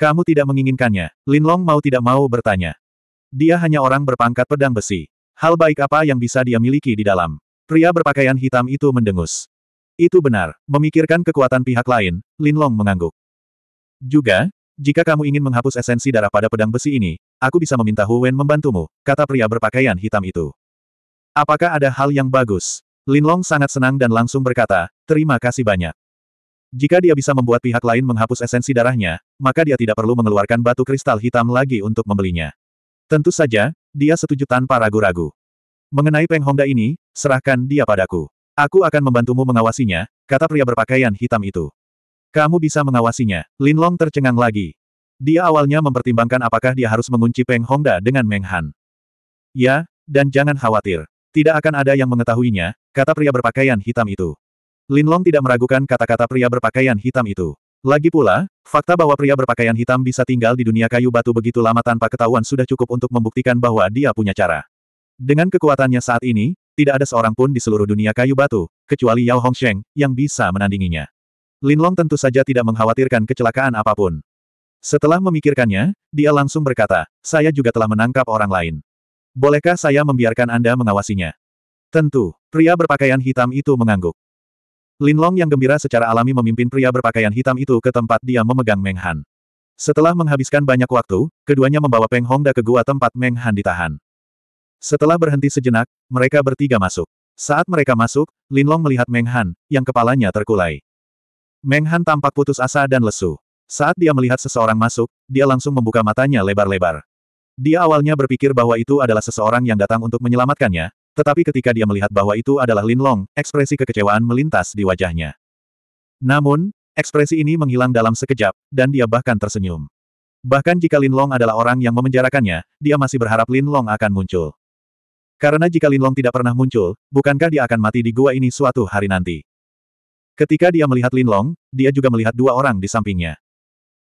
Kamu tidak menginginkannya, Linlong mau tidak mau bertanya. Dia hanya orang berpangkat pedang besi. Hal baik apa yang bisa dia miliki di dalam? Pria berpakaian hitam itu mendengus. Itu benar, memikirkan kekuatan pihak lain, Linlong mengangguk. Juga, jika kamu ingin menghapus esensi darah pada pedang besi ini, aku bisa meminta Hu membantumu, kata pria berpakaian hitam itu. Apakah ada hal yang bagus? Linlong sangat senang dan langsung berkata, terima kasih banyak. Jika dia bisa membuat pihak lain menghapus esensi darahnya, maka dia tidak perlu mengeluarkan batu kristal hitam lagi untuk membelinya. Tentu saja, dia setuju tanpa ragu-ragu. Mengenai Peng Hongda ini, serahkan dia padaku. Aku akan membantumu mengawasinya, kata pria berpakaian hitam itu. Kamu bisa mengawasinya. Linlong tercengang lagi. Dia awalnya mempertimbangkan apakah dia harus mengunci Peng Hongda dengan Meng Han. Ya, dan jangan khawatir. Tidak akan ada yang mengetahuinya, kata pria berpakaian hitam itu. Linlong tidak meragukan kata-kata pria berpakaian hitam itu. Lagi pula, fakta bahwa pria berpakaian hitam bisa tinggal di dunia kayu batu begitu lama tanpa ketahuan sudah cukup untuk membuktikan bahwa dia punya cara. Dengan kekuatannya saat ini, tidak ada seorang pun di seluruh dunia kayu batu, kecuali Yao Hongsheng, yang bisa menandinginya. Linlong tentu saja tidak mengkhawatirkan kecelakaan apapun. Setelah memikirkannya, dia langsung berkata, saya juga telah menangkap orang lain. Bolehkah saya membiarkan Anda mengawasinya? Tentu, pria berpakaian hitam itu mengangguk. Linlong yang gembira secara alami memimpin pria berpakaian hitam itu ke tempat dia memegang Meng Han. Setelah menghabiskan banyak waktu, keduanya membawa Peng Hongda ke gua tempat Meng Han ditahan. Setelah berhenti sejenak, mereka bertiga masuk. Saat mereka masuk, Linlong melihat Meng Han, yang kepalanya terkulai. Meng Han tampak putus asa dan lesu. Saat dia melihat seseorang masuk, dia langsung membuka matanya lebar-lebar. Dia awalnya berpikir bahwa itu adalah seseorang yang datang untuk menyelamatkannya, tetapi ketika dia melihat bahwa itu adalah Lin Long, ekspresi kekecewaan melintas di wajahnya. Namun, ekspresi ini menghilang dalam sekejap, dan dia bahkan tersenyum. Bahkan jika Lin Long adalah orang yang memenjarakannya, dia masih berharap Lin Long akan muncul. Karena jika Lin Long tidak pernah muncul, bukankah dia akan mati di gua ini suatu hari nanti? Ketika dia melihat Lin Long, dia juga melihat dua orang di sampingnya.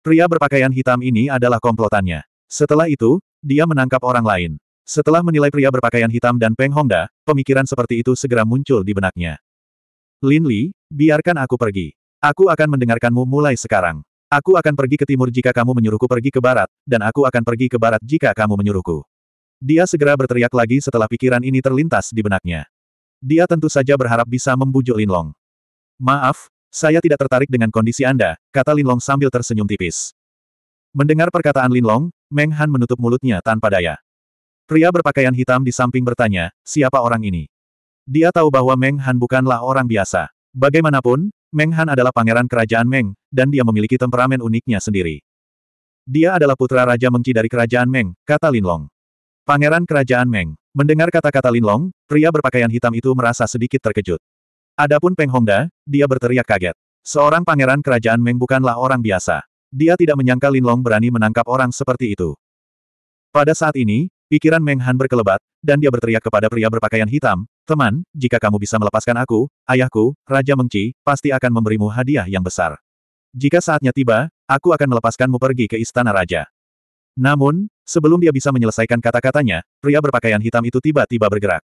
Pria berpakaian hitam ini adalah komplotannya. Setelah itu, dia menangkap orang lain. Setelah menilai pria berpakaian hitam dan Peng Hongda, pemikiran seperti itu segera muncul di benaknya. Lin Li, biarkan aku pergi. Aku akan mendengarkanmu mulai sekarang. Aku akan pergi ke timur jika kamu menyuruhku pergi ke barat, dan aku akan pergi ke barat jika kamu menyuruhku. Dia segera berteriak lagi setelah pikiran ini terlintas di benaknya. Dia tentu saja berharap bisa membujuk Lin Long. Maaf, saya tidak tertarik dengan kondisi Anda, kata Lin Long sambil tersenyum tipis. Mendengar perkataan Lin Long, Meng Han menutup mulutnya tanpa daya. Pria berpakaian hitam di samping bertanya, siapa orang ini? Dia tahu bahwa Meng Han bukanlah orang biasa. Bagaimanapun, Meng Han adalah pangeran kerajaan Meng, dan dia memiliki temperamen uniknya sendiri. Dia adalah putra Raja Mengci dari kerajaan Meng, kata Lin Long. Pangeran kerajaan Meng. Mendengar kata-kata Lin Long, pria berpakaian hitam itu merasa sedikit terkejut. Adapun Peng Hongda, dia berteriak kaget. Seorang pangeran kerajaan Meng bukanlah orang biasa. Dia tidak menyangka Long berani menangkap orang seperti itu. Pada saat ini, pikiran Meng Han berkelebat, dan dia berteriak kepada pria berpakaian hitam, Teman, jika kamu bisa melepaskan aku, ayahku, Raja Mengci, pasti akan memberimu hadiah yang besar. Jika saatnya tiba, aku akan melepaskanmu pergi ke istana raja. Namun, sebelum dia bisa menyelesaikan kata-katanya, pria berpakaian hitam itu tiba-tiba bergerak.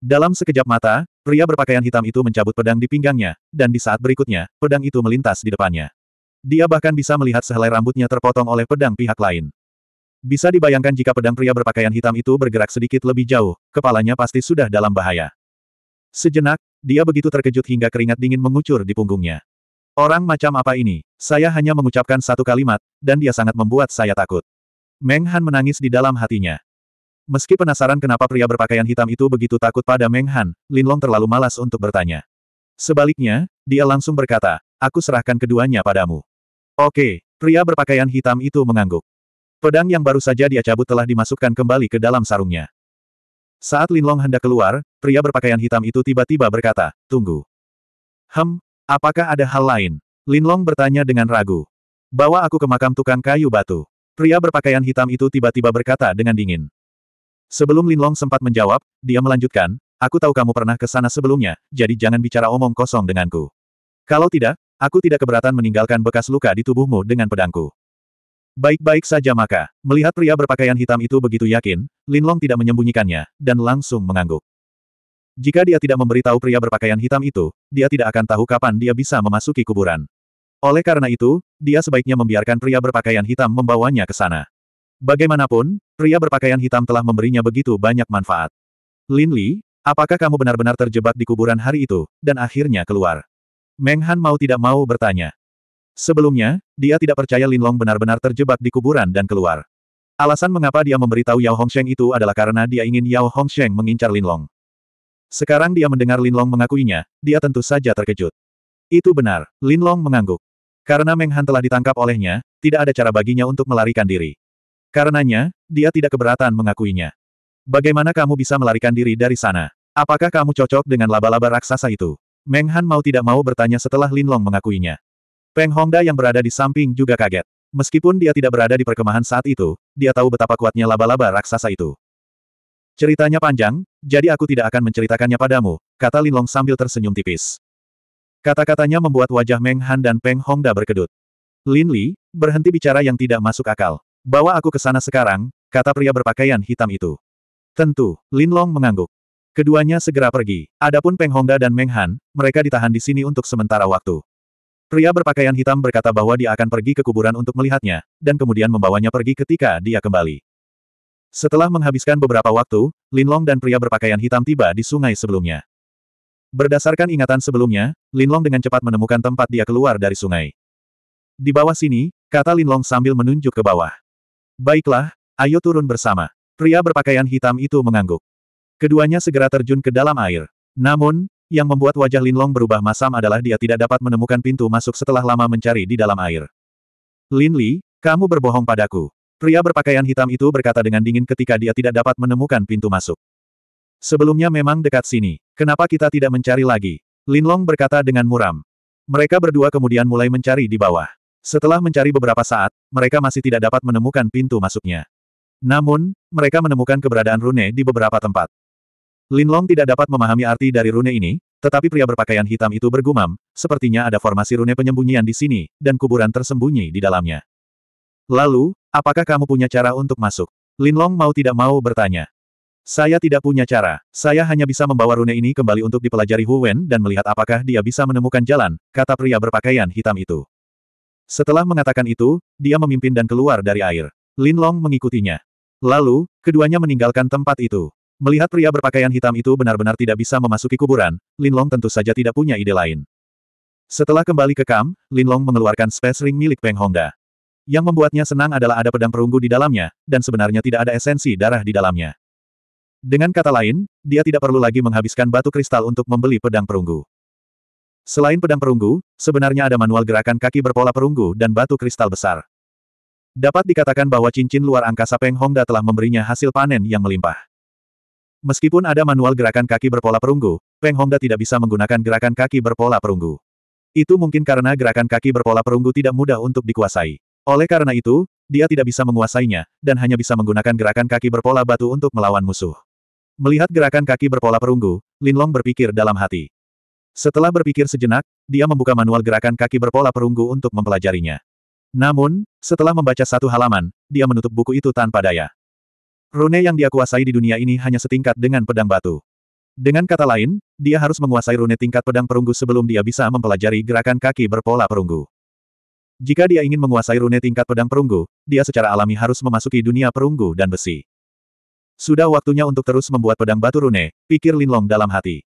Dalam sekejap mata, pria berpakaian hitam itu mencabut pedang di pinggangnya, dan di saat berikutnya, pedang itu melintas di depannya. Dia bahkan bisa melihat sehelai rambutnya terpotong oleh pedang pihak lain. Bisa dibayangkan jika pedang pria berpakaian hitam itu bergerak sedikit lebih jauh, kepalanya pasti sudah dalam bahaya. Sejenak, dia begitu terkejut hingga keringat dingin mengucur di punggungnya. Orang macam apa ini? Saya hanya mengucapkan satu kalimat, dan dia sangat membuat saya takut. Meng Han menangis di dalam hatinya. Meski penasaran kenapa pria berpakaian hitam itu begitu takut pada Meng Han, Long terlalu malas untuk bertanya. Sebaliknya, dia langsung berkata, aku serahkan keduanya padamu. Oke, pria berpakaian hitam itu mengangguk. Pedang yang baru saja dia cabut telah dimasukkan kembali ke dalam sarungnya. Saat Linlong hendak keluar, pria berpakaian hitam itu tiba-tiba berkata, tunggu. Hem, apakah ada hal lain? Linlong bertanya dengan ragu. Bawa aku ke makam tukang kayu batu. Pria berpakaian hitam itu tiba-tiba berkata dengan dingin. Sebelum Linlong sempat menjawab, dia melanjutkan, aku tahu kamu pernah ke sana sebelumnya, jadi jangan bicara omong kosong denganku. Kalau tidak, Aku tidak keberatan meninggalkan bekas luka di tubuhmu dengan pedangku. Baik-baik saja maka. Melihat pria berpakaian hitam itu begitu yakin, Lin Long tidak menyembunyikannya, dan langsung mengangguk. Jika dia tidak memberitahu pria berpakaian hitam itu, dia tidak akan tahu kapan dia bisa memasuki kuburan. Oleh karena itu, dia sebaiknya membiarkan pria berpakaian hitam membawanya ke sana. Bagaimanapun, pria berpakaian hitam telah memberinya begitu banyak manfaat. Lin Li, apakah kamu benar-benar terjebak di kuburan hari itu, dan akhirnya keluar? Meng Han mau tidak mau bertanya. Sebelumnya, dia tidak percaya Lin Long benar-benar terjebak di kuburan dan keluar. Alasan mengapa dia memberitahu Yao Hongsheng itu adalah karena dia ingin Yao Hongsheng mengincar Lin Long. Sekarang dia mendengar Lin Long mengakuinya, dia tentu saja terkejut. Itu benar, Lin Long mengangguk. Karena Meng Han telah ditangkap olehnya, tidak ada cara baginya untuk melarikan diri. Karenanya, dia tidak keberatan mengakuinya. Bagaimana kamu bisa melarikan diri dari sana? Apakah kamu cocok dengan laba-laba raksasa itu? Meng Han mau tidak mau bertanya setelah Lin Long mengakuinya. Peng Hongda yang berada di samping juga kaget. Meskipun dia tidak berada di perkemahan saat itu, dia tahu betapa kuatnya laba-laba raksasa itu. Ceritanya panjang, jadi aku tidak akan menceritakannya padamu, kata Lin Long sambil tersenyum tipis. Kata-katanya membuat wajah Meng Han dan Peng Hongda berkedut. Lin Li, berhenti bicara yang tidak masuk akal. Bawa aku ke sana sekarang, kata pria berpakaian hitam itu. Tentu, Lin Long mengangguk. Keduanya segera pergi. Adapun Peng Hongda dan Meng Han, mereka ditahan di sini untuk sementara waktu. Pria berpakaian hitam berkata bahwa dia akan pergi ke kuburan untuk melihatnya, dan kemudian membawanya pergi ketika dia kembali. Setelah menghabiskan beberapa waktu, Lin Long dan pria berpakaian hitam tiba di sungai sebelumnya. Berdasarkan ingatan sebelumnya, Lin Long dengan cepat menemukan tempat dia keluar dari sungai. Di bawah sini, kata Lin Long sambil menunjuk ke bawah. Baiklah, ayo turun bersama. Pria berpakaian hitam itu mengangguk. Keduanya segera terjun ke dalam air. Namun, yang membuat wajah Linlong berubah masam adalah dia tidak dapat menemukan pintu masuk setelah lama mencari di dalam air. Lin Li, kamu berbohong padaku. Pria berpakaian hitam itu berkata dengan dingin ketika dia tidak dapat menemukan pintu masuk. Sebelumnya memang dekat sini. Kenapa kita tidak mencari lagi? Lin Long berkata dengan muram. Mereka berdua kemudian mulai mencari di bawah. Setelah mencari beberapa saat, mereka masih tidak dapat menemukan pintu masuknya. Namun, mereka menemukan keberadaan rune di beberapa tempat. Linlong tidak dapat memahami arti dari rune ini, tetapi pria berpakaian hitam itu bergumam, sepertinya ada formasi rune penyembunyian di sini, dan kuburan tersembunyi di dalamnya. Lalu, apakah kamu punya cara untuk masuk? Linlong mau tidak mau bertanya. Saya tidak punya cara. Saya hanya bisa membawa rune ini kembali untuk dipelajari Hu Wen dan melihat apakah dia bisa menemukan jalan, kata pria berpakaian hitam itu. Setelah mengatakan itu, dia memimpin dan keluar dari air. Lin Long mengikutinya. Lalu, keduanya meninggalkan tempat itu. Melihat pria berpakaian hitam itu benar-benar tidak bisa memasuki kuburan, Linlong tentu saja tidak punya ide lain. Setelah kembali ke kam, Linlong mengeluarkan space ring milik Peng Hongda. Yang membuatnya senang adalah ada pedang perunggu di dalamnya, dan sebenarnya tidak ada esensi darah di dalamnya. Dengan kata lain, dia tidak perlu lagi menghabiskan batu kristal untuk membeli pedang perunggu. Selain pedang perunggu, sebenarnya ada manual gerakan kaki berpola perunggu dan batu kristal besar. Dapat dikatakan bahwa cincin luar angkasa Peng Hongda telah memberinya hasil panen yang melimpah. Meskipun ada manual gerakan kaki berpola perunggu, Peng Hongda tidak bisa menggunakan gerakan kaki berpola perunggu. Itu mungkin karena gerakan kaki berpola perunggu tidak mudah untuk dikuasai. Oleh karena itu, dia tidak bisa menguasainya, dan hanya bisa menggunakan gerakan kaki berpola batu untuk melawan musuh. Melihat gerakan kaki berpola perunggu, Lin Long berpikir dalam hati. Setelah berpikir sejenak, dia membuka manual gerakan kaki berpola perunggu untuk mempelajarinya. Namun, setelah membaca satu halaman, dia menutup buku itu tanpa daya. Rune yang dia kuasai di dunia ini hanya setingkat dengan pedang batu. Dengan kata lain, dia harus menguasai rune tingkat pedang perunggu sebelum dia bisa mempelajari gerakan kaki berpola perunggu. Jika dia ingin menguasai rune tingkat pedang perunggu, dia secara alami harus memasuki dunia perunggu dan besi. Sudah waktunya untuk terus membuat pedang batu rune, pikir Linlong dalam hati.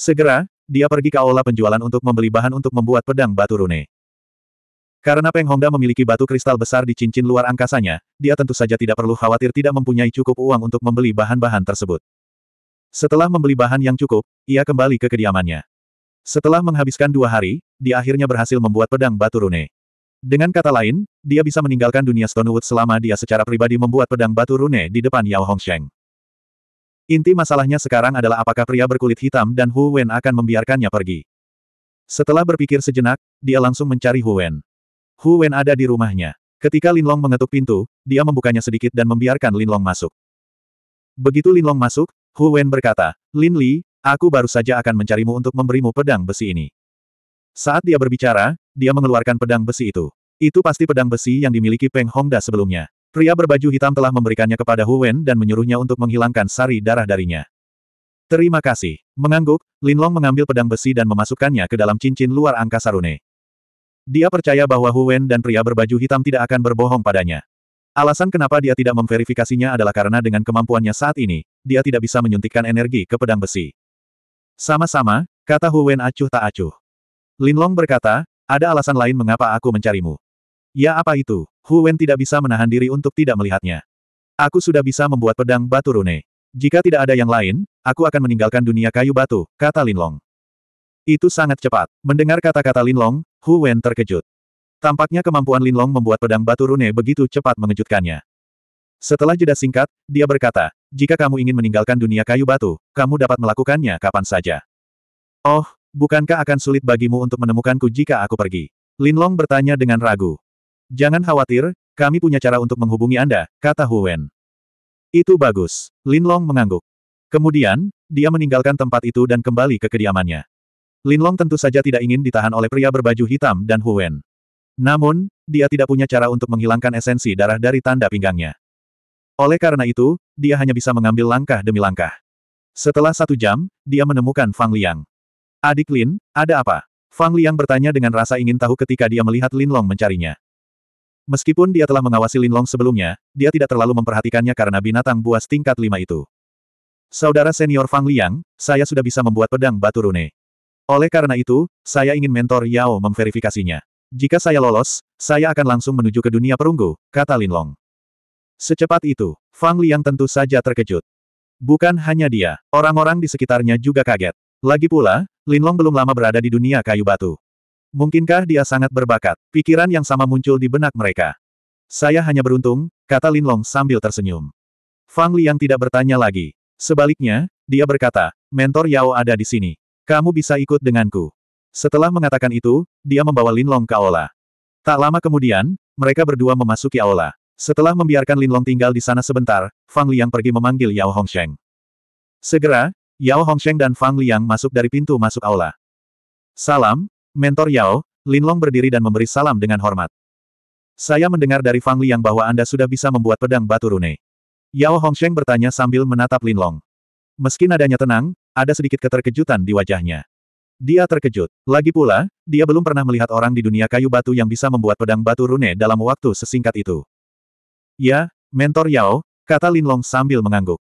Segera, dia pergi ke aula penjualan untuk membeli bahan untuk membuat pedang batu rune. Karena Peng Hongda memiliki batu kristal besar di cincin luar angkasanya, dia tentu saja tidak perlu khawatir tidak mempunyai cukup uang untuk membeli bahan-bahan tersebut. Setelah membeli bahan yang cukup, ia kembali ke kediamannya. Setelah menghabiskan dua hari, dia akhirnya berhasil membuat pedang batu rune. Dengan kata lain, dia bisa meninggalkan dunia Stonewood selama dia secara pribadi membuat pedang batu rune di depan Yao Hongsheng. Inti masalahnya sekarang adalah apakah pria berkulit hitam dan Hu Wen akan membiarkannya pergi. Setelah berpikir sejenak, dia langsung mencari Hu Wen. Hu Wen ada di rumahnya. Ketika Lin Long mengetuk pintu, dia membukanya sedikit dan membiarkan Lin Long masuk. Begitu Lin Long masuk, Hu Wen berkata, Lin Li, aku baru saja akan mencarimu untuk memberimu pedang besi ini. Saat dia berbicara, dia mengeluarkan pedang besi itu. Itu pasti pedang besi yang dimiliki Peng Hongda sebelumnya. Pria berbaju hitam telah memberikannya kepada Hu Wen dan menyuruhnya untuk menghilangkan sari darah darinya. Terima kasih. Mengangguk, Lin Long mengambil pedang besi dan memasukkannya ke dalam cincin luar angkasa rune. Dia percaya bahwa Huen dan pria berbaju hitam tidak akan berbohong padanya. Alasan kenapa dia tidak memverifikasinya adalah karena dengan kemampuannya saat ini, dia tidak bisa menyuntikkan energi ke pedang besi. Sama-sama, kata Huen acuh tak acuh. Linlong berkata, ada alasan lain mengapa aku mencarimu. Ya apa itu, Huen tidak bisa menahan diri untuk tidak melihatnya. Aku sudah bisa membuat pedang batu rune. Jika tidak ada yang lain, aku akan meninggalkan dunia kayu batu, kata Linlong. Itu sangat cepat. Mendengar kata-kata Linlong, Hu Wen terkejut. Tampaknya kemampuan Linlong membuat pedang batu rune begitu cepat mengejutkannya. Setelah jeda singkat, dia berkata, jika kamu ingin meninggalkan dunia kayu batu, kamu dapat melakukannya kapan saja. Oh, bukankah akan sulit bagimu untuk menemukanku jika aku pergi? Linlong bertanya dengan ragu. Jangan khawatir, kami punya cara untuk menghubungi Anda, kata Hu Wen. Itu bagus. Linlong mengangguk. Kemudian, dia meninggalkan tempat itu dan kembali ke kediamannya. Linlong tentu saja tidak ingin ditahan oleh pria berbaju hitam dan Huwen. Namun, dia tidak punya cara untuk menghilangkan esensi darah dari tanda pinggangnya. Oleh karena itu, dia hanya bisa mengambil langkah demi langkah. Setelah satu jam, dia menemukan Fang Liang. Adik Lin, ada apa? Fang Liang bertanya dengan rasa ingin tahu ketika dia melihat Lin Long mencarinya. Meskipun dia telah mengawasi Lin Long sebelumnya, dia tidak terlalu memperhatikannya karena binatang buas tingkat lima itu. Saudara senior Fang Liang, saya sudah bisa membuat pedang batu rune. Oleh karena itu, saya ingin mentor Yao memverifikasinya. Jika saya lolos, saya akan langsung menuju ke dunia perunggu, kata Linlong. Secepat itu, Fang Liang tentu saja terkejut. Bukan hanya dia, orang-orang di sekitarnya juga kaget. Lagi pula, Linlong belum lama berada di dunia kayu batu. Mungkinkah dia sangat berbakat? Pikiran yang sama muncul di benak mereka. Saya hanya beruntung, kata Linlong sambil tersenyum. Fang Liang tidak bertanya lagi. Sebaliknya, dia berkata, mentor Yao ada di sini. Kamu bisa ikut denganku. Setelah mengatakan itu, dia membawa Linlong ke aula. Tak lama kemudian, mereka berdua memasuki aula. Setelah membiarkan Linlong tinggal di sana sebentar, Fang Liang pergi memanggil Yao Hongsheng. Segera, Yao Hongsheng dan Fang Liang masuk dari pintu masuk aula. Salam, mentor Yao, Linlong berdiri dan memberi salam dengan hormat. Saya mendengar dari Fang Liang bahwa Anda sudah bisa membuat pedang batu rune. Yao Hongsheng bertanya sambil menatap Linlong. Meski nadanya tenang, ada sedikit keterkejutan di wajahnya. Dia terkejut. Lagi pula, dia belum pernah melihat orang di dunia kayu batu yang bisa membuat pedang batu rune dalam waktu sesingkat itu. Ya, mentor Yao, kata Linlong sambil mengangguk.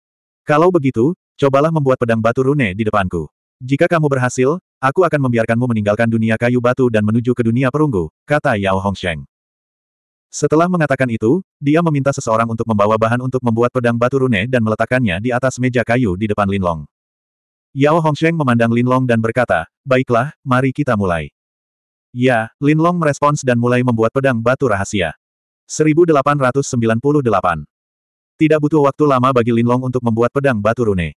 Kalau begitu, cobalah membuat pedang batu rune di depanku. Jika kamu berhasil, aku akan membiarkanmu meninggalkan dunia kayu batu dan menuju ke dunia perunggu, kata Yao Hongsheng. Setelah mengatakan itu, dia meminta seseorang untuk membawa bahan untuk membuat pedang batu rune dan meletakkannya di atas meja kayu di depan Linlong. Yao Hongsheng memandang Lin Long dan berkata, baiklah, mari kita mulai. Ya, Lin Long merespons dan mulai membuat pedang batu rahasia. 1898 Tidak butuh waktu lama bagi Lin Long untuk membuat pedang batu rune.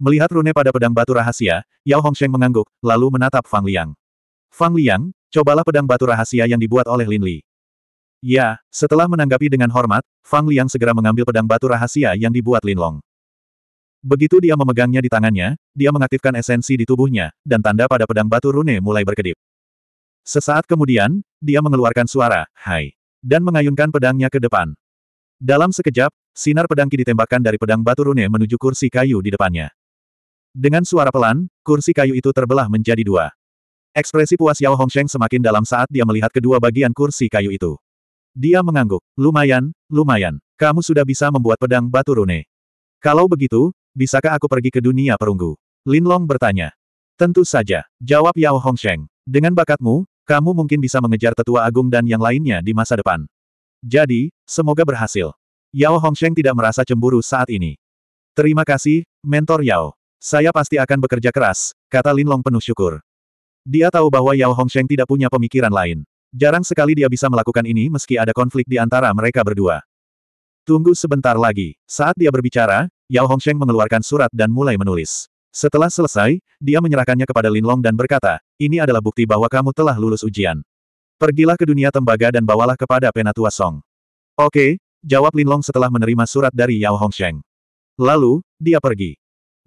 Melihat rune pada pedang batu rahasia, Yao Hongsheng mengangguk, lalu menatap Fang Liang. Fang Liang, cobalah pedang batu rahasia yang dibuat oleh Lin Li. Ya, setelah menanggapi dengan hormat, Fang Liang segera mengambil pedang batu rahasia yang dibuat Lin Long. Begitu dia memegangnya di tangannya, dia mengaktifkan esensi di tubuhnya, dan tanda pada pedang batu rune mulai berkedip. Sesaat kemudian, dia mengeluarkan suara, hai, dan mengayunkan pedangnya ke depan. Dalam sekejap, sinar pedang ki ditembakkan dari pedang batu rune menuju kursi kayu di depannya. Dengan suara pelan, kursi kayu itu terbelah menjadi dua. Ekspresi puas Yao Hongsheng semakin dalam saat dia melihat kedua bagian kursi kayu itu. Dia mengangguk, lumayan, lumayan, kamu sudah bisa membuat pedang batu rune. Kalau begitu, Bisakah aku pergi ke dunia perunggu? Linlong bertanya. Tentu saja, jawab Yao Hongsheng. Dengan bakatmu, kamu mungkin bisa mengejar tetua agung dan yang lainnya di masa depan. Jadi, semoga berhasil. Yao Hongsheng tidak merasa cemburu saat ini. Terima kasih, mentor Yao. Saya pasti akan bekerja keras, kata Linlong penuh syukur. Dia tahu bahwa Yao Hongsheng tidak punya pemikiran lain. Jarang sekali dia bisa melakukan ini meski ada konflik di antara mereka berdua. Tunggu sebentar lagi. Saat dia berbicara, Yao Hongsheng mengeluarkan surat dan mulai menulis. Setelah selesai, dia menyerahkannya kepada Lin Long dan berkata, ini adalah bukti bahwa kamu telah lulus ujian. Pergilah ke dunia tembaga dan bawalah kepada Penatua Song. Oke, jawab Lin Long setelah menerima surat dari Yao Hongsheng. Lalu, dia pergi.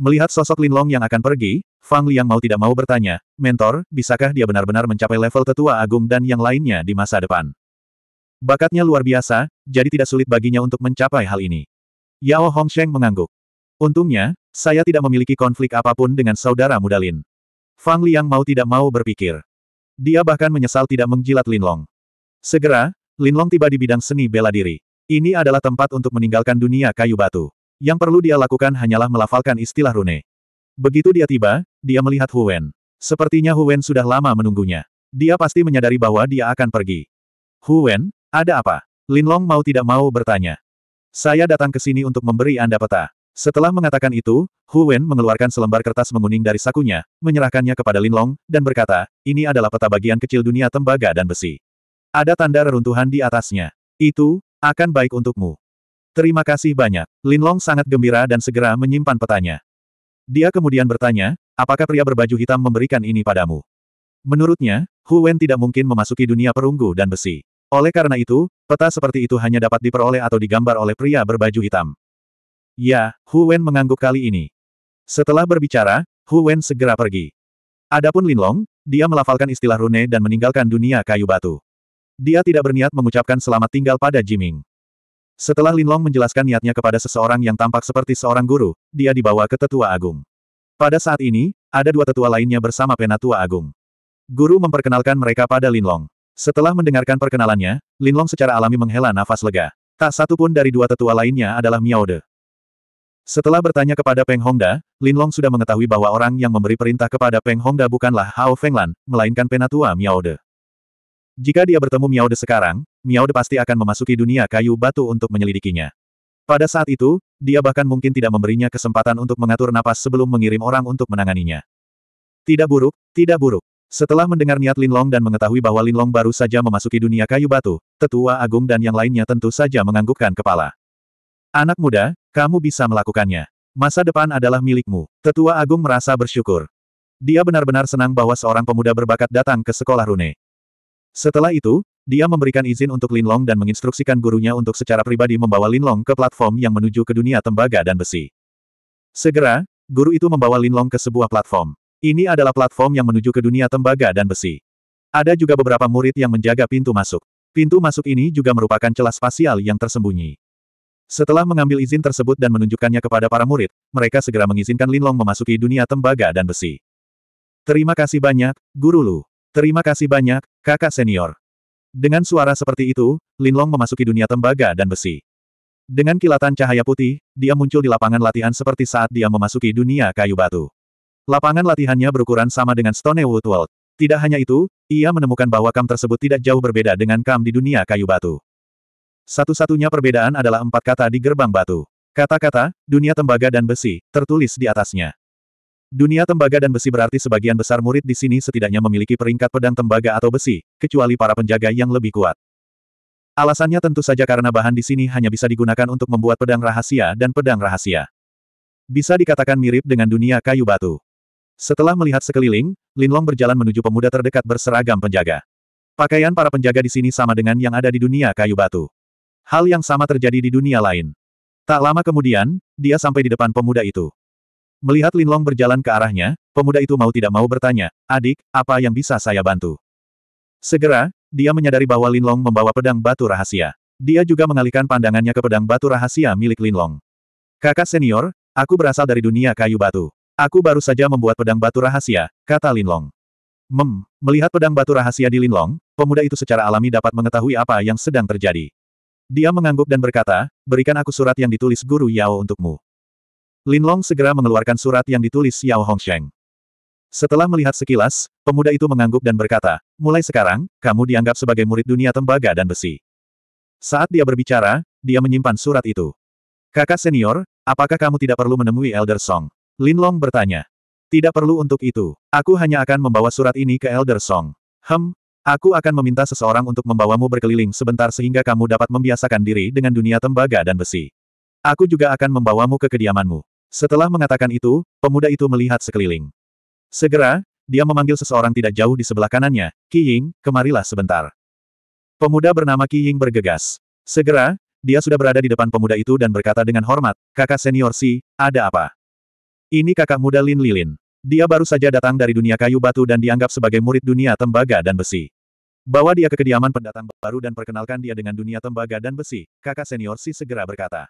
Melihat sosok Lin Long yang akan pergi, Fang Liang mau tidak mau bertanya, mentor, bisakah dia benar-benar mencapai level tetua agung dan yang lainnya di masa depan? Bakatnya luar biasa, jadi tidak sulit baginya untuk mencapai hal ini. Yao Hongsheng mengangguk. Untungnya, saya tidak memiliki konflik apapun dengan saudara muda Lin. Fang Liang mau tidak mau berpikir. Dia bahkan menyesal tidak menjilat Long. Segera, Lin Long tiba di bidang seni bela diri. Ini adalah tempat untuk meninggalkan dunia kayu batu. Yang perlu dia lakukan hanyalah melafalkan istilah rune. Begitu dia tiba, dia melihat Huwen. Sepertinya Huwen sudah lama menunggunya. Dia pasti menyadari bahwa dia akan pergi. Huwen, ada apa? Lin Long mau tidak mau bertanya. Saya datang ke sini untuk memberi Anda peta. Setelah mengatakan itu, Hu Wen mengeluarkan selembar kertas menguning dari sakunya, menyerahkannya kepada Lin Long, dan berkata, ini adalah peta bagian kecil dunia tembaga dan besi. Ada tanda reruntuhan di atasnya. Itu, akan baik untukmu. Terima kasih banyak. Lin Long sangat gembira dan segera menyimpan petanya. Dia kemudian bertanya, apakah pria berbaju hitam memberikan ini padamu? Menurutnya, Hu Wen tidak mungkin memasuki dunia perunggu dan besi. Oleh karena itu, peta seperti itu hanya dapat diperoleh atau digambar oleh pria berbaju hitam. Ya, Hu Wen mengangguk kali ini. Setelah berbicara, Hu Wen segera pergi. Adapun Linlong, dia melafalkan istilah rune dan meninggalkan dunia kayu batu. Dia tidak berniat mengucapkan selamat tinggal pada Jiming. Setelah Linlong menjelaskan niatnya kepada seseorang yang tampak seperti seorang guru, dia dibawa ke tetua agung. Pada saat ini, ada dua tetua lainnya bersama penatua agung. Guru memperkenalkan mereka pada Linlong. Setelah mendengarkan perkenalannya, Linlong secara alami menghela nafas lega. Tak satu pun dari dua tetua lainnya adalah Miao De. Setelah bertanya kepada Peng Hongda, Lin Long sudah mengetahui bahwa orang yang memberi perintah kepada Peng Hongda bukanlah Hao Fenglan, melainkan penatua Miao De. Jika dia bertemu Miao De sekarang, Miao De pasti akan memasuki dunia kayu batu untuk menyelidikinya. Pada saat itu, dia bahkan mungkin tidak memberinya kesempatan untuk mengatur napas sebelum mengirim orang untuk menanganinya. Tidak buruk, tidak buruk. Setelah mendengar niat Lin Long dan mengetahui bahwa Lin Long baru saja memasuki dunia kayu batu, tetua agung dan yang lainnya tentu saja menganggukkan kepala. Anak muda, kamu bisa melakukannya. Masa depan adalah milikmu. Tetua Agung merasa bersyukur. Dia benar-benar senang bahwa seorang pemuda berbakat datang ke sekolah Rune. Setelah itu, dia memberikan izin untuk Linlong dan menginstruksikan gurunya untuk secara pribadi membawa Linlong ke platform yang menuju ke dunia tembaga dan besi. Segera, guru itu membawa Linlong ke sebuah platform. Ini adalah platform yang menuju ke dunia tembaga dan besi. Ada juga beberapa murid yang menjaga pintu masuk. Pintu masuk ini juga merupakan celah spasial yang tersembunyi. Setelah mengambil izin tersebut dan menunjukkannya kepada para murid, mereka segera mengizinkan Linlong memasuki dunia tembaga dan besi. Terima kasih banyak, Guru Lu. Terima kasih banyak, kakak senior. Dengan suara seperti itu, Linlong memasuki dunia tembaga dan besi. Dengan kilatan cahaya putih, dia muncul di lapangan latihan seperti saat dia memasuki dunia kayu batu. Lapangan latihannya berukuran sama dengan Stonewood World. Tidak hanya itu, ia menemukan bahwa kam tersebut tidak jauh berbeda dengan kam di dunia kayu batu. Satu-satunya perbedaan adalah empat kata di gerbang batu. Kata-kata, dunia tembaga dan besi, tertulis di atasnya. Dunia tembaga dan besi berarti sebagian besar murid di sini setidaknya memiliki peringkat pedang tembaga atau besi, kecuali para penjaga yang lebih kuat. Alasannya tentu saja karena bahan di sini hanya bisa digunakan untuk membuat pedang rahasia dan pedang rahasia. Bisa dikatakan mirip dengan dunia kayu batu. Setelah melihat sekeliling, Linlong berjalan menuju pemuda terdekat berseragam penjaga. Pakaian para penjaga di sini sama dengan yang ada di dunia kayu batu. Hal yang sama terjadi di dunia lain. Tak lama kemudian, dia sampai di depan pemuda itu. Melihat Linlong berjalan ke arahnya, pemuda itu mau tidak mau bertanya, adik, apa yang bisa saya bantu? Segera, dia menyadari bahwa Linlong membawa pedang batu rahasia. Dia juga mengalihkan pandangannya ke pedang batu rahasia milik Linlong. Kakak senior, aku berasal dari dunia kayu batu. Aku baru saja membuat pedang batu rahasia, kata Linlong. Mem, melihat pedang batu rahasia di Linlong, pemuda itu secara alami dapat mengetahui apa yang sedang terjadi. Dia mengangguk dan berkata, berikan aku surat yang ditulis Guru Yao untukmu. Lin Long segera mengeluarkan surat yang ditulis Yao Hongsheng. Setelah melihat sekilas, pemuda itu mengangguk dan berkata, mulai sekarang, kamu dianggap sebagai murid dunia tembaga dan besi. Saat dia berbicara, dia menyimpan surat itu. Kakak senior, apakah kamu tidak perlu menemui Elder Song? Lin Long bertanya. Tidak perlu untuk itu. Aku hanya akan membawa surat ini ke Elder Song. Hem, Aku akan meminta seseorang untuk membawamu berkeliling sebentar sehingga kamu dapat membiasakan diri dengan dunia tembaga dan besi. Aku juga akan membawamu ke kediamanmu. Setelah mengatakan itu, pemuda itu melihat sekeliling. Segera, dia memanggil seseorang tidak jauh di sebelah kanannya, Qi Ying, kemarilah sebentar. Pemuda bernama Qi Ying bergegas. Segera, dia sudah berada di depan pemuda itu dan berkata dengan hormat, kakak senior Si, ada apa? Ini kakak muda Lin Lilin. Dia baru saja datang dari dunia kayu batu dan dianggap sebagai murid dunia tembaga dan besi. Bawa dia ke kediaman pendatang baru dan perkenalkan dia dengan dunia tembaga dan besi, kakak senior Si segera berkata.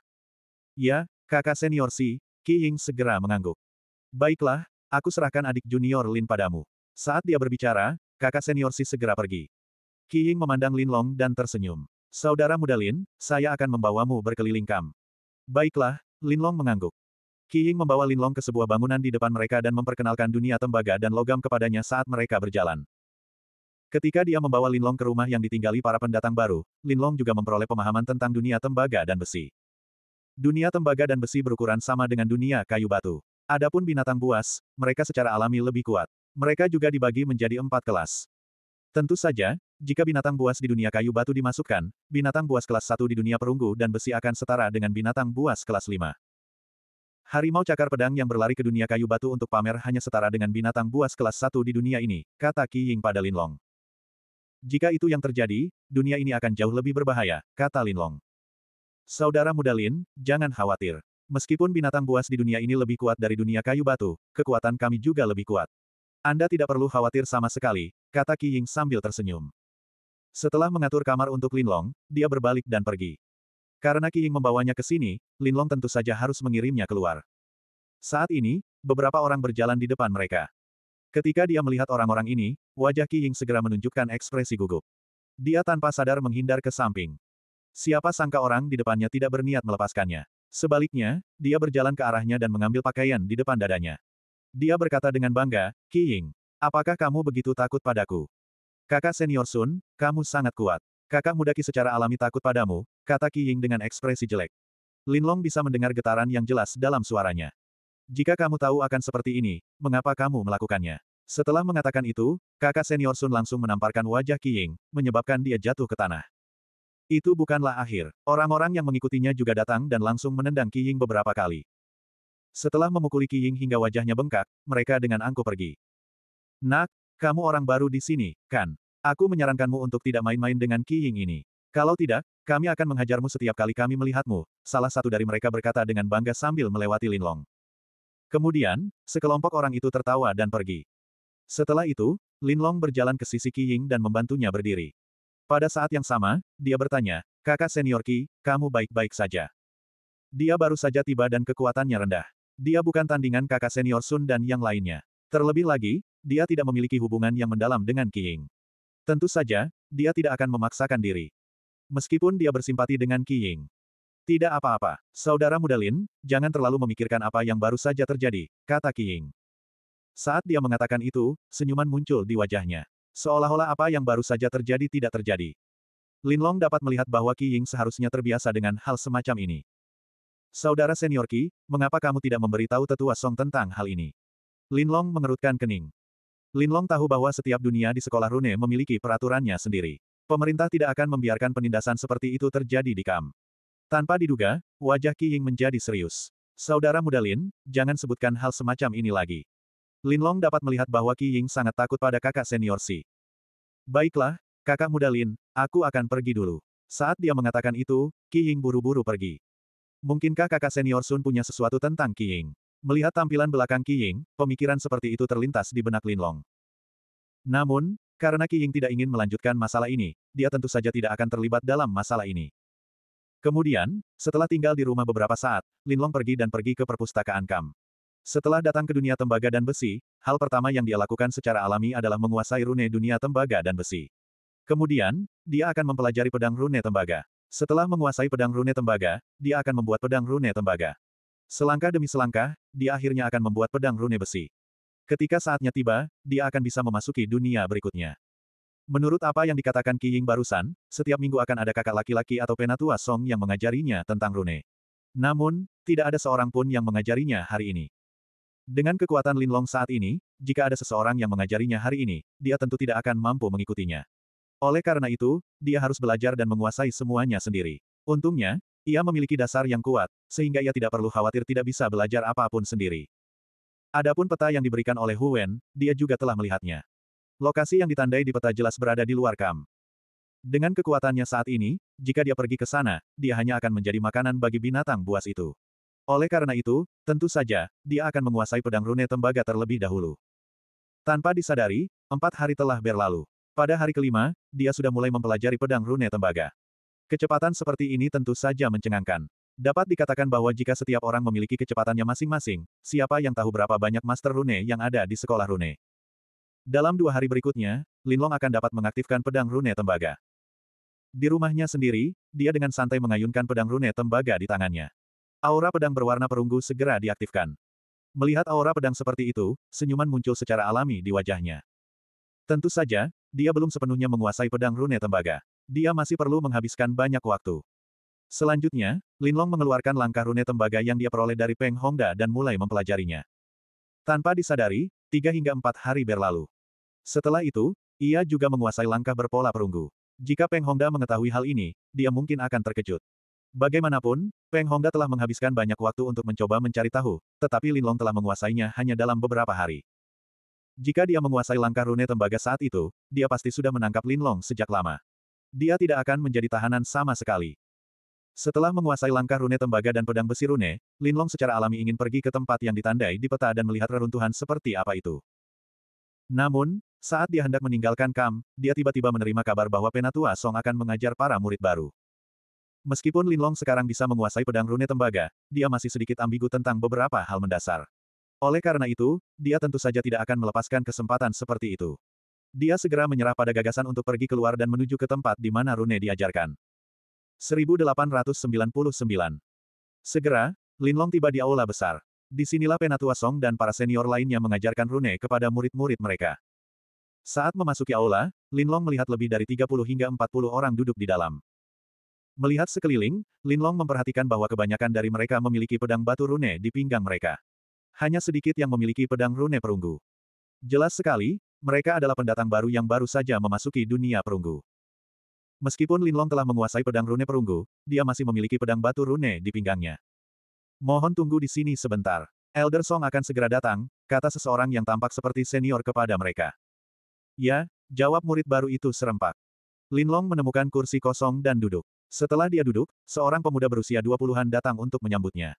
Ya, kakak senior Si, Ki Ying segera mengangguk. Baiklah, aku serahkan adik junior Lin padamu. Saat dia berbicara, kakak senior Si segera pergi. Ki Ying memandang Lin Long dan tersenyum. Saudara muda Lin, saya akan membawamu berkeliling kam. Baiklah, Lin Long mengangguk. Ki Ying membawa Lin Long ke sebuah bangunan di depan mereka dan memperkenalkan dunia tembaga dan logam kepadanya saat mereka berjalan. Ketika dia membawa Linlong ke rumah yang ditinggali para pendatang baru, Linlong juga memperoleh pemahaman tentang dunia tembaga dan besi. Dunia tembaga dan besi berukuran sama dengan dunia kayu batu. Adapun binatang buas, mereka secara alami lebih kuat. Mereka juga dibagi menjadi empat kelas. Tentu saja, jika binatang buas di dunia kayu batu dimasukkan, binatang buas kelas 1 di dunia perunggu dan besi akan setara dengan binatang buas kelas 5. Harimau cakar pedang yang berlari ke dunia kayu batu untuk pamer hanya setara dengan binatang buas kelas 1 di dunia ini, kata Qi Ying pada Linlong. Jika itu yang terjadi, dunia ini akan jauh lebih berbahaya, kata Linlong. Saudara muda Lin, jangan khawatir. Meskipun binatang buas di dunia ini lebih kuat dari dunia kayu batu, kekuatan kami juga lebih kuat. Anda tidak perlu khawatir sama sekali, kata Qi Ying sambil tersenyum. Setelah mengatur kamar untuk Linlong, dia berbalik dan pergi. Karena Qi Ying membawanya ke sini, Linlong tentu saja harus mengirimnya keluar. Saat ini, beberapa orang berjalan di depan mereka. Ketika dia melihat orang-orang ini, wajah Qi Ying segera menunjukkan ekspresi gugup. Dia tanpa sadar menghindar ke samping. Siapa sangka orang di depannya tidak berniat melepaskannya. Sebaliknya, dia berjalan ke arahnya dan mengambil pakaian di depan dadanya. Dia berkata dengan bangga, Qi Ying, apakah kamu begitu takut padaku? Kakak senior Sun, kamu sangat kuat. Kakak muda Qi secara alami takut padamu, kata Qi Ying dengan ekspresi jelek. Linlong bisa mendengar getaran yang jelas dalam suaranya. Jika kamu tahu akan seperti ini, mengapa kamu melakukannya? Setelah mengatakan itu, kakak senior Sun langsung menamparkan wajah Qing, menyebabkan dia jatuh ke tanah. Itu bukanlah akhir. Orang-orang yang mengikutinya juga datang dan langsung menendang Qing beberapa kali. Setelah memukuli Qing hingga wajahnya bengkak, mereka dengan angku pergi. Nak, kamu orang baru di sini, kan? Aku menyarankanmu untuk tidak main-main dengan Qing ini. Kalau tidak, kami akan menghajarmu setiap kali kami melihatmu, salah satu dari mereka berkata dengan bangga sambil melewati Linlong. Kemudian, sekelompok orang itu tertawa dan pergi. Setelah itu, Linlong berjalan ke sisi Ying dan membantunya berdiri. Pada saat yang sama, dia bertanya, kakak senior Qi, kamu baik-baik saja. Dia baru saja tiba dan kekuatannya rendah. Dia bukan tandingan kakak senior Sun dan yang lainnya. Terlebih lagi, dia tidak memiliki hubungan yang mendalam dengan Ying. Tentu saja, dia tidak akan memaksakan diri. Meskipun dia bersimpati dengan Ying. Tidak apa-apa, saudara muda Lin, jangan terlalu memikirkan apa yang baru saja terjadi, kata Qing. Saat dia mengatakan itu, senyuman muncul di wajahnya. Seolah-olah apa yang baru saja terjadi tidak terjadi. Lin Long dapat melihat bahwa Qing seharusnya terbiasa dengan hal semacam ini. Saudara senior Qi, mengapa kamu tidak memberitahu tetua Song tentang hal ini? Lin Long mengerutkan kening. Lin Long tahu bahwa setiap dunia di sekolah Rune memiliki peraturannya sendiri. Pemerintah tidak akan membiarkan penindasan seperti itu terjadi di Kam. Tanpa diduga, wajah Qi Ying menjadi serius. Saudara muda Lin, jangan sebutkan hal semacam ini lagi. Lin Long dapat melihat bahwa Qi Ying sangat takut pada kakak senior Si. Baiklah, kakak muda Lin, aku akan pergi dulu. Saat dia mengatakan itu, Qi Ying buru-buru pergi. Mungkinkah kakak senior Sun punya sesuatu tentang Qi Ying? Melihat tampilan belakang Qi Ying, pemikiran seperti itu terlintas di benak Lin Long. Namun, karena Qi Ying tidak ingin melanjutkan masalah ini, dia tentu saja tidak akan terlibat dalam masalah ini. Kemudian, setelah tinggal di rumah beberapa saat, Lin Long pergi dan pergi ke perpustakaan Kam. Setelah datang ke dunia tembaga dan besi, hal pertama yang dia lakukan secara alami adalah menguasai rune dunia tembaga dan besi. Kemudian, dia akan mempelajari pedang rune tembaga. Setelah menguasai pedang rune tembaga, dia akan membuat pedang rune tembaga. Selangkah demi selangkah, dia akhirnya akan membuat pedang rune besi. Ketika saatnya tiba, dia akan bisa memasuki dunia berikutnya. Menurut apa yang dikatakan Qi Ying barusan, setiap minggu akan ada kakak laki-laki atau penatua Song yang mengajarinya tentang rune. Namun, tidak ada seorang pun yang mengajarinya hari ini. Dengan kekuatan Lin Long saat ini, jika ada seseorang yang mengajarinya hari ini, dia tentu tidak akan mampu mengikutinya. Oleh karena itu, dia harus belajar dan menguasai semuanya sendiri. Untungnya, ia memiliki dasar yang kuat, sehingga ia tidak perlu khawatir tidak bisa belajar apapun sendiri. Adapun peta yang diberikan oleh Huwen, dia juga telah melihatnya. Lokasi yang ditandai di peta jelas berada di luar kam. Dengan kekuatannya saat ini, jika dia pergi ke sana, dia hanya akan menjadi makanan bagi binatang buas itu. Oleh karena itu, tentu saja, dia akan menguasai pedang rune tembaga terlebih dahulu. Tanpa disadari, empat hari telah berlalu. Pada hari kelima, dia sudah mulai mempelajari pedang rune tembaga. Kecepatan seperti ini tentu saja mencengangkan. Dapat dikatakan bahwa jika setiap orang memiliki kecepatannya masing-masing, siapa yang tahu berapa banyak master rune yang ada di sekolah rune. Dalam dua hari berikutnya, Linlong akan dapat mengaktifkan pedang rune tembaga. Di rumahnya sendiri, dia dengan santai mengayunkan pedang rune tembaga di tangannya. Aura pedang berwarna perunggu segera diaktifkan. Melihat aura pedang seperti itu, senyuman muncul secara alami di wajahnya. Tentu saja, dia belum sepenuhnya menguasai pedang rune tembaga. Dia masih perlu menghabiskan banyak waktu. Selanjutnya, Linlong mengeluarkan langkah rune tembaga yang dia peroleh dari Peng Hongda dan mulai mempelajarinya. Tanpa disadari, tiga hingga empat hari berlalu. Setelah itu, ia juga menguasai langkah berpola perunggu. Jika Peng Hongda mengetahui hal ini, dia mungkin akan terkejut. Bagaimanapun, Peng Hongda telah menghabiskan banyak waktu untuk mencoba mencari tahu, tetapi Linlong telah menguasainya hanya dalam beberapa hari. Jika dia menguasai langkah rune tembaga saat itu, dia pasti sudah menangkap Linlong sejak lama. Dia tidak akan menjadi tahanan sama sekali. Setelah menguasai langkah rune tembaga dan pedang besi rune, Linlong secara alami ingin pergi ke tempat yang ditandai di peta dan melihat reruntuhan seperti apa itu. Namun, saat dia hendak meninggalkan Kam, dia tiba-tiba menerima kabar bahwa Penatua Song akan mengajar para murid baru. Meskipun Linlong sekarang bisa menguasai pedang rune tembaga, dia masih sedikit ambigu tentang beberapa hal mendasar. Oleh karena itu, dia tentu saja tidak akan melepaskan kesempatan seperti itu. Dia segera menyerah pada gagasan untuk pergi keluar dan menuju ke tempat di mana rune diajarkan. 1899 Segera, Linlong tiba di aula besar. Disinilah Penatua Song dan para senior lainnya mengajarkan rune kepada murid-murid mereka. Saat memasuki aula, Linlong melihat lebih dari 30 hingga 40 orang duduk di dalam. Melihat sekeliling, Linlong memperhatikan bahwa kebanyakan dari mereka memiliki pedang batu rune di pinggang mereka. Hanya sedikit yang memiliki pedang rune perunggu. Jelas sekali, mereka adalah pendatang baru yang baru saja memasuki dunia perunggu. Meskipun Linlong telah menguasai pedang rune perunggu, dia masih memiliki pedang batu rune di pinggangnya. Mohon tunggu di sini sebentar. Elder Song akan segera datang, kata seseorang yang tampak seperti senior kepada mereka. Ya, jawab murid baru itu serempak. Lin Long menemukan kursi kosong dan duduk. Setelah dia duduk, seorang pemuda berusia 20-an datang untuk menyambutnya.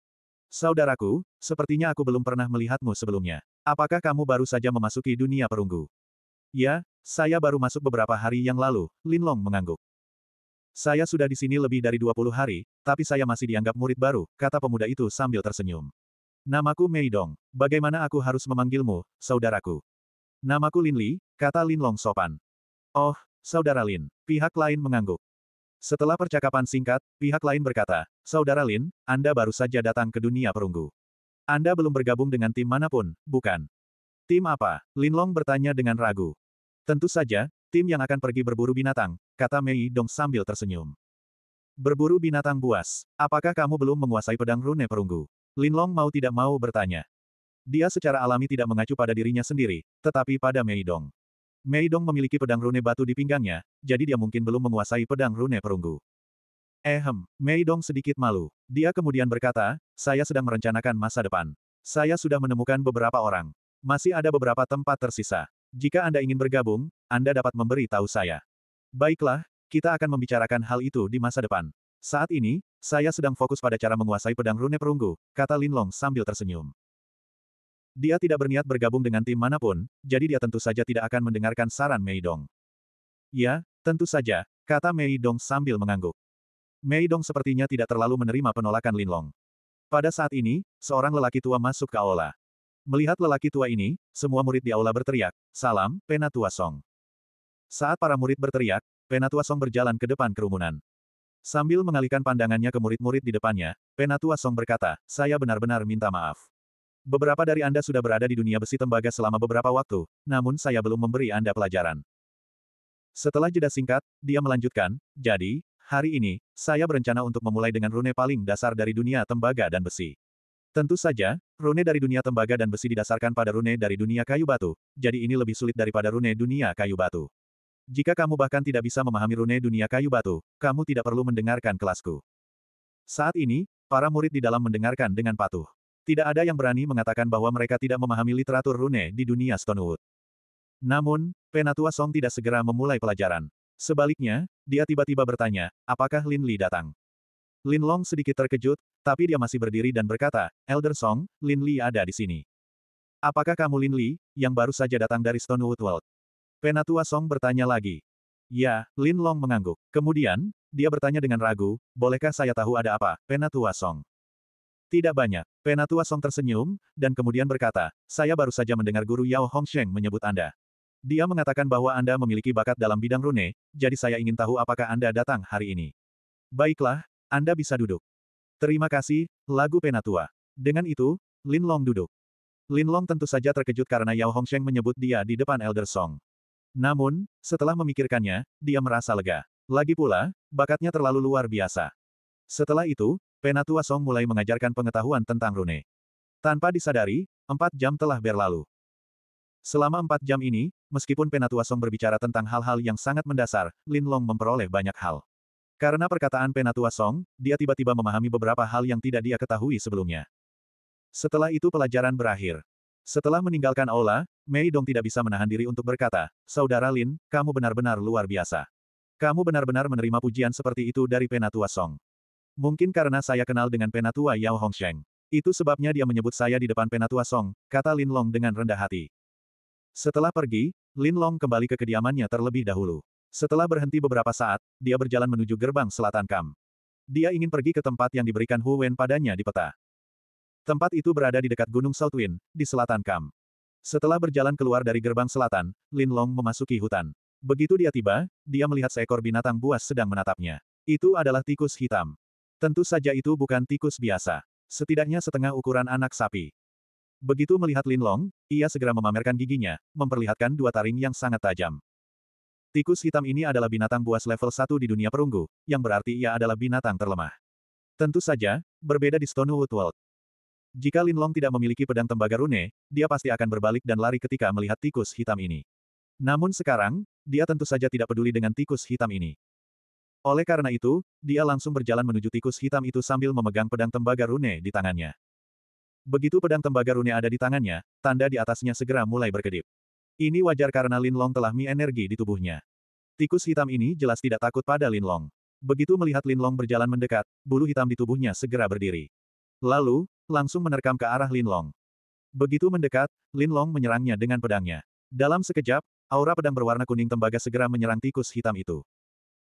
Saudaraku, sepertinya aku belum pernah melihatmu sebelumnya. Apakah kamu baru saja memasuki dunia perunggu? Ya, saya baru masuk beberapa hari yang lalu, Lin Long mengangguk. Saya sudah di sini lebih dari 20 hari, tapi saya masih dianggap murid baru, kata pemuda itu sambil tersenyum. Namaku Mei Dong. Bagaimana aku harus memanggilmu, saudaraku? Namaku Lin Li, kata Lin Long sopan. Oh, saudara Lin. Pihak lain mengangguk. Setelah percakapan singkat, pihak lain berkata, Saudara Lin, Anda baru saja datang ke dunia perunggu. Anda belum bergabung dengan tim manapun, bukan? Tim apa? Lin Long bertanya dengan ragu. Tentu saja, Tim yang akan pergi berburu binatang, kata Mei Dong sambil tersenyum. Berburu binatang buas, apakah kamu belum menguasai pedang rune perunggu? Lin Long mau tidak mau bertanya. Dia secara alami tidak mengacu pada dirinya sendiri, tetapi pada Mei Dong. Mei Dong memiliki pedang rune batu di pinggangnya, jadi dia mungkin belum menguasai pedang rune perunggu. Ehem, eh, Mei Dong sedikit malu. Dia kemudian berkata, saya sedang merencanakan masa depan. Saya sudah menemukan beberapa orang. Masih ada beberapa tempat tersisa. Jika Anda ingin bergabung, Anda dapat memberi tahu saya. Baiklah, kita akan membicarakan hal itu di masa depan. Saat ini, saya sedang fokus pada cara menguasai pedang rune perunggu, kata Lin Long sambil tersenyum. Dia tidak berniat bergabung dengan tim manapun, jadi dia tentu saja tidak akan mendengarkan saran Mei Dong. Ya, tentu saja, kata Mei Dong sambil mengangguk. Mei Dong sepertinya tidak terlalu menerima penolakan Lin Long. Pada saat ini, seorang lelaki tua masuk ke aula. Melihat lelaki tua ini, semua murid di aula berteriak, Salam, Penatua Song. Saat para murid berteriak, Penatua Song berjalan ke depan kerumunan. Sambil mengalihkan pandangannya ke murid-murid di depannya, Penatua Song berkata, Saya benar-benar minta maaf. Beberapa dari Anda sudah berada di dunia besi tembaga selama beberapa waktu, namun saya belum memberi Anda pelajaran. Setelah jeda singkat, dia melanjutkan, jadi, hari ini, saya berencana untuk memulai dengan rune paling dasar dari dunia tembaga dan besi. Tentu saja, Rune dari dunia tembaga dan besi didasarkan pada rune dari dunia kayu batu, jadi ini lebih sulit daripada rune dunia kayu batu. Jika kamu bahkan tidak bisa memahami rune dunia kayu batu, kamu tidak perlu mendengarkan kelasku. Saat ini, para murid di dalam mendengarkan dengan patuh. Tidak ada yang berani mengatakan bahwa mereka tidak memahami literatur rune di dunia Stonewood. Namun, Penatua Song tidak segera memulai pelajaran. Sebaliknya, dia tiba-tiba bertanya, apakah Lin Li datang? Lin Long sedikit terkejut, tapi dia masih berdiri dan berkata, Elder Song, Lin Li ada di sini. Apakah kamu Lin Li, yang baru saja datang dari Stonewood World? Penatua Song bertanya lagi. Ya, Lin Long mengangguk. Kemudian, dia bertanya dengan ragu, bolehkah saya tahu ada apa, Penatua Song? Tidak banyak. Penatua Song tersenyum, dan kemudian berkata, saya baru saja mendengar guru Yao Hongsheng menyebut Anda. Dia mengatakan bahwa Anda memiliki bakat dalam bidang rune, jadi saya ingin tahu apakah Anda datang hari ini. Baiklah, anda bisa duduk. Terima kasih, lagu Penatua. Dengan itu, Lin Long duduk. Lin Long tentu saja terkejut karena Yao Hongsheng menyebut dia di depan Elder Song. Namun, setelah memikirkannya, dia merasa lega. Lagi pula, bakatnya terlalu luar biasa. Setelah itu, Penatua Song mulai mengajarkan pengetahuan tentang rune. Tanpa disadari, empat jam telah berlalu. Selama empat jam ini, meskipun Penatua Song berbicara tentang hal-hal yang sangat mendasar, Lin Long memperoleh banyak hal. Karena perkataan Penatua Song, dia tiba-tiba memahami beberapa hal yang tidak dia ketahui sebelumnya. Setelah itu pelajaran berakhir. Setelah meninggalkan aula, Mei Dong tidak bisa menahan diri untuk berkata, Saudara Lin, kamu benar-benar luar biasa. Kamu benar-benar menerima pujian seperti itu dari Penatua Song. Mungkin karena saya kenal dengan Penatua Yao Hongsheng. Itu sebabnya dia menyebut saya di depan Penatua Song, kata Lin Long dengan rendah hati. Setelah pergi, Lin Long kembali ke kediamannya terlebih dahulu. Setelah berhenti beberapa saat, dia berjalan menuju gerbang selatan Kam. Dia ingin pergi ke tempat yang diberikan Hu Wen padanya di peta. Tempat itu berada di dekat Gunung Southwind, di selatan Kam. Setelah berjalan keluar dari gerbang selatan, Lin Long memasuki hutan. Begitu dia tiba, dia melihat seekor binatang buas sedang menatapnya. Itu adalah tikus hitam. Tentu saja itu bukan tikus biasa. Setidaknya setengah ukuran anak sapi. Begitu melihat Lin Long, ia segera memamerkan giginya, memperlihatkan dua taring yang sangat tajam. Tikus hitam ini adalah binatang buas level 1 di dunia perunggu, yang berarti ia adalah binatang terlemah. Tentu saja, berbeda di Stonewood World. Jika Long tidak memiliki pedang tembaga rune, dia pasti akan berbalik dan lari ketika melihat tikus hitam ini. Namun sekarang, dia tentu saja tidak peduli dengan tikus hitam ini. Oleh karena itu, dia langsung berjalan menuju tikus hitam itu sambil memegang pedang tembaga rune di tangannya. Begitu pedang tembaga rune ada di tangannya, tanda di atasnya segera mulai berkedip. Ini wajar karena Lin Long telah mi energi di tubuhnya. Tikus hitam ini jelas tidak takut pada Lin Long. Begitu melihat Lin Long berjalan mendekat, bulu hitam di tubuhnya segera berdiri. Lalu, langsung menerkam ke arah Lin Long. Begitu mendekat, Lin Long menyerangnya dengan pedangnya. Dalam sekejap, aura pedang berwarna kuning tembaga segera menyerang tikus hitam itu.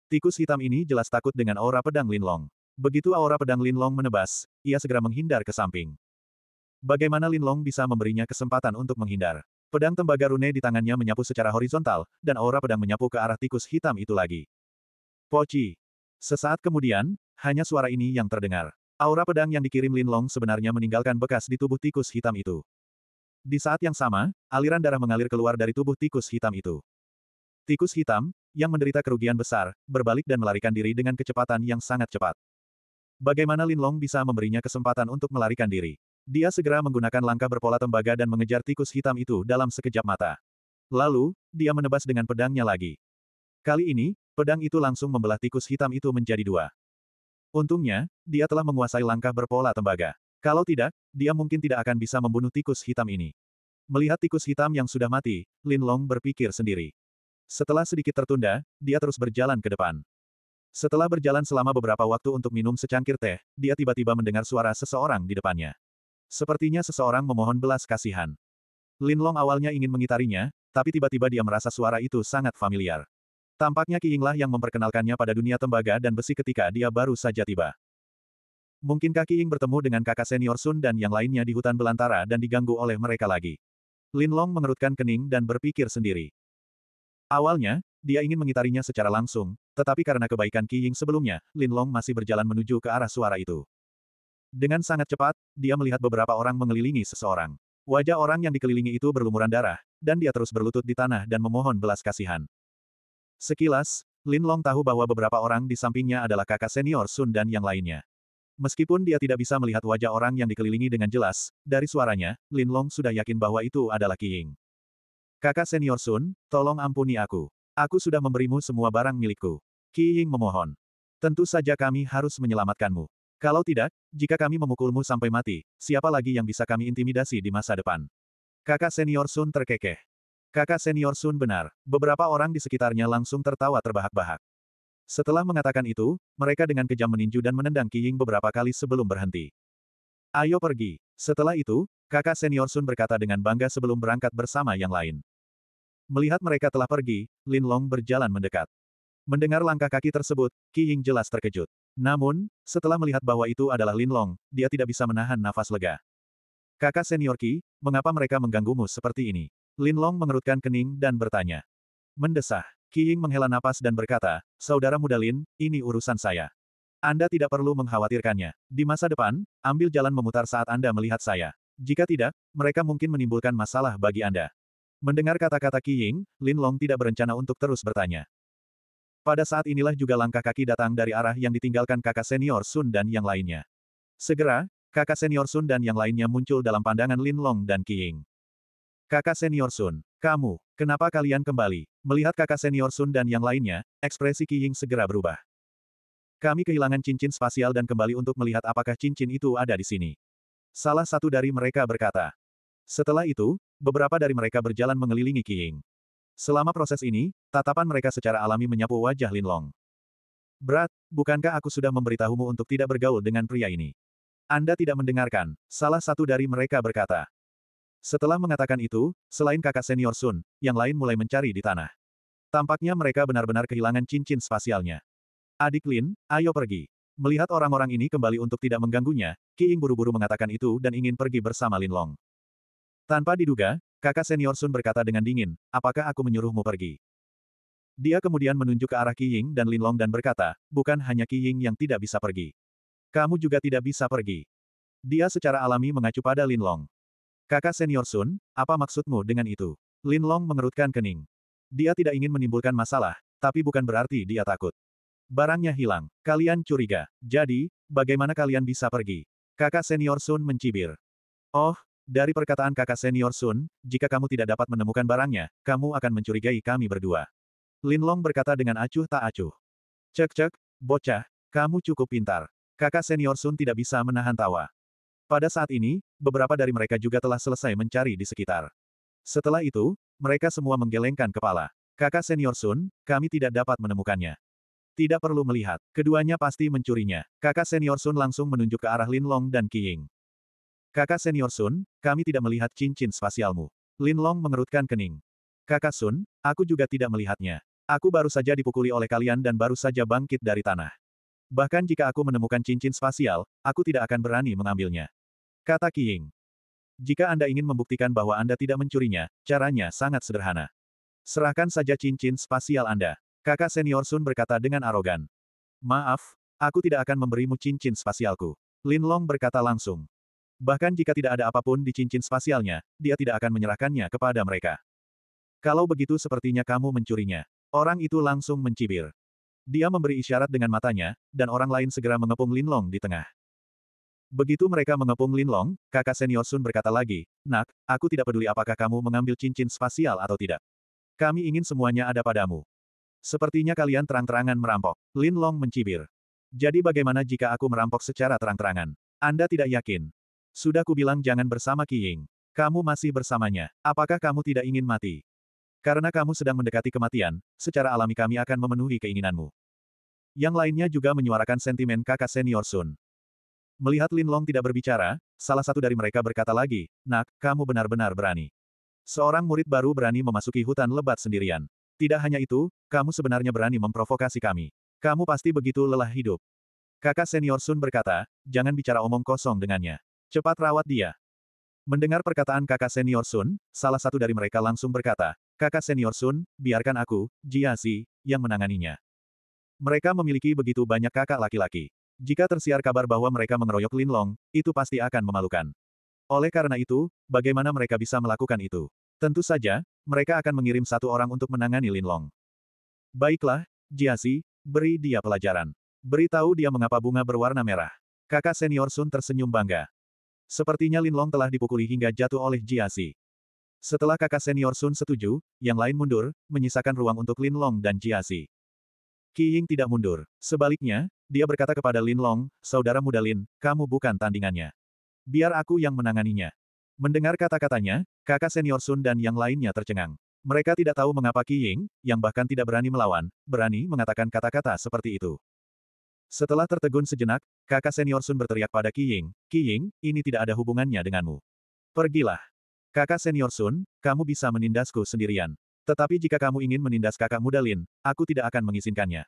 Tikus hitam ini jelas takut dengan aura pedang Lin Long. Begitu aura pedang Lin Long menebas, ia segera menghindar ke samping. Bagaimana Lin Long bisa memberinya kesempatan untuk menghindar? Pedang tembaga rune di tangannya menyapu secara horizontal, dan aura pedang menyapu ke arah tikus hitam itu lagi. Poci. Sesaat kemudian, hanya suara ini yang terdengar. Aura pedang yang dikirim Lin Long sebenarnya meninggalkan bekas di tubuh tikus hitam itu. Di saat yang sama, aliran darah mengalir keluar dari tubuh tikus hitam itu. Tikus hitam, yang menderita kerugian besar, berbalik dan melarikan diri dengan kecepatan yang sangat cepat. Bagaimana Lin Long bisa memberinya kesempatan untuk melarikan diri? Dia segera menggunakan langkah berpola tembaga dan mengejar tikus hitam itu dalam sekejap mata. Lalu, dia menebas dengan pedangnya lagi. Kali ini, pedang itu langsung membelah tikus hitam itu menjadi dua. Untungnya, dia telah menguasai langkah berpola tembaga. Kalau tidak, dia mungkin tidak akan bisa membunuh tikus hitam ini. Melihat tikus hitam yang sudah mati, Lin Long berpikir sendiri. Setelah sedikit tertunda, dia terus berjalan ke depan. Setelah berjalan selama beberapa waktu untuk minum secangkir teh, dia tiba-tiba mendengar suara seseorang di depannya. Sepertinya seseorang memohon belas kasihan. Linlong awalnya ingin mengitarinya, tapi tiba-tiba dia merasa suara itu sangat familiar. Tampaknya Ki Yinglah yang memperkenalkannya pada dunia tembaga dan besi ketika dia baru saja tiba. Mungkinkah Ki Ying bertemu dengan kakak senior Sun dan yang lainnya di hutan belantara dan diganggu oleh mereka lagi? Linlong mengerutkan kening dan berpikir sendiri. Awalnya, dia ingin mengitarinya secara langsung, tetapi karena kebaikan Ki Ying sebelumnya, Lin Long masih berjalan menuju ke arah suara itu. Dengan sangat cepat, dia melihat beberapa orang mengelilingi seseorang. Wajah orang yang dikelilingi itu berlumuran darah, dan dia terus berlutut di tanah dan memohon belas kasihan. Sekilas, Lin Long tahu bahwa beberapa orang di sampingnya adalah kakak senior Sun dan yang lainnya. Meskipun dia tidak bisa melihat wajah orang yang dikelilingi dengan jelas, dari suaranya, Lin Long sudah yakin bahwa itu adalah Qing. Kakak senior Sun, tolong ampuni aku. Aku sudah memberimu semua barang milikku. Qing memohon. Tentu saja kami harus menyelamatkanmu. Kalau tidak, jika kami memukulmu sampai mati, siapa lagi yang bisa kami intimidasi di masa depan? Kakak senior Sun terkekeh. Kakak senior Sun benar, beberapa orang di sekitarnya langsung tertawa terbahak-bahak. Setelah mengatakan itu, mereka dengan kejam meninju dan menendang Qiying beberapa kali sebelum berhenti. Ayo pergi. Setelah itu, kakak senior Sun berkata dengan bangga sebelum berangkat bersama yang lain. Melihat mereka telah pergi, Lin Long berjalan mendekat. Mendengar langkah kaki tersebut, Qiying jelas terkejut. Namun, setelah melihat bahwa itu adalah Linlong, dia tidak bisa menahan nafas lega. Kakak senior Ki, mengapa mereka mengganggumu seperti ini? Linlong mengerutkan kening dan bertanya. Mendesah, Ki Ying menghela napas dan berkata, Saudara muda Lin, ini urusan saya. Anda tidak perlu mengkhawatirkannya. Di masa depan, ambil jalan memutar saat Anda melihat saya. Jika tidak, mereka mungkin menimbulkan masalah bagi Anda. Mendengar kata-kata Ki Ying, Lin Long tidak berencana untuk terus bertanya. Pada saat inilah juga langkah kaki datang dari arah yang ditinggalkan kakak senior Sun dan yang lainnya. Segera, kakak senior Sun dan yang lainnya muncul dalam pandangan Lin Long dan Qing. Kakak senior Sun, kamu, kenapa kalian kembali? Melihat kakak senior Sun dan yang lainnya, ekspresi Qing segera berubah. Kami kehilangan cincin spasial dan kembali untuk melihat apakah cincin itu ada di sini. Salah satu dari mereka berkata. Setelah itu, beberapa dari mereka berjalan mengelilingi Qing. Selama proses ini, tatapan mereka secara alami menyapu wajah Lin Long. Berat, bukankah aku sudah memberitahumu untuk tidak bergaul dengan pria ini? Anda tidak mendengarkan, salah satu dari mereka berkata. Setelah mengatakan itu, selain kakak senior Sun, yang lain mulai mencari di tanah. Tampaknya mereka benar-benar kehilangan cincin spasialnya. Adik Lin, ayo pergi. Melihat orang-orang ini kembali untuk tidak mengganggunya, Kiing buru-buru mengatakan itu dan ingin pergi bersama Lin Long. Tanpa diduga, Kakak senior Sun berkata dengan dingin, apakah aku menyuruhmu pergi? Dia kemudian menunjuk ke arah Qi Ying dan Lin Long dan berkata, bukan hanya Qi Ying yang tidak bisa pergi. Kamu juga tidak bisa pergi. Dia secara alami mengacu pada Lin Long. Kakak senior Sun, apa maksudmu dengan itu? Lin Long mengerutkan kening. Dia tidak ingin menimbulkan masalah, tapi bukan berarti dia takut. Barangnya hilang. Kalian curiga. Jadi, bagaimana kalian bisa pergi? Kakak senior Sun mencibir. Oh, dari perkataan kakak senior Sun, jika kamu tidak dapat menemukan barangnya, kamu akan mencurigai kami berdua. Lin Long berkata dengan acuh tak acuh. Cek-cek, bocah, kamu cukup pintar. Kakak senior Sun tidak bisa menahan tawa. Pada saat ini, beberapa dari mereka juga telah selesai mencari di sekitar. Setelah itu, mereka semua menggelengkan kepala. Kakak senior Sun, kami tidak dapat menemukannya. Tidak perlu melihat, keduanya pasti mencurinya. Kakak senior Sun langsung menunjuk ke arah Lin Long dan Qing. Kakak senior Sun, kami tidak melihat cincin spasialmu. Lin Long mengerutkan kening. Kakak Sun, aku juga tidak melihatnya. Aku baru saja dipukuli oleh kalian dan baru saja bangkit dari tanah. Bahkan jika aku menemukan cincin spasial, aku tidak akan berani mengambilnya. Kata Qing. Jika Anda ingin membuktikan bahwa Anda tidak mencurinya, caranya sangat sederhana. Serahkan saja cincin spasial Anda. Kakak senior Sun berkata dengan arogan. Maaf, aku tidak akan memberimu cincin spasialku. Lin Long berkata langsung. Bahkan jika tidak ada apapun di cincin spasialnya, dia tidak akan menyerahkannya kepada mereka. Kalau begitu sepertinya kamu mencurinya. Orang itu langsung mencibir. Dia memberi isyarat dengan matanya, dan orang lain segera mengepung Linlong di tengah. Begitu mereka mengepung Linlong, kakak senior Sun berkata lagi, Nak, aku tidak peduli apakah kamu mengambil cincin spasial atau tidak. Kami ingin semuanya ada padamu. Sepertinya kalian terang-terangan merampok. Linlong mencibir. Jadi bagaimana jika aku merampok secara terang-terangan? Anda tidak yakin. Sudah kubilang jangan bersama Ying. Kamu masih bersamanya. Apakah kamu tidak ingin mati? Karena kamu sedang mendekati kematian, secara alami kami akan memenuhi keinginanmu. Yang lainnya juga menyuarakan sentimen kakak senior Sun. Melihat Lin Long tidak berbicara, salah satu dari mereka berkata lagi, Nak, kamu benar-benar berani. Seorang murid baru berani memasuki hutan lebat sendirian. Tidak hanya itu, kamu sebenarnya berani memprovokasi kami. Kamu pasti begitu lelah hidup. Kakak senior Sun berkata, jangan bicara omong kosong dengannya. Cepat rawat dia. Mendengar perkataan kakak senior Sun, salah satu dari mereka langsung berkata, kakak senior Sun, biarkan aku, Jia Si, yang menanganinya. Mereka memiliki begitu banyak kakak laki-laki. Jika tersiar kabar bahwa mereka mengeroyok Lin Long, itu pasti akan memalukan. Oleh karena itu, bagaimana mereka bisa melakukan itu? Tentu saja, mereka akan mengirim satu orang untuk menangani Lin Long. Baiklah, Jia Jiasi, beri dia pelajaran. Beritahu dia mengapa bunga berwarna merah. Kakak senior Sun tersenyum bangga. Sepertinya Lin Long telah dipukuli hingga jatuh oleh Jiasi. Setelah kakak senior Sun setuju, yang lain mundur, menyisakan ruang untuk Lin Long dan Jiasi. Qi Ying tidak mundur. Sebaliknya, dia berkata kepada Lin Long, saudara muda Lin, kamu bukan tandingannya. Biar aku yang menanganinya. Mendengar kata-katanya, kakak senior Sun dan yang lainnya tercengang. Mereka tidak tahu mengapa Qi Ying, yang bahkan tidak berani melawan, berani mengatakan kata-kata seperti itu. Setelah tertegun sejenak, kakak senior Sun berteriak pada Qi Ying, Qi Ying, ini tidak ada hubungannya denganmu. Pergilah. Kakak senior Sun, kamu bisa menindasku sendirian. Tetapi jika kamu ingin menindas kakak muda Lin, aku tidak akan mengizinkannya.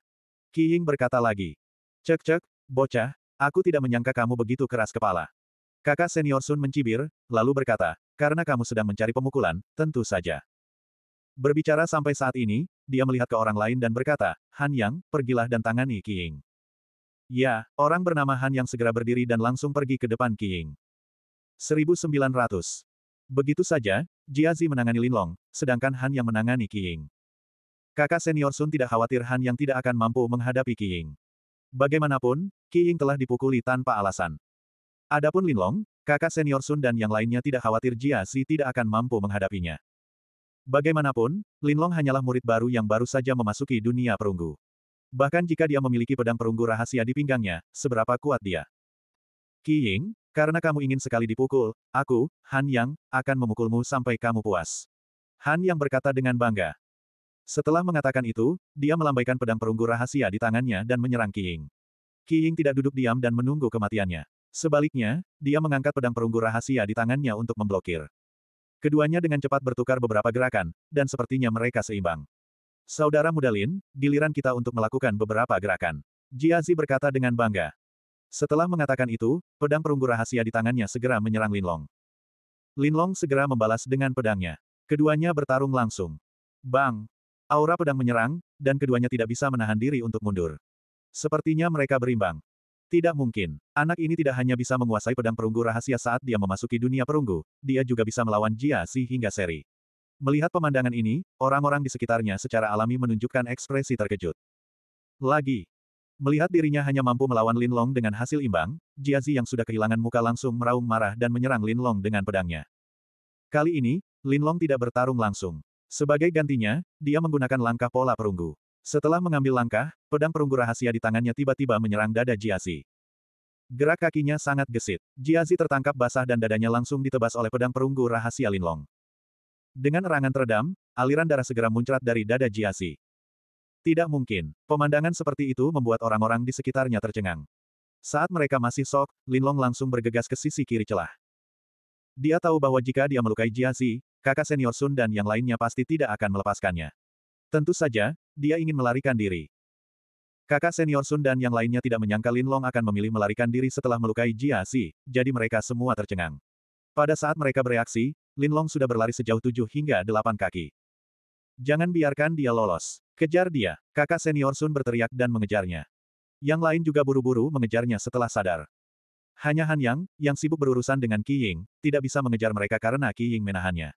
Qi Ying berkata lagi. Cek cek, bocah, aku tidak menyangka kamu begitu keras kepala. Kakak senior Sun mencibir, lalu berkata, karena kamu sedang mencari pemukulan, tentu saja. Berbicara sampai saat ini, dia melihat ke orang lain dan berkata, Han Yang, pergilah dan tangani Qi Ying. Ya, orang bernama Han yang segera berdiri dan langsung pergi ke depan Qing. 1900. Begitu saja, Jiazi menangani Linlong, sedangkan Han yang menangani Qing. Kakak senior Sun tidak khawatir Han yang tidak akan mampu menghadapi Qing. Bagaimanapun, Qing telah dipukuli tanpa alasan. Adapun Linlong, kakak senior Sun dan yang lainnya tidak khawatir Jiazi tidak akan mampu menghadapinya. Bagaimanapun, Linlong hanyalah murid baru yang baru saja memasuki dunia perunggu. Bahkan jika dia memiliki pedang perunggu rahasia di pinggangnya, seberapa kuat dia. Qi Ying, karena kamu ingin sekali dipukul, aku, Han Yang, akan memukulmu sampai kamu puas. Han Yang berkata dengan bangga. Setelah mengatakan itu, dia melambaikan pedang perunggu rahasia di tangannya dan menyerang Qi Ying. Qi Ying tidak duduk diam dan menunggu kematiannya. Sebaliknya, dia mengangkat pedang perunggu rahasia di tangannya untuk memblokir. Keduanya dengan cepat bertukar beberapa gerakan, dan sepertinya mereka seimbang. Saudara muda Lin, giliran kita untuk melakukan beberapa gerakan. Jiazi berkata dengan bangga. Setelah mengatakan itu, pedang perunggu rahasia di tangannya segera menyerang Linlong. Linlong segera membalas dengan pedangnya. Keduanya bertarung langsung. Bang! Aura pedang menyerang, dan keduanya tidak bisa menahan diri untuk mundur. Sepertinya mereka berimbang. Tidak mungkin. Anak ini tidak hanya bisa menguasai pedang perunggu rahasia saat dia memasuki dunia perunggu, dia juga bisa melawan Jia Si hingga seri. Melihat pemandangan ini, orang-orang di sekitarnya secara alami menunjukkan ekspresi terkejut. Lagi. Melihat dirinya hanya mampu melawan Lin Long dengan hasil imbang, Jiazi yang sudah kehilangan muka langsung meraung marah dan menyerang Lin Long dengan pedangnya. Kali ini, Lin Long tidak bertarung langsung. Sebagai gantinya, dia menggunakan langkah pola perunggu. Setelah mengambil langkah, pedang perunggu rahasia di tangannya tiba-tiba menyerang dada Jiazi. Gerak kakinya sangat gesit. Jiazi tertangkap basah dan dadanya langsung ditebas oleh pedang perunggu rahasia Lin Long. Dengan erangan teredam, aliran darah segera muncrat dari dada Jiasi. Tidak mungkin. Pemandangan seperti itu membuat orang-orang di sekitarnya tercengang. Saat mereka masih sok, Linlong langsung bergegas ke sisi kiri celah. Dia tahu bahwa jika dia melukai Jiasi, kakak senior Sun dan yang lainnya pasti tidak akan melepaskannya. Tentu saja, dia ingin melarikan diri. Kakak senior Sun dan yang lainnya tidak menyangka Linlong akan memilih melarikan diri setelah melukai Jiasi, jadi mereka semua tercengang. Pada saat mereka bereaksi, Linlong sudah berlari sejauh tujuh hingga delapan kaki. Jangan biarkan dia lolos. Kejar dia. Kakak senior Sun berteriak dan mengejarnya. Yang lain juga buru-buru mengejarnya setelah sadar. Hanya Han Yang, yang sibuk berurusan dengan Qi Ying, tidak bisa mengejar mereka karena Qi Ying menahannya.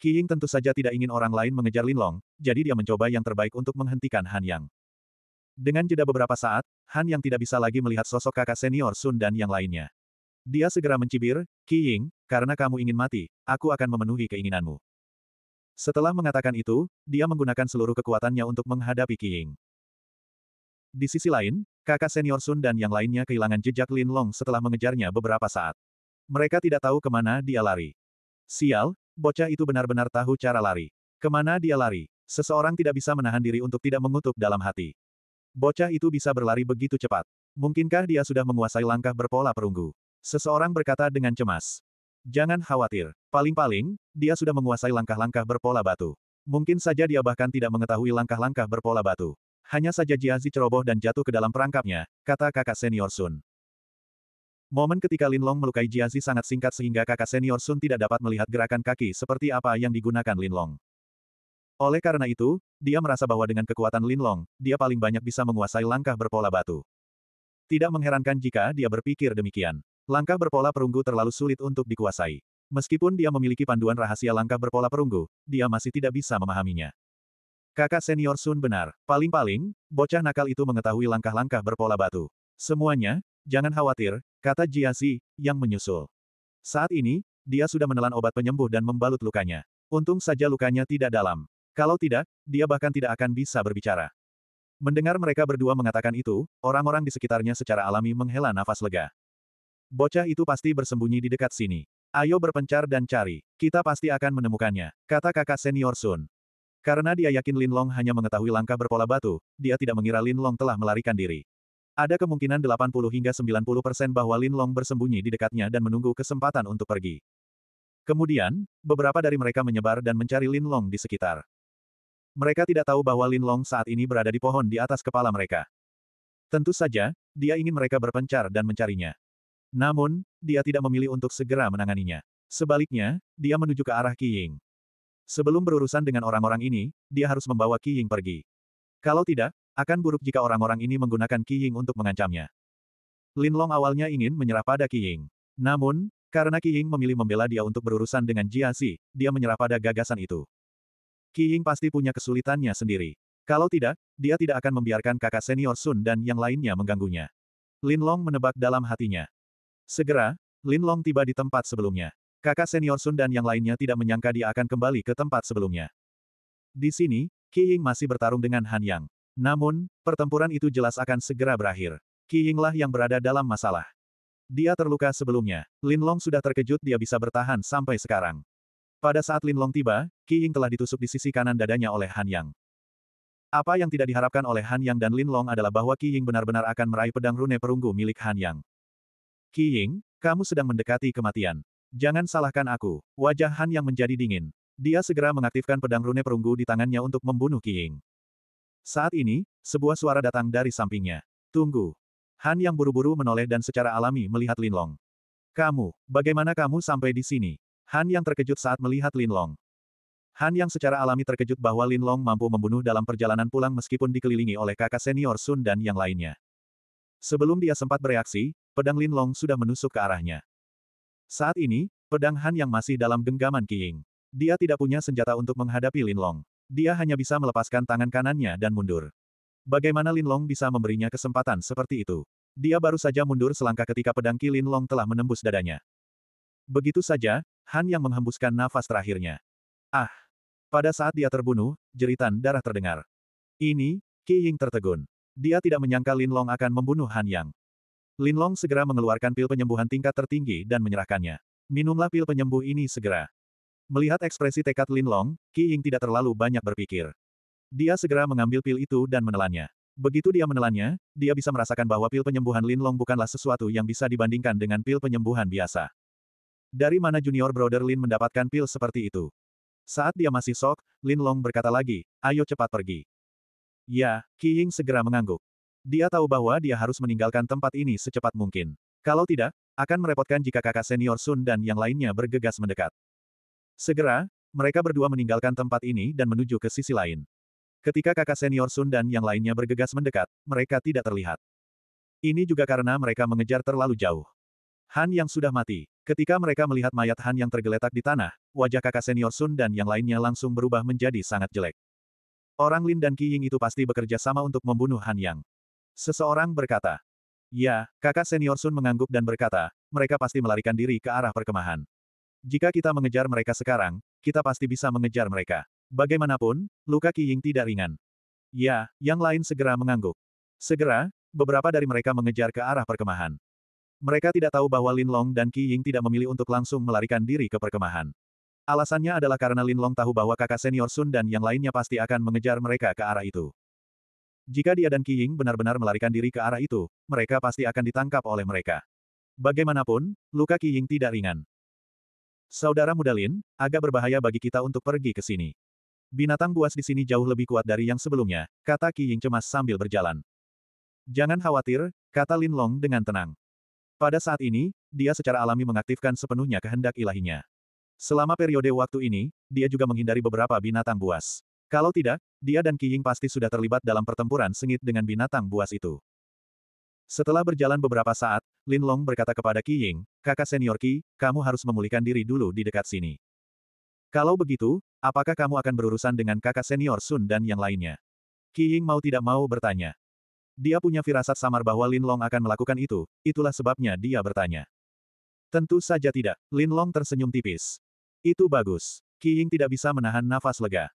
Qi Ying tentu saja tidak ingin orang lain mengejar Linlong, jadi dia mencoba yang terbaik untuk menghentikan Han Yang. Dengan jeda beberapa saat, Han Yang tidak bisa lagi melihat sosok kakak senior Sun dan yang lainnya. Dia segera mencibir, Qi Ying, karena kamu ingin mati, aku akan memenuhi keinginanmu. Setelah mengatakan itu, dia menggunakan seluruh kekuatannya untuk menghadapi Qi Ying. Di sisi lain, kakak senior Sun dan yang lainnya kehilangan jejak Lin Long setelah mengejarnya beberapa saat. Mereka tidak tahu kemana dia lari. Sial, bocah itu benar-benar tahu cara lari. Kemana dia lari? Seseorang tidak bisa menahan diri untuk tidak mengutuk dalam hati. Bocah itu bisa berlari begitu cepat. Mungkinkah dia sudah menguasai langkah berpola perunggu? Seseorang berkata dengan cemas. Jangan khawatir. Paling-paling, dia sudah menguasai langkah-langkah berpola batu. Mungkin saja dia bahkan tidak mengetahui langkah-langkah berpola batu. Hanya saja Jiazi ceroboh dan jatuh ke dalam perangkapnya, kata kakak senior Sun. Momen ketika Lin Long melukai Jiazi sangat singkat sehingga kakak senior Sun tidak dapat melihat gerakan kaki seperti apa yang digunakan Lin Long. Oleh karena itu, dia merasa bahwa dengan kekuatan Lin Long, dia paling banyak bisa menguasai langkah berpola batu. Tidak mengherankan jika dia berpikir demikian. Langkah berpola perunggu terlalu sulit untuk dikuasai. Meskipun dia memiliki panduan rahasia langkah berpola perunggu, dia masih tidak bisa memahaminya. Kakak senior Sun benar. Paling-paling, bocah nakal itu mengetahui langkah-langkah berpola batu. Semuanya, jangan khawatir, kata Jia Zi, yang menyusul. Saat ini, dia sudah menelan obat penyembuh dan membalut lukanya. Untung saja lukanya tidak dalam. Kalau tidak, dia bahkan tidak akan bisa berbicara. Mendengar mereka berdua mengatakan itu, orang-orang di sekitarnya secara alami menghela nafas lega. Bocah itu pasti bersembunyi di dekat sini. Ayo berpencar dan cari. Kita pasti akan menemukannya, kata kakak senior Sun. Karena dia yakin Lin Long hanya mengetahui langkah berpola batu, dia tidak mengira Lin Long telah melarikan diri. Ada kemungkinan 80 hingga 90 persen bahwa Lin Long bersembunyi di dekatnya dan menunggu kesempatan untuk pergi. Kemudian, beberapa dari mereka menyebar dan mencari Lin Long di sekitar. Mereka tidak tahu bahwa Lin Long saat ini berada di pohon di atas kepala mereka. Tentu saja, dia ingin mereka berpencar dan mencarinya. Namun, dia tidak memilih untuk segera menanganinya. Sebaliknya, dia menuju ke arah Qi Ying. Sebelum berurusan dengan orang-orang ini, dia harus membawa Qi Ying pergi. Kalau tidak, akan buruk jika orang-orang ini menggunakan Qi Ying untuk mengancamnya. Lin Long awalnya ingin menyerah pada Qi Ying. Namun, karena Qi Ying memilih membela dia untuk berurusan dengan Jia Xi, dia menyerah pada gagasan itu. Qi Ying pasti punya kesulitannya sendiri. Kalau tidak, dia tidak akan membiarkan kakak senior Sun dan yang lainnya mengganggunya. Lin Long menebak dalam hatinya. Segera, Lin Long tiba di tempat sebelumnya. Kakak senior Sun dan yang lainnya tidak menyangka dia akan kembali ke tempat sebelumnya. Di sini, Qi Ying masih bertarung dengan Han Yang. Namun, pertempuran itu jelas akan segera berakhir. Qi Ying lah yang berada dalam masalah. Dia terluka sebelumnya. Lin Long sudah terkejut dia bisa bertahan sampai sekarang. Pada saat Lin Long tiba, Qi Ying telah ditusuk di sisi kanan dadanya oleh Han Yang. Apa yang tidak diharapkan oleh Han Yang dan Lin Long adalah bahwa Qi Ying benar-benar akan meraih pedang rune perunggu milik Han Yang. Qi Ying, kamu sedang mendekati kematian. Jangan salahkan aku. Wajah Han yang menjadi dingin. Dia segera mengaktifkan pedang rune perunggu di tangannya untuk membunuh Qi Ying. Saat ini, sebuah suara datang dari sampingnya. Tunggu. Han yang buru-buru menoleh dan secara alami melihat Lin Long. Kamu, bagaimana kamu sampai di sini? Han yang terkejut saat melihat Lin Long. Han yang secara alami terkejut bahwa Lin Long mampu membunuh dalam perjalanan pulang meskipun dikelilingi oleh kakak senior Sun dan yang lainnya. Sebelum dia sempat bereaksi, pedang Linlong sudah menusuk ke arahnya. Saat ini, pedang Han yang masih dalam genggaman Qing. Dia tidak punya senjata untuk menghadapi Linlong. Dia hanya bisa melepaskan tangan kanannya dan mundur. Bagaimana Linlong bisa memberinya kesempatan seperti itu? Dia baru saja mundur selangkah ketika pedang Qi Linlong telah menembus dadanya. Begitu saja, Han yang menghembuskan nafas terakhirnya. Ah! Pada saat dia terbunuh, jeritan darah terdengar. Ini, Qi Ying tertegun. Dia tidak menyangka Linlong akan membunuh Han Yang. Lin Long segera mengeluarkan pil penyembuhan tingkat tertinggi dan menyerahkannya. Minumlah pil penyembuh ini segera. Melihat ekspresi tekad Lin Long, Qi Ying tidak terlalu banyak berpikir. Dia segera mengambil pil itu dan menelannya. Begitu dia menelannya, dia bisa merasakan bahwa pil penyembuhan Lin Long bukanlah sesuatu yang bisa dibandingkan dengan pil penyembuhan biasa. Dari mana junior brother Lin mendapatkan pil seperti itu? Saat dia masih sok, Long berkata lagi, ayo cepat pergi. Ya, Qi Ying segera mengangguk. Dia tahu bahwa dia harus meninggalkan tempat ini secepat mungkin. Kalau tidak, akan merepotkan jika kakak senior Sun dan yang lainnya bergegas mendekat. Segera, mereka berdua meninggalkan tempat ini dan menuju ke sisi lain. Ketika kakak senior Sun dan yang lainnya bergegas mendekat, mereka tidak terlihat. Ini juga karena mereka mengejar terlalu jauh. Han yang sudah mati. Ketika mereka melihat mayat Han yang tergeletak di tanah, wajah kakak senior Sun dan yang lainnya langsung berubah menjadi sangat jelek. Orang Lin dan Qi Ying itu pasti bekerja sama untuk membunuh Han Yang. Seseorang berkata. Ya, kakak senior Sun mengangguk dan berkata, mereka pasti melarikan diri ke arah perkemahan. Jika kita mengejar mereka sekarang, kita pasti bisa mengejar mereka. Bagaimanapun, luka Ki Ying tidak ringan. Ya, yang lain segera mengangguk. Segera, beberapa dari mereka mengejar ke arah perkemahan. Mereka tidak tahu bahwa Lin Long dan Ki Ying tidak memilih untuk langsung melarikan diri ke perkemahan. Alasannya adalah karena Lin Long tahu bahwa kakak senior Sun dan yang lainnya pasti akan mengejar mereka ke arah itu. Jika dia dan Ying benar-benar melarikan diri ke arah itu, mereka pasti akan ditangkap oleh mereka. Bagaimanapun, luka Ying tidak ringan. Saudara muda Lin, agak berbahaya bagi kita untuk pergi ke sini. Binatang buas di sini jauh lebih kuat dari yang sebelumnya, kata Ying cemas sambil berjalan. Jangan khawatir, kata Lin Long dengan tenang. Pada saat ini, dia secara alami mengaktifkan sepenuhnya kehendak ilahinya. Selama periode waktu ini, dia juga menghindari beberapa binatang buas. Kalau tidak, dia dan Ying pasti sudah terlibat dalam pertempuran sengit dengan binatang buas itu. Setelah berjalan beberapa saat, Lin Long berkata kepada Qi Ying, kakak senior Qi, kamu harus memulihkan diri dulu di dekat sini. Kalau begitu, apakah kamu akan berurusan dengan kakak senior Sun dan yang lainnya? Qi Ying mau tidak mau bertanya. Dia punya firasat samar bahwa Lin Long akan melakukan itu, itulah sebabnya dia bertanya. Tentu saja tidak, Lin Long tersenyum tipis. Itu bagus. Qi Ying tidak bisa menahan nafas lega.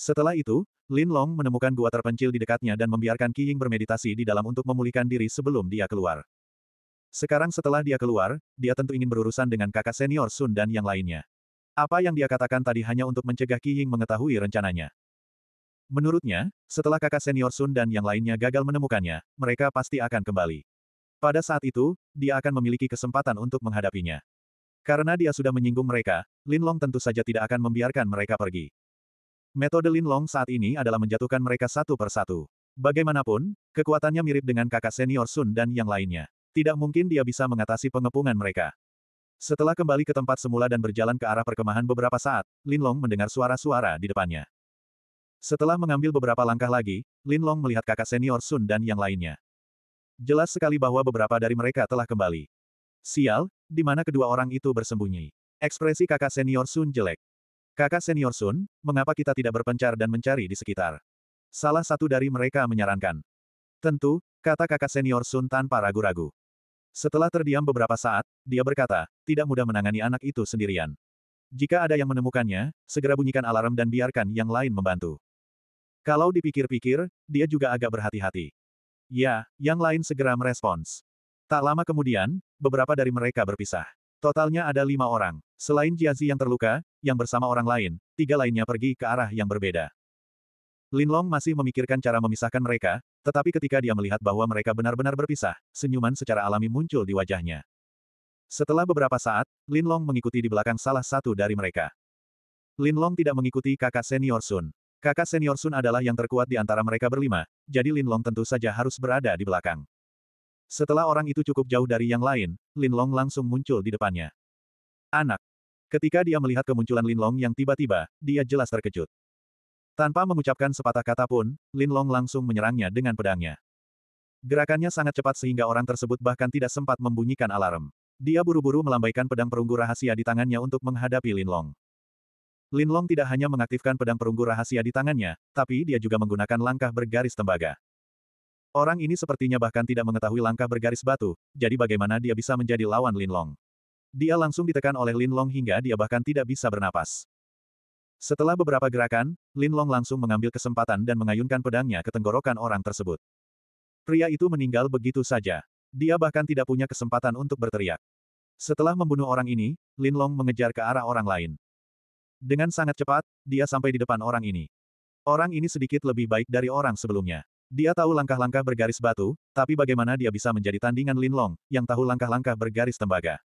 Setelah itu, Lin Long menemukan gua terpencil di dekatnya dan membiarkan Qi Ying bermeditasi di dalam untuk memulihkan diri sebelum dia keluar. Sekarang setelah dia keluar, dia tentu ingin berurusan dengan kakak senior Sun dan yang lainnya. Apa yang dia katakan tadi hanya untuk mencegah Qi Ying mengetahui rencananya. Menurutnya, setelah kakak senior Sun dan yang lainnya gagal menemukannya, mereka pasti akan kembali. Pada saat itu, dia akan memiliki kesempatan untuk menghadapinya. Karena dia sudah menyinggung mereka, Lin Long tentu saja tidak akan membiarkan mereka pergi. Metode Lin Long saat ini adalah menjatuhkan mereka satu per satu. Bagaimanapun, kekuatannya mirip dengan kakak senior Sun dan yang lainnya. Tidak mungkin dia bisa mengatasi pengepungan mereka. Setelah kembali ke tempat semula dan berjalan ke arah perkemahan beberapa saat, Lin Long mendengar suara-suara di depannya. Setelah mengambil beberapa langkah lagi, Lin Long melihat kakak senior Sun dan yang lainnya. Jelas sekali bahwa beberapa dari mereka telah kembali. Sial, di mana kedua orang itu bersembunyi. Ekspresi kakak senior Sun jelek. Kakak senior Sun, mengapa kita tidak berpencar dan mencari di sekitar? Salah satu dari mereka menyarankan. Tentu, kata kakak senior Sun tanpa ragu-ragu. Setelah terdiam beberapa saat, dia berkata, tidak mudah menangani anak itu sendirian. Jika ada yang menemukannya, segera bunyikan alarm dan biarkan yang lain membantu. Kalau dipikir-pikir, dia juga agak berhati-hati. Ya, yang lain segera merespons. Tak lama kemudian, beberapa dari mereka berpisah. Totalnya ada lima orang. Selain Jiazi yang terluka, yang bersama orang lain, tiga lainnya pergi ke arah yang berbeda. Linlong masih memikirkan cara memisahkan mereka, tetapi ketika dia melihat bahwa mereka benar-benar berpisah, senyuman secara alami muncul di wajahnya. Setelah beberapa saat, Linlong mengikuti di belakang salah satu dari mereka. Linlong tidak mengikuti kakak senior Sun. Kakak senior Sun adalah yang terkuat di antara mereka berlima, jadi Linlong tentu saja harus berada di belakang. Setelah orang itu cukup jauh dari yang lain, Lin Long langsung muncul di depannya. Anak. Ketika dia melihat kemunculan Lin Long yang tiba-tiba, dia jelas terkejut. Tanpa mengucapkan sepatah kata pun, Lin Long langsung menyerangnya dengan pedangnya. Gerakannya sangat cepat sehingga orang tersebut bahkan tidak sempat membunyikan alarm. Dia buru-buru melambaikan pedang perunggu rahasia di tangannya untuk menghadapi Lin Long. Lin Long tidak hanya mengaktifkan pedang perunggu rahasia di tangannya, tapi dia juga menggunakan langkah bergaris tembaga. Orang ini sepertinya bahkan tidak mengetahui langkah bergaris batu, jadi bagaimana dia bisa menjadi lawan Lin Long? Dia langsung ditekan oleh Lin Long hingga dia bahkan tidak bisa bernapas. Setelah beberapa gerakan, Lin Long langsung mengambil kesempatan dan mengayunkan pedangnya ke tenggorokan orang tersebut. Pria itu meninggal begitu saja. Dia bahkan tidak punya kesempatan untuk berteriak. Setelah membunuh orang ini, Lin Long mengejar ke arah orang lain. Dengan sangat cepat, dia sampai di depan orang ini. Orang ini sedikit lebih baik dari orang sebelumnya. Dia tahu langkah-langkah bergaris batu, tapi bagaimana dia bisa menjadi tandingan Lin Long, yang tahu langkah-langkah bergaris tembaga.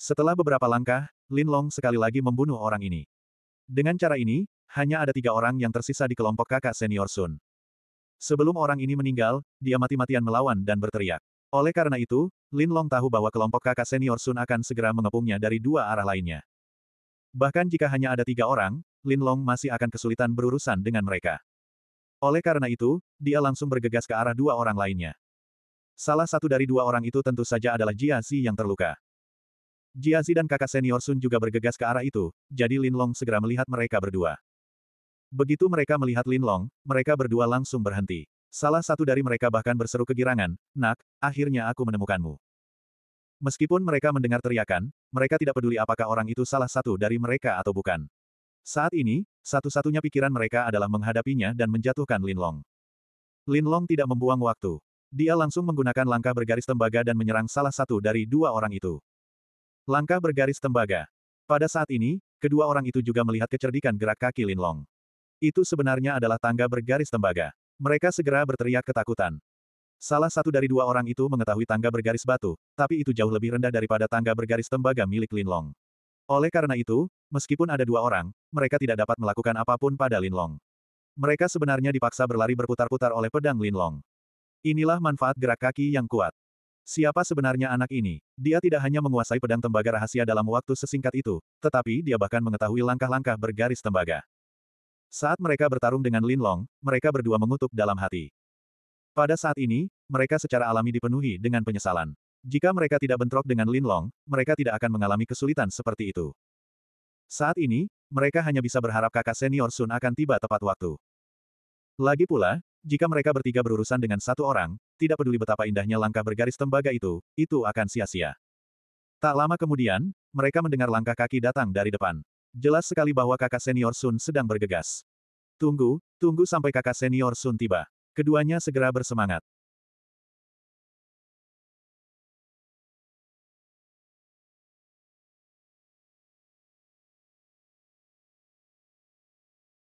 Setelah beberapa langkah, Lin Long sekali lagi membunuh orang ini. Dengan cara ini, hanya ada tiga orang yang tersisa di kelompok kakak senior Sun. Sebelum orang ini meninggal, dia mati-matian melawan dan berteriak. Oleh karena itu, Lin Long tahu bahwa kelompok kakak senior Sun akan segera mengepungnya dari dua arah lainnya. Bahkan jika hanya ada tiga orang, Lin Long masih akan kesulitan berurusan dengan mereka. Oleh karena itu, dia langsung bergegas ke arah dua orang lainnya. Salah satu dari dua orang itu tentu saja adalah Jia Xi yang terluka. Jia Xi dan kakak senior Sun juga bergegas ke arah itu, jadi Lin Long segera melihat mereka berdua. Begitu mereka melihat Lin Long, mereka berdua langsung berhenti. Salah satu dari mereka bahkan berseru kegirangan, Nak, akhirnya aku menemukanmu. Meskipun mereka mendengar teriakan, mereka tidak peduli apakah orang itu salah satu dari mereka atau bukan. Saat ini, satu-satunya pikiran mereka adalah menghadapinya dan menjatuhkan Lin Long. Lin Long tidak membuang waktu. Dia langsung menggunakan langkah bergaris tembaga dan menyerang salah satu dari dua orang itu. Langkah bergaris tembaga. Pada saat ini, kedua orang itu juga melihat kecerdikan gerak kaki Lin Long. Itu sebenarnya adalah tangga bergaris tembaga. Mereka segera berteriak ketakutan. Salah satu dari dua orang itu mengetahui tangga bergaris batu, tapi itu jauh lebih rendah daripada tangga bergaris tembaga milik Lin Long. Oleh karena itu, meskipun ada dua orang, mereka tidak dapat melakukan apapun pada Linlong. Mereka sebenarnya dipaksa berlari berputar-putar oleh pedang Linlong. Inilah manfaat gerak kaki yang kuat. Siapa sebenarnya anak ini? Dia tidak hanya menguasai pedang tembaga rahasia dalam waktu sesingkat itu, tetapi dia bahkan mengetahui langkah-langkah bergaris tembaga. Saat mereka bertarung dengan Lin Long, mereka berdua mengutuk dalam hati. Pada saat ini, mereka secara alami dipenuhi dengan penyesalan. Jika mereka tidak bentrok dengan Lin Long, mereka tidak akan mengalami kesulitan seperti itu. Saat ini, mereka hanya bisa berharap kakak senior Sun akan tiba tepat waktu. Lagi pula, jika mereka bertiga berurusan dengan satu orang, tidak peduli betapa indahnya langkah bergaris tembaga itu, itu akan sia-sia. Tak lama kemudian, mereka mendengar langkah kaki datang dari depan. Jelas sekali bahwa kakak senior Sun sedang bergegas. Tunggu, tunggu sampai kakak senior Sun tiba. Keduanya segera bersemangat.